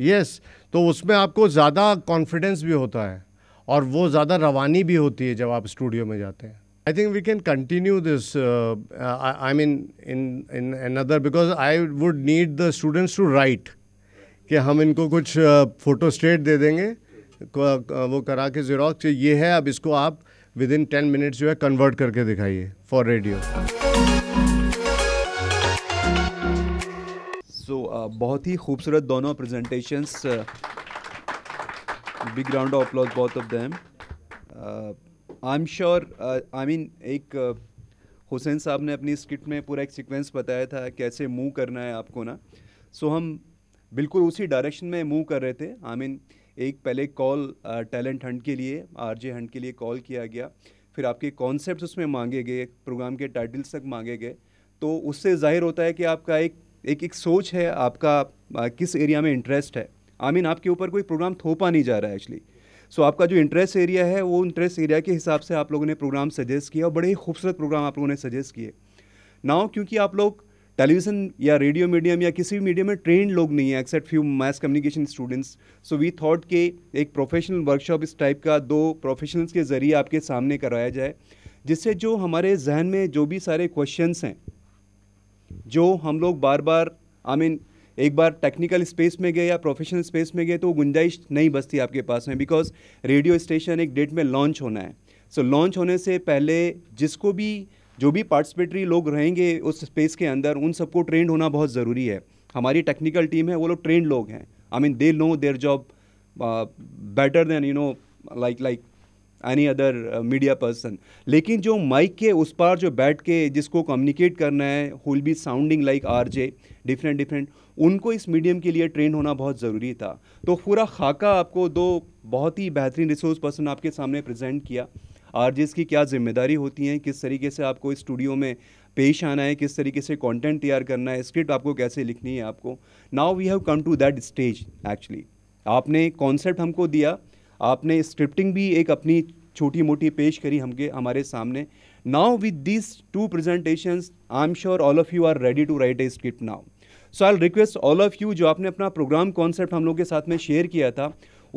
Speaker 7: यस yes, तो उसमें आपको ज़्यादा कॉन्फिडेंस भी होता है और वो ज़्यादा रवानी भी होती है जब आप स्टूडियो में जाते हैं I think we can continue this. Uh, I, I mean, in in another because I would need the students to write. कि हम इनको कुछ फ़ोटो स्टेट दे देंगे वो करा के ज़ेरॉक्स ये है अब इसको आप विद इन टेन मिनट्स जो है कन्वर्ट करके दिखाइए फॉर रेडियो
Speaker 4: सो बहुत ही खूबसूरत दोनों presentations big round of applause both of them I am sure I mean एक हुसैन साहब ने अपनी स्किट में पूरा एक सीक्वेंस बताया था कैसे मूव करना है आपको ना सो so, हम बिल्कुल उसी डायरेक्शन में मूव कर रहे थे आई मीन एक पहले कॉल टैलेंट हंट के लिए जे हंट के लिए कॉल किया गया फिर आपके कॉन्सेप्ट उसमें मांगे गए प्रोग्राम के टाइटल्स तक मांगे गए तो उससे जाहिर होता है कि आपका एक एक एक सोच है आपका आ, uh, किस एरिया में इंटरेस्ट है आई मीन आपके ऊपर कोई प्रोग्राम थोपा नहीं जा रहा है एक्चुअली सो आपका जो इंटरेस्ट एरिया है वो इंटरेस्ट एरिया के हिसाब से आप लोगों ने प्रोग्राम सजेस्ट किया और बड़े ही खूबसूरत प्रोग्राम आप लोगों ने सजेस्ट किए नाउ क्योंकि आप लोग टेलीविजन या रेडियो मीडियम या किसी भी मीडियम में ट्रेंड लोग नहीं है except few mass communication students so we thought के एक प्रोफेशनल वर्कशॉप इस टाइप का दो प्रोफेशनल्स के ज़रिए आपके सामने करवाया जाए जिससे जो हमारे जहन में जो भी सारे क्वेश्चन हैं जो हम लोग बार बार आई I मीन mean, एक बार टेक्निकल स्पेस में गए या प्रोफेशनल स्पेस में गए तो गुंजाइश नहीं बचती आपके पास में बिकॉज रेडियो स्टेशन एक डेट में लॉन्च होना है सो so, लॉन्च होने से पहले जिसको भी जो भी पार्टिसिपेटरी लोग रहेंगे उस स्पेस के अंदर उन सबको ट्रेंड होना बहुत ज़रूरी है हमारी टेक्निकल टीम है वो लोग ट्रेंड लोग हैं I mean they know their job better than you know like like any other media person लेकिन जो माइक के उस पार जो बैठ के जिसको कम्युनिकेट करना है who be sounding like R J different different उनको इस मीडियम के लिए ट्रेंड होना बहुत ज़रूरी था तो पूरा खाका आपको दो बहुत ही बेहतरीन रिसोर्स पर्सन आपके सामने प्रजेंट किया आरजेस की क्या जिम्मेदारी होती है किस तरीके से आपको स्टूडियो में पेश आना है किस तरीके से कंटेंट तैयार करना है स्क्रिप्ट आपको कैसे लिखनी है आपको now we have come to that stage actually आपने कॉन्सेप्ट हमको दिया आपने स्क्रिप्टिंग भी एक अपनी छोटी मोटी पेश करी हमके हमारे सामने now with this two presentation I am sure all of you are ready to write a script now so I request all of you जो आपने अपना प्रोग्राम कॉन्सेप्ट हम लोग के साथ में शेयर किया था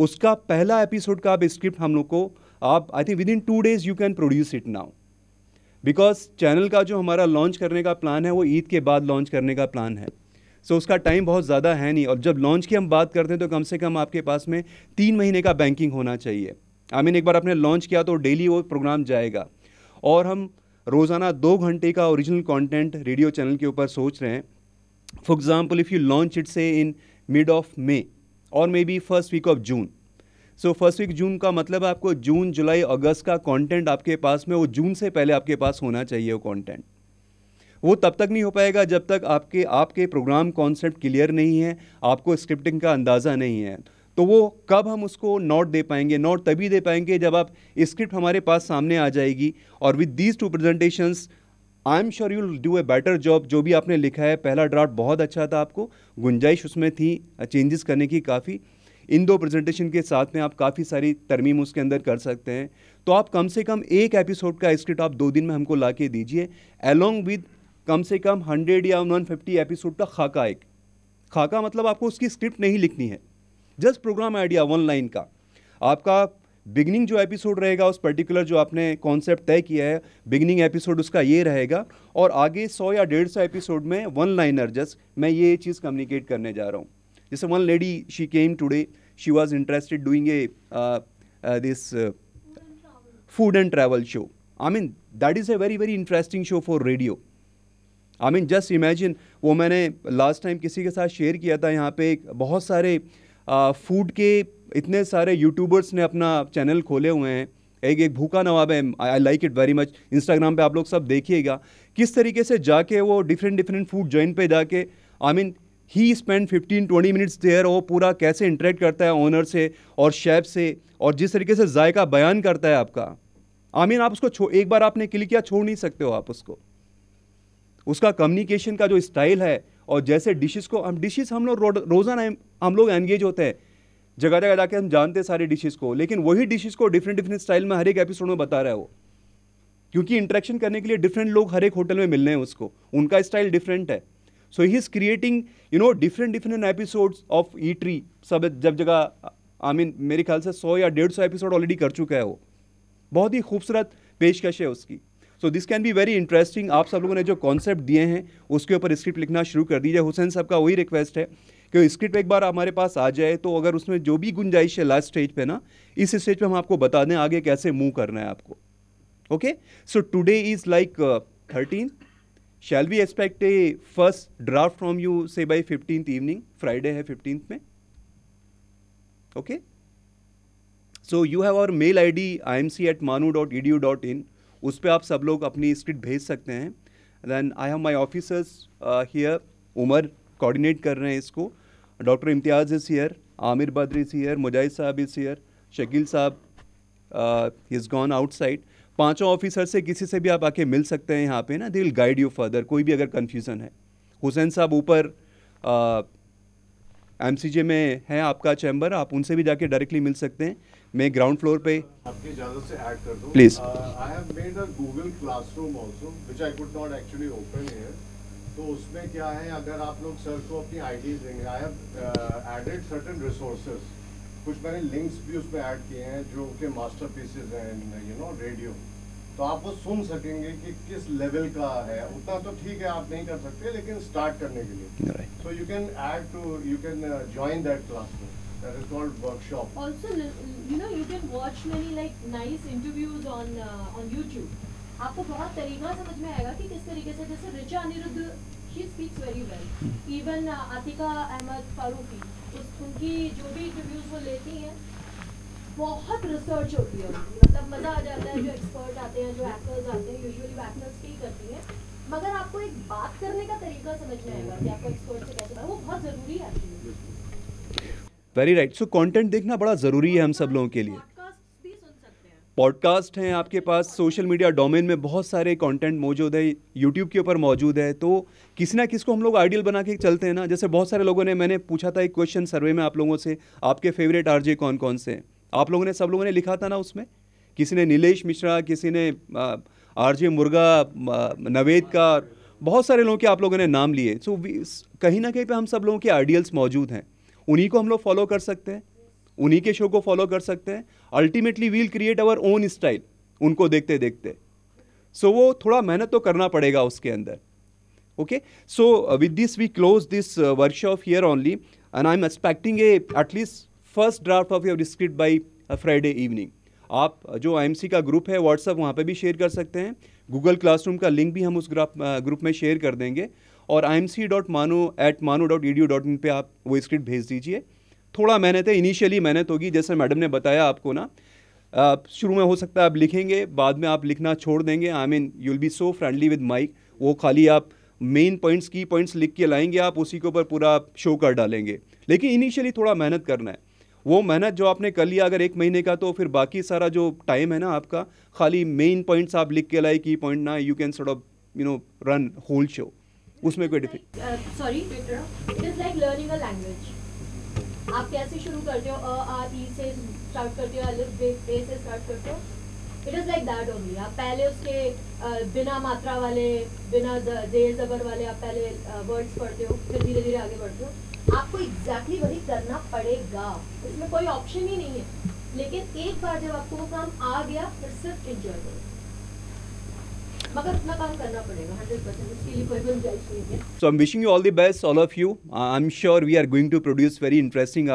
Speaker 4: उसका पहला एपिसोड का आप स्क्रिप्ट हम लोग को आप I think within two days you can produce it now because channel का जो हमारा लॉन्च करने का प्लान है वो ईद के बाद लॉन्च करने का प्लान है सो so, उसका टाइम बहुत ज़्यादा है नहीं और जब लॉन्च की हम बात करते हैं तो कम से कम आपके पास में तीन महीने का बैंकिंग होना चाहिए आई I मीन mean, एक बार आपने लॉन्च किया तो डेली वो प्रोग्राम जाएगा और हम रोज़ाना दो घंटे का ओरिजिनल कंटेंट रेडियो चैनल के ऊपर सोच रहे हैं for example if you launch it से इन मिड ऑफ मे और maybe first week of June so first week June का मतलब आपको जून जुलाई अगस्त का कंटेंट आपके पास में वो जून से पहले आपके पास होना चाहिए वो कंटेंट वो तब तक नहीं हो पाएगा जब तक आपके आपके प्रोग्राम कॉन्सेप्ट क्लियर नहीं है आपको स्क्रिप्टिंग का अंदाज़ा नहीं है तो वो कब हम उसको नोट दे पाएंगे नोट तभी दे पाएंगे जब आप स्क्रिप्ट हमारे पास सामने आ जाएगी और with these two presentations I am sure you do a better job जो भी आपने लिखा है पहला ड्राफ्ट बहुत अच्छा था आपको गुंजाइश उसमें थी चेंजेस करने की काफ़ी इन दो प्रेजेंटेशन के साथ में आप काफ़ी सारी तरमीम उसके अंदर कर सकते हैं तो आप कम से कम एक एपिसोड का स्क्रिप्ट आप दो दिन में हमको ला के दीजिए अलॉन्ग विद कम से कम हंड्रेड या वन फिफ्टी एपिसोड का खाका एक खाका मतलब आपको उसकी स्क्रिप्ट नहीं लिखनी है just programme idea one line का आपका बिगनिंग जो एपिसोड रहेगा उस पर्टिकुलर जो आपने कॉन्सेप्ट तय किया है बिगनिंग एपिसोड उसका ये रहेगा और आगे सौ या डेढ़ सौ एपिसोड में वन लाइनर जस्ट मैं ये चीज़ कम्युनिकेट करने जा रहा हूँ जैसे one lady she came today she was interested doing a this food and uh, show I mean that is mean, very very interesting show for radio I mean just imagine वो मैंने last time किसी के साथ share किया था यहाँ पे बहुत सारे फूड uh, के इतने सारे यूट्यूबर्स ने अपना चैनल खोले हुए हैं एक एक भूखा नवाब है I like it very much Instagram पे आप लोग सब देखिएगा किस तरीके से जाके वो डिफरेंट डिफरेंट फूड जॉइन पे जाके I mean he spend 15 20 minutes there वो पूरा कैसे इंटरेक्ट करता है ओनर से और शेफ से और जिस तरीके से जायका बयान करता है आपका आई मीन आप उसको एक बार आपने क्लिक किया छोड़ नहीं सकते हो आप उसको उसका कम्युनिकेशन का जो स्टाइल है और जैसे डिशेस को हम डिशेस हम लोग रोज़ाना हम लोग एंगेज होते हैं जगह जगह जाके हम जानते हैं सारी डिशेस को लेकिन वही डिशेस को डिफरेंट डिफरेंट स्टाइल में हर एक एपिसोड में बता रहा है वो क्योंकि इंटरेक्शन करने के लिए डिफरेंट लोग हर एक होटल में मिल रहे हैं उसको उनका स्टाइल डिफरेंट है so he is creating you know different different episodes of eatery सब जब जगह आई मीन मेरे ख्याल से सौ या डेढ़ सौ एपिसोड ऑलरेडी कर चुका है वो बहुत ही खूबसूरत पेशकश है उसकी so this can be very interesting आप सब लोगों ने जो कॉन्सेप्ट दिए हैं उसके ऊपर स्क्रिप्ट लिखना शुरू कर दीजिए हुसैन साहब का वही रिक्वेस्ट है कि स्क्रिप्ट एक बार हमारे पास आ जाए तो अगर उसमें जो भी गुंजाइश है लास्ट स्टेज पे ना इस स्टेज पे हम आपको बता दें आगे कैसे मूव करना है आपको okay so today is like thirteen shall we expect a first draft from you say by fifteenth evening Friday है फिफ्टींथ में okay so you have our mail I D I M C at Manuu dot E D U dot in उस पर आप सब लोग अपनी script भेज सकते हैं then I have my officers here Umar coordinate कर रहे हैं इसको doctor Imtiaz is here Aamir Badr is here Mujahid sahab is here Shakeel sahab is gone outside पांचों ऑफिसर से किसी से भी आप आके मिल सकते हैं यहाँ पे ना they will guide you further कोई भी अगर कन्फ्यूज़न है हुसैन साहब ऊपर एम में है आपका चैम्बर आप उनसे भी जाके डायरेक्टली मिल सकते हैं मैं ग्राउंड फ्लोर पे
Speaker 7: please I have made a Google classroom also which I could not actually open here तो उसमें क्या है अगर आप लोग सर को अपनी देंगे I have added certain resources कुछ मैंने लिंक्स भी उसमें ऐड किए हैं जो उनके मास्टर पीसेज हैं यू नो रेडियो तो आप वो सुन सकेंगे कि किस लेवल का है उतना तो ठीक है आप नहीं कर सकते लेकिन स्टार्ट करने के लिए so you can add to you can join that class That is called workshop.
Speaker 2: Also, you know, you can watch many like nice interviews on uh, on YouTube. आपको बहुत तरीका समझ में आएगा कि किस तरीके से जैसे Richa Anirudh she speaks very well. Hmm. Even uh, Atika Ahmed उनकी जो भी इंटरव्यूज वो लेती हैं बहुत रिसर्च होती है उनकी मतलब मज़ा आ जाता है जो एक्सपर्ट आते हैं जो एक्टर्स आते हैं यूजुअली एक्टर्स की करती हैं मगर आपको एक बात करने का तरीका समझ में आएगा कि आपको एक्सपर्ट से कैसे वो बहुत ज़रूरी
Speaker 5: है
Speaker 4: वेरी राइट सो कंटेंट देखना बड़ा ज़रूरी है हम सब लोगों के लिए पॉडकास्ट हैं आपके पास सोशल मीडिया डोमेन में बहुत सारे कंटेंट मौजूद है यूट्यूब के ऊपर मौजूद है तो किसी ना किसको को हम लोग आइडियल बना के चलते हैं ना जैसे बहुत सारे लोगों ने मैंने पूछा था एक क्वेश्चन सर्वे में आप लोगों से आपके फेवरेट आरजे कौन कौन से आप लोगों ने सब लोगों ने लिखा था ना उसमें किसी ने नीलेश मिश्रा किसी ने जे मुर्गा नवेद का बहुत सारे लोगों के आप लोगों ने नाम लिए सो कहीं ना कहीं पर हम सब लोगों के आइडियल्स मौजूद हैं उन्हीं को हम लोग फॉलो कर सकते हैं उन्हीं के शो को फॉलो कर सकते हैं ultimately we'll create our own style उनको देखते देखते सो so, वो थोड़ा मेहनत तो करना पड़ेगा उसके अंदर okay so with this we close this workshop here only and I am expecting a at least first draft of your script by Friday evening आप uh, जो आई का ग्रुप है व्हाट्सअप वहाँ पे भी शेयर कर सकते हैं गूगल क्लासरूम का लिंक भी हम उस ग्राफ ग्रुप uh, में शेयर कर देंगे और I M C dot Manuu at Manuu dot E D U dot पर आप वो स्क्रिप्ट भेज दीजिए थोड़ा मेहनत है इनिशियली मेहनत होगी जैसे मैडम ने बताया आपको ना आप शुरू में हो सकता है आप लिखेंगे बाद में आप लिखना छोड़ देंगे I mean you'll be so friendly with mike वो खाली आप मेन पॉइंट्स की पॉइंट्स लिख के लाएंगे आप उसी के ऊपर पूरा शो कर डालेंगे लेकिन इनिशियली थोड़ा मेहनत करना है वो मेहनत जो आपने कर लिया अगर एक महीने का तो फिर बाकी सारा जो टाइम है ना आपका खाली मेन पॉइंट्स आप लिख के लाए की पॉइंट ना you can sort of you know run whole show उसमें कोई डिफिक
Speaker 2: sorry it is like learning a language आप कैसे शुरू करते हो आर ई से स्टार्ट करते हो अलिफ बे, ए से स्टार्ट करते हो it is like that only आप पहले उसके बिना मात्रा वाले बिना जेर जबर वाले आप पहले वर्ड्स पढ़ते हो फिर धीरे धीरे आगे बढ़ते हो आपको एग्जैक्टली exactly वही करना पड़ेगा इसमें कोई ऑप्शन ही नहीं है लेकिन एक बार जब आपको वो काम आ गया फिर सिर्फ इंजॉय करो So
Speaker 4: I'm wishing you all the best, all of you. Uh, I'm sure so am wishing to all the best all of you I am sure we are going to produce very interesting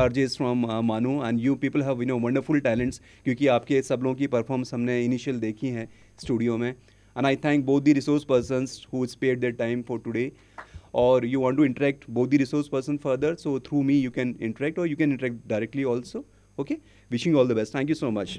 Speaker 4: and you people have wonderful talents क्योंकि आपके सब लोगों की performance हमने initial देखी है studio में and I thank both the resource person who spend their time for today or you want to interact both the resource person further so through me you can interact or you can interact directly also
Speaker 3: okay wishing you all the best thank you so much